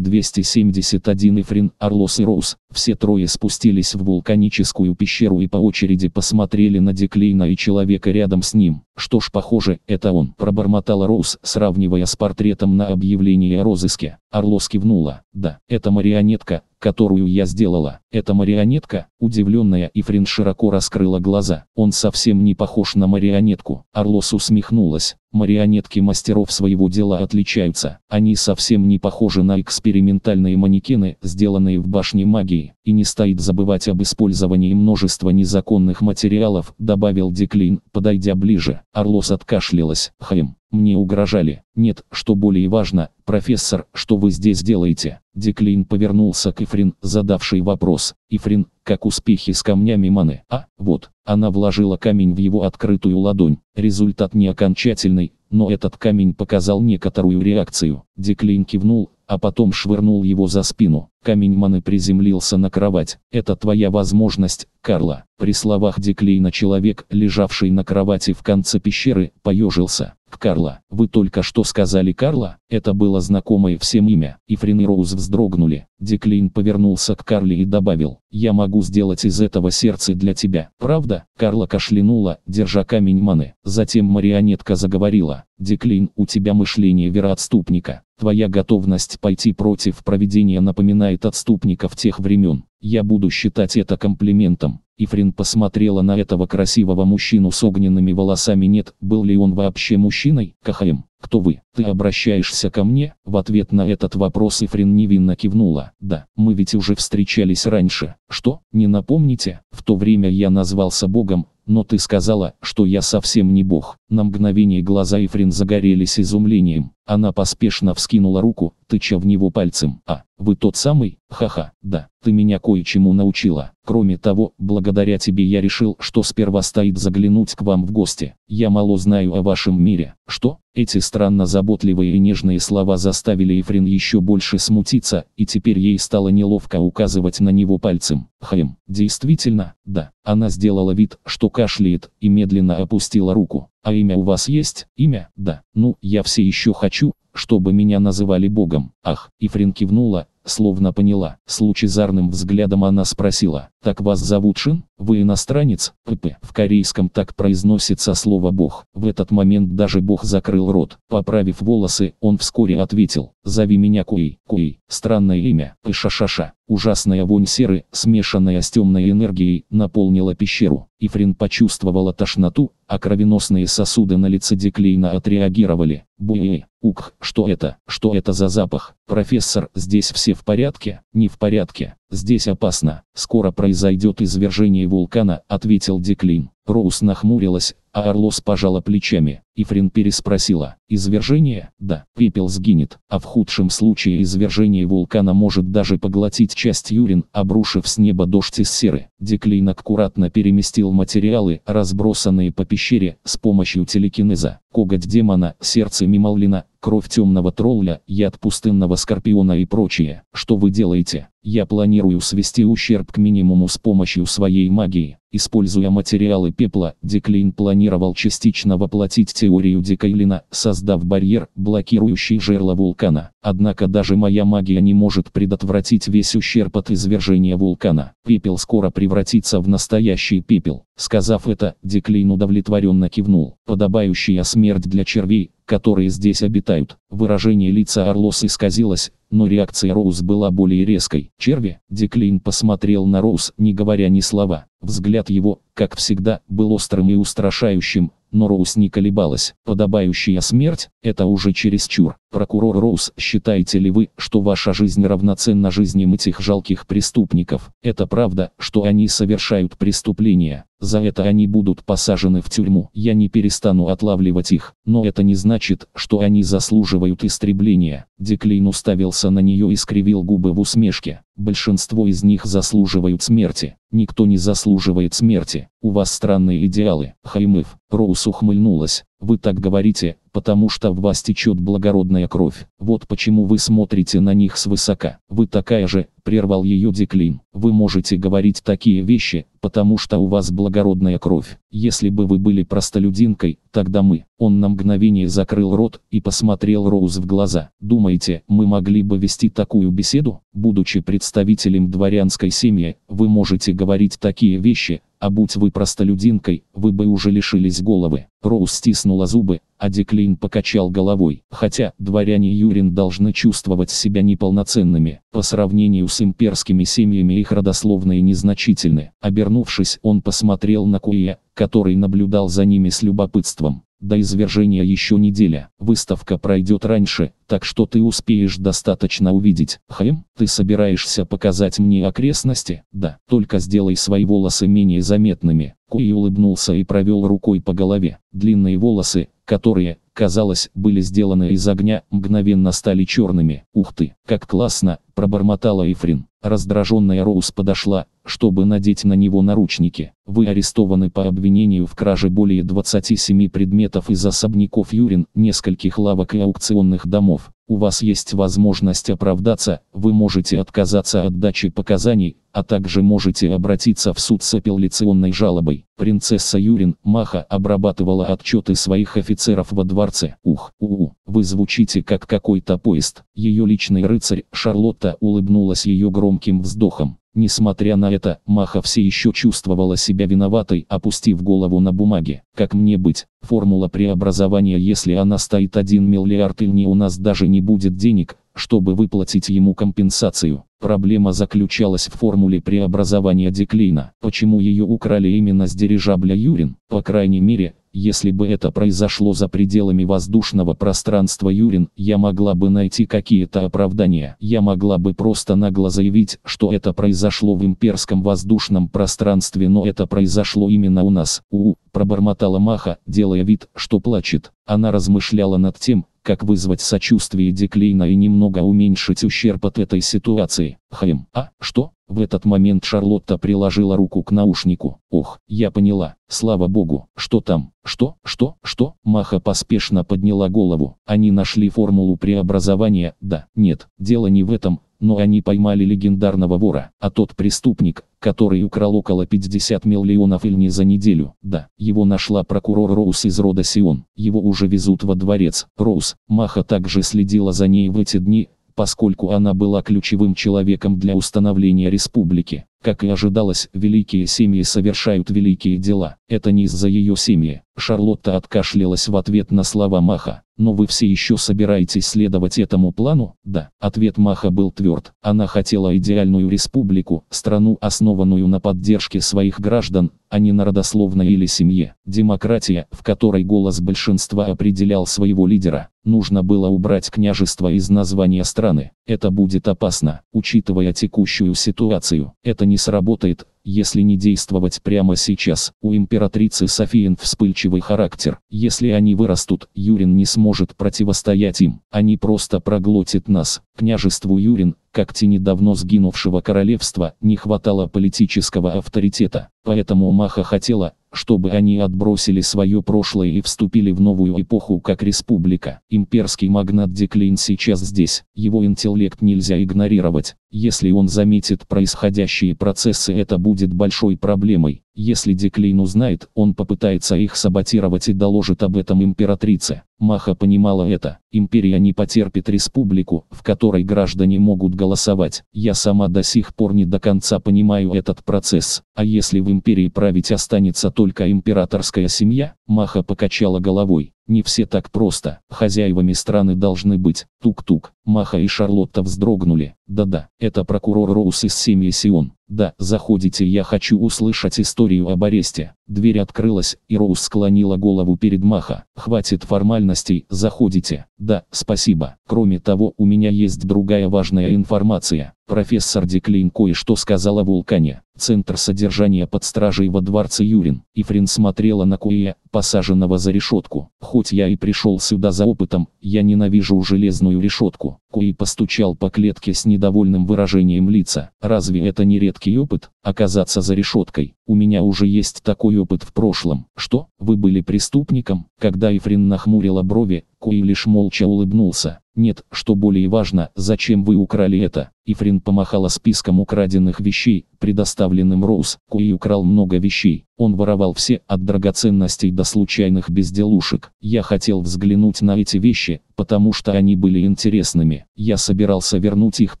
271 Эфрин, Орлос и Роуз, все трое спустились в вулканическую пещеру и по очереди посмотрели на Деклейна и человека рядом с ним. Что ж, похоже, это он, пробормотала Роуз, сравнивая с портретом на объявлении о розыске. Орлос кивнула. Да, это марионетка, которую я сделала. Эта марионетка, удивленная Ифрин широко раскрыла глаза. Он совсем не похож на марионетку. Орлос усмехнулась. Марионетки мастеров своего дела отличаются. Они совсем не похожи на на экспериментальные манекены, сделанные в башне магии. И не стоит забывать об использовании множества незаконных материалов, добавил Деклин, подойдя ближе. Орлос откашлялась. Хэм, мне угрожали. Нет, что более важно, профессор, что вы здесь делаете? Деклин повернулся к Ифрин, задавший вопрос. Ифрин, как успехи с камнями маны? А, вот, она вложила камень в его открытую ладонь. Результат не окончательный, но этот камень показал некоторую реакцию. Деклин кивнул, а потом швырнул его за спину. Камень маны приземлился на кровать. «Это твоя возможность, Карла». При словах Деклейна человек, лежавший на кровати в конце пещеры, поежился. К Карла. Вы только что сказали Карла? Это было знакомое всем имя. И Фрин и Роуз вздрогнули. Деклейн повернулся к Карле и добавил. Я могу сделать из этого сердце для тебя. Правда? Карла кашлянула, держа камень маны. Затем марионетка заговорила. Деклин, у тебя мышление вероотступника. Твоя готовность пойти против проведения напоминает отступников тех времен. Я буду считать это комплиментом. Ифрин посмотрела на этого красивого мужчину с огненными волосами. Нет, был ли он вообще мужчиной? КХМ, кто вы? Ты обращаешься ко мне? В ответ на этот вопрос Ифрин невинно кивнула. Да, мы ведь уже встречались раньше. Что? Не напомните? В то время я назвался Богом, но ты сказала, что я совсем не бог. На мгновение глаза Ефрин загорелись изумлением. Она поспешно вскинула руку, тыча в него пальцем. «А, вы тот самый? Ха-ха, да, ты меня кое-чему научила. Кроме того, благодаря тебе я решил, что сперва стоит заглянуть к вам в гости. Я мало знаю о вашем мире. Что?» Эти странно заботливые и нежные слова заставили Ефрин еще больше смутиться, и теперь ей стало неловко указывать на него пальцем. «Хм, действительно, да». Она сделала вид, что кашляет, и медленно опустила руку. А имя у вас есть? Имя? Да. Ну, я все еще хочу, чтобы меня называли Богом. Ах, Ифрин кивнула, словно поняла. С лучезарным взглядом она спросила. Так вас зовут Шин? Вы иностранец, ПП. В корейском так произносится слово «бог». В этот момент даже бог закрыл рот. Поправив волосы, он вскоре ответил. «Зови меня Куи». Куи. Странное имя. Пышашаша. Ужасная вонь серы, смешанная с темной энергией, наполнила пещеру. Ифрин почувствовала тошноту, а кровеносные сосуды на лице Деклейна отреагировали. Буи, ух, что это, что это за запах? Профессор, здесь все в порядке? Не в порядке. «Здесь опасно, скоро произойдет извержение вулкана», — ответил Деклин. Роуз нахмурилась, а Орлос пожала плечами. и Фрин переспросила. Извержение? Да, пепел сгинет, а в худшем случае извержение вулкана может даже поглотить часть юрин, обрушив с неба дождь из серы. Деклейн аккуратно переместил материалы, разбросанные по пещере, с помощью телекинеза. Коготь демона, сердце мимолина, кровь темного тролля, яд пустынного скорпиона и прочее. Что вы делаете? Я планирую свести ущерб к минимуму с помощью своей магии. Используя материалы пепла, Деклин планировал частично воплотить теорию Декайлина, создав барьер, блокирующий жерло вулкана. Однако даже моя магия не может предотвратить весь ущерб от извержения вулкана. Пепел скоро превратится в настоящий пепел. Сказав это, Деклин удовлетворенно кивнул. Подобающая смерть для червей, которые здесь обитают. Выражение лица Орлос исказилось, но реакция Роуз была более резкой. «Черви?» Деклин посмотрел на Роуз, не говоря ни слова. Взгляд его, как всегда, был острым и устрашающим, но Роуз не колебалась. Подобающая смерть – это уже чересчур. Прокурор Роуз, считаете ли вы, что ваша жизнь равноценна жизням этих жалких преступников? Это правда, что они совершают преступления. За это они будут посажены в тюрьму. Я не перестану отлавливать их, но это не значит, что они заслуживают истребления. Деклейн уставился на нее и скривил губы в усмешке большинство из них заслуживают смерти. Никто не заслуживает смерти. У вас странные идеалы, Хаймыв. Роуз ухмыльнулась. Вы так говорите, потому что в вас течет благородная кровь. Вот почему вы смотрите на них свысока. Вы такая же, прервал ее Деклин. Вы можете говорить такие вещи, потому что у вас благородная кровь. Если бы вы были простолюдинкой, тогда мы. Он на мгновение закрыл рот и посмотрел Роуз в глаза. Думаете, мы могли бы вести такую беседу? Будучи представителем дворянской семьи, вы можете говорить такие вещи, а будь вы простолюдинкой, вы бы уже лишились головы. Роуз стиснула зубы, а Деклин покачал головой. Хотя, дворяне Юрин должны чувствовать себя неполноценными. По сравнению с имперскими семьями их родословные незначительны. Обернувшись, он посмотрел на Куэ, который наблюдал за ними с любопытством. До извержения еще неделя. Выставка пройдет раньше, так что ты успеешь достаточно увидеть. Хэм, ты собираешься показать мне окрестности? Да, только сделай свои волосы менее заметными. Куи улыбнулся и провел рукой по голове. Длинные волосы, которые, казалось, были сделаны из огня, мгновенно стали черными. «Ух ты, как классно!» – пробормотала Эфрин. Раздраженная Роуз подошла, чтобы надеть на него наручники. Вы арестованы по обвинению в краже более 27 предметов из особняков Юрин, нескольких лавок и аукционных домов у вас есть возможность оправдаться, вы можете отказаться от дачи показаний, а также можете обратиться в суд с апелляционной жалобой. Принцесса Юрин Маха обрабатывала отчеты своих офицеров во дворце. Ух, уу, вы звучите как какой-то поезд. Ее личный рыцарь Шарлотта улыбнулась ее громким вздохом. Несмотря на это, Маха все еще чувствовала себя виноватой, опустив голову на бумаге. Как мне быть? Формула преобразования, если она стоит 1 миллиард и не у нас даже не будет денег, чтобы выплатить ему компенсацию. Проблема заключалась в формуле преобразования Деклина. Почему ее украли именно с дирижабля Юрин? По крайней мере, если бы это произошло за пределами воздушного пространства Юрин, я могла бы найти какие-то оправдания. Я могла бы просто нагло заявить, что это произошло в имперском воздушном пространстве, но это произошло именно у нас. У, пробормотала Маха, делая вид, что плачет. Она размышляла над тем, как вызвать сочувствие Деклина и немного уменьшить ущерб от этой ситуации. Хэм, а, что? В этот момент Шарлотта приложила руку к наушнику. Ох, я поняла, слава богу, что там, что, что, что? Маха поспешно подняла голову. Они нашли формулу преобразования, да, нет, дело не в этом, но они поймали легендарного вора, а тот преступник, который украл около 50 миллионов Ильни за неделю. Да, его нашла прокурор Роуз из рода Сион, его уже везут во дворец. Роуз, Маха также следила за ней в эти дни, поскольку она была ключевым человеком для установления республики. Как и ожидалось, великие семьи совершают великие дела. Это не из-за ее семьи. Шарлотта откашлялась в ответ на слова Маха. Но вы все еще собираетесь следовать этому плану? Да. Ответ Маха был тверд. Она хотела идеальную республику, страну, основанную на поддержке своих граждан, а не на родословной или семье. Демократия, в которой голос большинства определял своего лидера. Нужно было убрать княжество из названия страны. Это будет опасно, учитывая текущую ситуацию. Это не сработает, если не действовать прямо сейчас. У императрицы Софиин вспыльчивый характер. Если они вырастут, Юрин не сможет противостоять им. Они просто проглотят нас. Княжеству Юрин, как тени давно сгинувшего королевства, не хватало политического авторитета. Поэтому Маха хотела, чтобы они отбросили свое прошлое и вступили в новую эпоху как республика. Имперский магнат Деклин сейчас здесь. Его интеллект нельзя игнорировать. Если он заметит происходящие процессы, это будет большой проблемой. Если Деклейн узнает, он попытается их саботировать и доложит об этом императрице. Маха понимала это. Империя не потерпит республику, в которой граждане могут голосовать. Я сама до сих пор не до конца понимаю этот процесс. А если в империи править останется только императорская семья? Маха покачала головой. Не все так просто. Хозяевами страны должны быть. Тук-тук. Маха и Шарлотта вздрогнули. Да-да, это прокурор Роуз из семьи Сион. «Да, заходите, я хочу услышать историю об аресте». Дверь открылась, и Роуз склонила голову перед Маха. «Хватит формальностей, заходите». «Да, спасибо. Кроме того, у меня есть другая важная информация». Профессор Деклин кое-что сказала о вулкане. Центр содержания под стражей во дворце Юрин. Ифрин смотрела на Куэя, посаженного за решетку. Хоть я и пришел сюда за опытом, я ненавижу железную решетку. Куэй постучал по клетке с недовольным выражением лица. Разве это не редко? жуткий опыт, оказаться за решеткой. У меня уже есть такой опыт в прошлом. Что, вы были преступником? Когда Ефрин нахмурила брови, Кой лишь молча улыбнулся. Нет, что более важно, зачем вы украли это? Ифрин помахала списком украденных вещей, предоставленным Роуз. Кой украл много вещей. Он воровал все, от драгоценностей до случайных безделушек. Я хотел взглянуть на эти вещи, потому что они были интересными. Я собирался вернуть их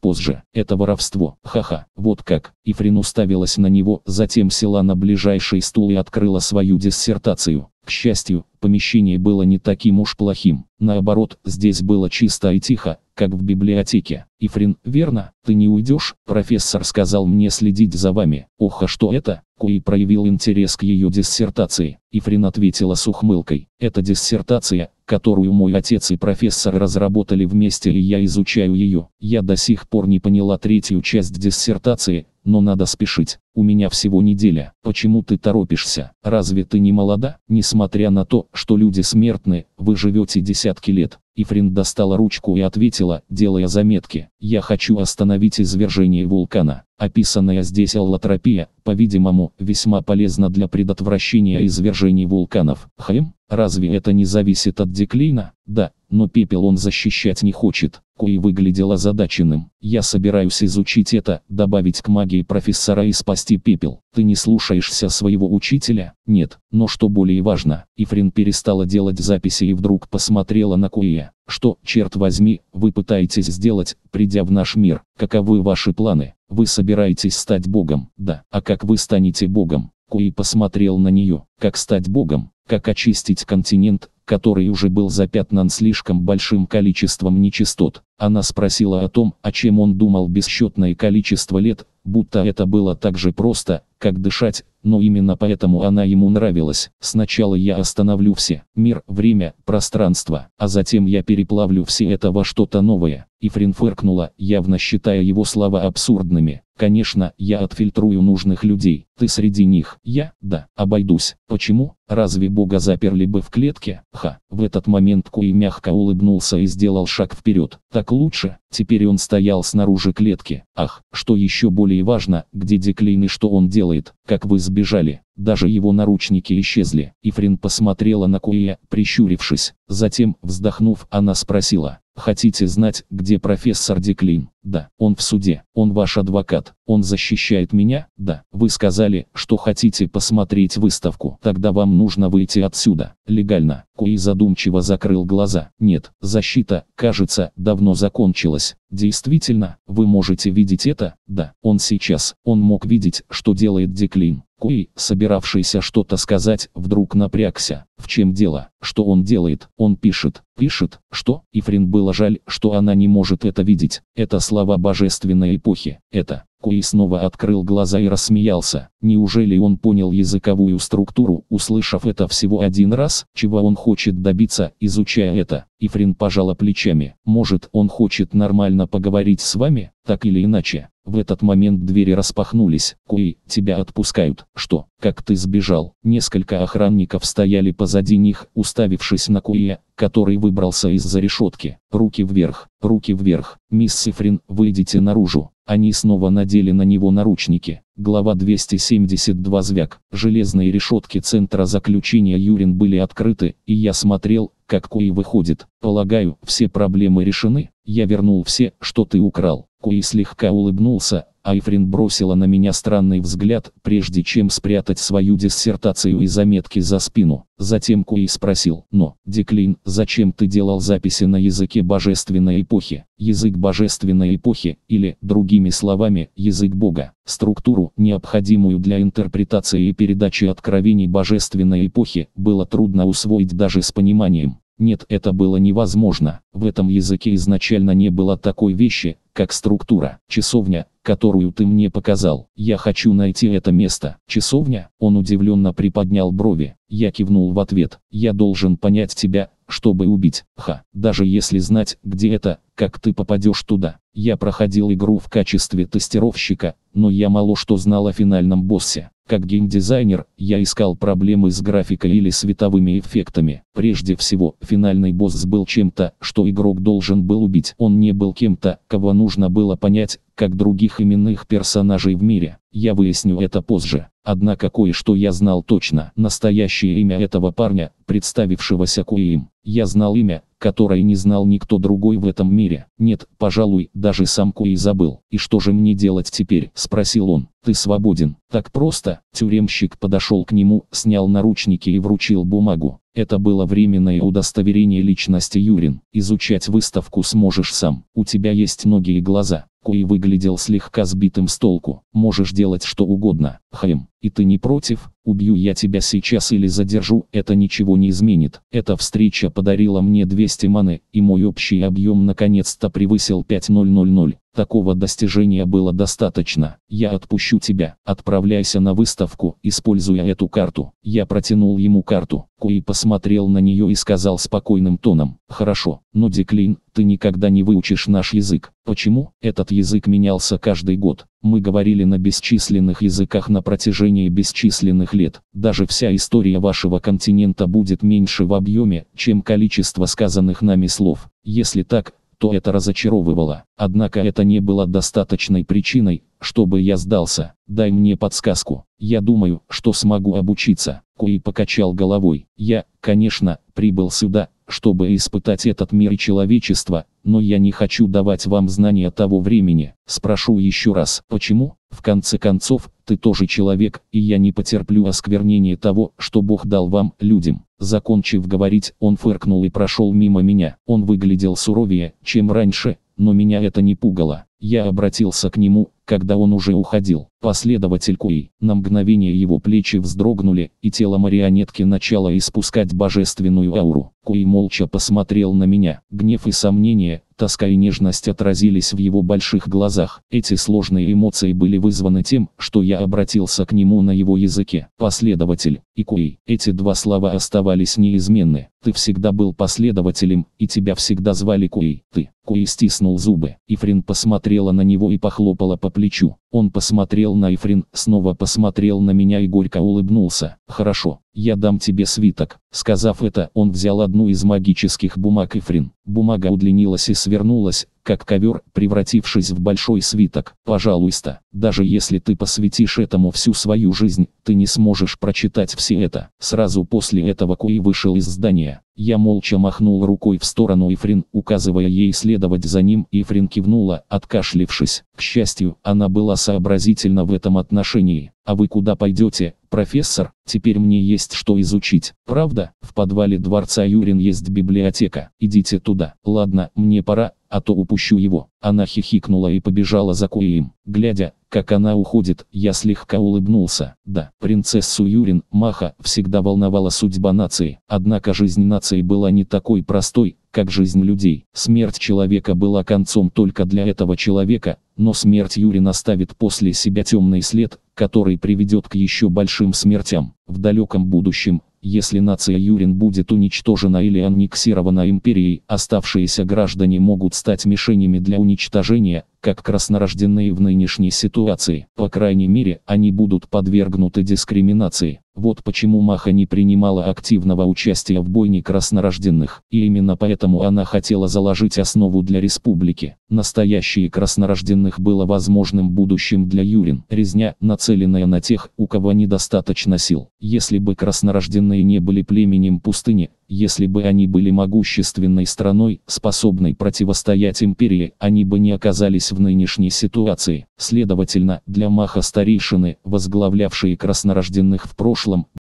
позже. Это воровство. Ха-ха. Вот как. Ифрин уставилась на него, затем села на ближайший стул и открыла свою диссертацию. К счастью, помещение было не таким уж плохим. Наоборот, здесь было чисто и тихо, как в библиотеке. Ифрин, верно, ты не уйдешь, профессор сказал мне следить за вами. Ох, а что это? Куи проявил интерес к ее диссертации. Ифрин ответила с ухмылкой. Это диссертация, которую мой отец и профессор разработали вместе и я изучаю ее. Я до сих пор не поняла третью часть диссертации, но надо спешить, у меня всего неделя. Почему ты торопишься? Разве ты не молода? Несмотря на то, что люди смертны, вы живете десятки лет. Ифрин достала ручку и ответила, делая заметки. Я хочу остановить извержение вулкана. Описанная здесь аллотропия, по-видимому, весьма полезна для предотвращения извержений вулканов. Хм? Разве это не зависит от Деклина? Да, но пепел он защищать не хочет. Куи выглядел озадаченным. Я собираюсь изучить это, добавить к магии профессора и спасти пепел. Ты не слушаешься своего учителя? Нет, но что более важно, Ифрин перестала делать записи и вдруг посмотрела на Куия. Что, черт возьми, вы пытаетесь сделать, придя в наш мир? Каковы ваши планы? Вы собираетесь стать богом? Да. А как вы станете богом? Куи посмотрел на нее, как стать богом, как очистить континент, который уже был запятнан слишком большим количеством нечистот. Она спросила о том, о чем он думал бесчетное количество лет, будто это было так же просто, как дышать, но именно поэтому она ему нравилась. Сначала я остановлю все, мир, время, пространство, а затем я переплавлю все это во что-то новое. И фрин фыркнула, явно считая его слова абсурдными. Конечно, я отфильтрую нужных людей. Ты среди них. Я, да, обойдусь. Почему? Разве Бога заперли бы в клетке? Ха. В этот момент Куи мягко улыбнулся и сделал шаг вперед. Так лучше. Теперь он стоял снаружи клетки. Ах, что еще более важно, где Деклейн и что он делает, как вы сбежали. Даже его наручники исчезли. Ифрин посмотрела на Куи, прищурившись. Затем, вздохнув, она спросила. Хотите знать, где профессор Деклин? Да. Он в суде. Он ваш адвокат. Он защищает меня? Да. Вы сказали, что хотите посмотреть выставку. Тогда вам нужно выйти отсюда. Легально. Куи задумчиво закрыл глаза. Нет. Защита, кажется, давно закончилась. Действительно, вы можете видеть это? Да. Он сейчас. Он мог видеть, что делает Деклин. Куи, собиравшийся что-то сказать, вдруг напрягся. В чем дело? Что он делает? Он пишет. Пишет. Что? Ифрин было жаль, что она не может это видеть. Это слова божественной эпохи. Это. Куи снова открыл глаза и рассмеялся. Неужели он понял языковую структуру, услышав это всего один раз, чего он хочет добиться, изучая это? Ифрин пожала плечами. Может, он хочет нормально поговорить с вами, так или иначе. В этот момент двери распахнулись. Куи, тебя отпускают. Что? Как ты сбежал? Несколько охранников стояли позади них, уставившись на Куи, который выбрался из-за решетки. Руки вверх, руки вверх. Мисс Сифрин, выйдите наружу. Они снова надели на него наручники. Глава 272 Звяк. Железные решетки центра заключения Юрин были открыты, и я смотрел, как Кои выходит. Полагаю, все проблемы решены. Я вернул все, что ты украл. Кои слегка улыбнулся, Айфрин бросила на меня странный взгляд, прежде чем спрятать свою диссертацию и заметки за спину. Затем Куи спросил, но, Деклин, зачем ты делал записи на языке божественной эпохи? Язык божественной эпохи, или, другими словами, язык Бога. Структуру, необходимую для интерпретации и передачи откровений божественной эпохи, было трудно усвоить даже с пониманием. Нет, это было невозможно. В этом языке изначально не было такой вещи, как структура. Часовня, которую ты мне показал. Я хочу найти это место. Часовня? Он удивленно приподнял брови. Я кивнул в ответ. Я должен понять тебя, чтобы убить. Ха. Даже если знать, где это, как ты попадешь туда. Я проходил игру в качестве тестировщика, но я мало что знал о финальном боссе. Как геймдизайнер, я искал проблемы с графикой или световыми эффектами. Прежде всего, финальный босс был чем-то, что игрок должен был убить. Он не был кем-то, кого нужно было понять, как других именных персонажей в мире. Я выясню это позже. Однако кое-что я знал точно. Настоящее имя этого парня, представившегося Куием. Я знал имя, которой не знал никто другой в этом мире. Нет, пожалуй, даже сам Кои забыл. И что же мне делать теперь? Спросил он. Ты свободен. Так просто, тюремщик подошел к нему, снял наручники и вручил бумагу. Это было временное удостоверение личности Юрин. Изучать выставку сможешь сам. У тебя есть ноги и глаза. Куи выглядел слегка сбитым с толку. Можешь делать что угодно, Хэм. И ты не против, убью я тебя сейчас или задержу, это ничего не изменит. Эта встреча подарила мне 200 маны, и мой общий объем наконец-то превысил 5000. Такого достижения было достаточно. Я отпущу тебя. Отправляйся на выставку, используя эту карту. Я протянул ему карту. Куи посмотрел на нее и сказал спокойным тоном. Хорошо, но Деклин, ты никогда не выучишь наш язык. Почему? Этот язык менялся каждый год. Мы говорили на бесчисленных языках на протяжении бесчисленных лет. Даже вся история вашего континента будет меньше в объеме, чем количество сказанных нами слов. Если так, то это разочаровывало. Однако это не было достаточной причиной, чтобы я сдался. Дай мне подсказку. Я думаю, что смогу обучиться. Куи покачал головой. Я, конечно, прибыл сюда, чтобы испытать этот мир и человечество, но я не хочу давать вам знания того времени. Спрошу еще раз, почему? В конце концов, ты тоже человек, и я не потерплю осквернение того, что Бог дал вам, людям. Закончив говорить, он фыркнул и прошел мимо меня. Он выглядел суровее, чем раньше, но меня это не пугало. Я обратился к нему, когда он уже уходил. Последователь Куи. На мгновение его плечи вздрогнули, и тело марионетки начало испускать божественную ауру. Куи молча посмотрел на меня. Гнев и сомнение, тоска и нежность отразились в его больших глазах. Эти сложные эмоции были вызваны тем, что я обратился к нему на его языке. Последователь и Куэй. Эти два слова оставались неизменны. Ты всегда был последователем, и тебя всегда звали Куэй. Ты легко и стиснул зубы. Ифрин посмотрела на него и похлопала по плечу. Он посмотрел на Ифрин, снова посмотрел на меня и горько улыбнулся. «Хорошо, я дам тебе свиток». Сказав это, он взял одну из магических бумаг Ифрин. Бумага удлинилась и свернулась, как ковер, превратившись в большой свиток. Пожалуйста, даже если ты посвятишь этому всю свою жизнь, ты не сможешь прочитать все это. Сразу после этого Куи вышел из здания. Я молча махнул рукой в сторону Эфрин, указывая ей следовать за ним. Эфрин кивнула, откашлившись. К счастью, она была сообразительна в этом отношении. «А вы куда пойдете, профессор? Теперь мне есть что изучить. Правда, в подвале дворца Юрин есть библиотека. Идите туда. Ладно, мне пора, а то упущу его. Она хихикнула и побежала за Куием. Глядя, как она уходит, я слегка улыбнулся. Да, принцессу Юрин, Маха, всегда волновала судьба нации. Однако жизнь нации была не такой простой, как жизнь людей. Смерть человека была концом только для этого человека, но смерть Юрин оставит после себя темный след, который приведет к еще большим смертям. В далеком будущем, если нация Юрин будет уничтожена или аннексирована империей, оставшиеся граждане могут стать мишенями для уничтожения, как краснорожденные в нынешней ситуации. По крайней мере, они будут подвергнуты дискриминации. Вот почему Маха не принимала активного участия в бойне краснорожденных. И именно поэтому она хотела заложить основу для республики. Настоящие краснорожденных было возможным будущим для Юрин. Резня, нацеленная на тех, у кого недостаточно сил. Если бы краснорожденные Темные не были племенем пустыни, если бы они были могущественной страной, способной противостоять империи, они бы не оказались в нынешней ситуации. Следовательно, для Маха старейшины, возглавлявшие краснорожденных в прошлом,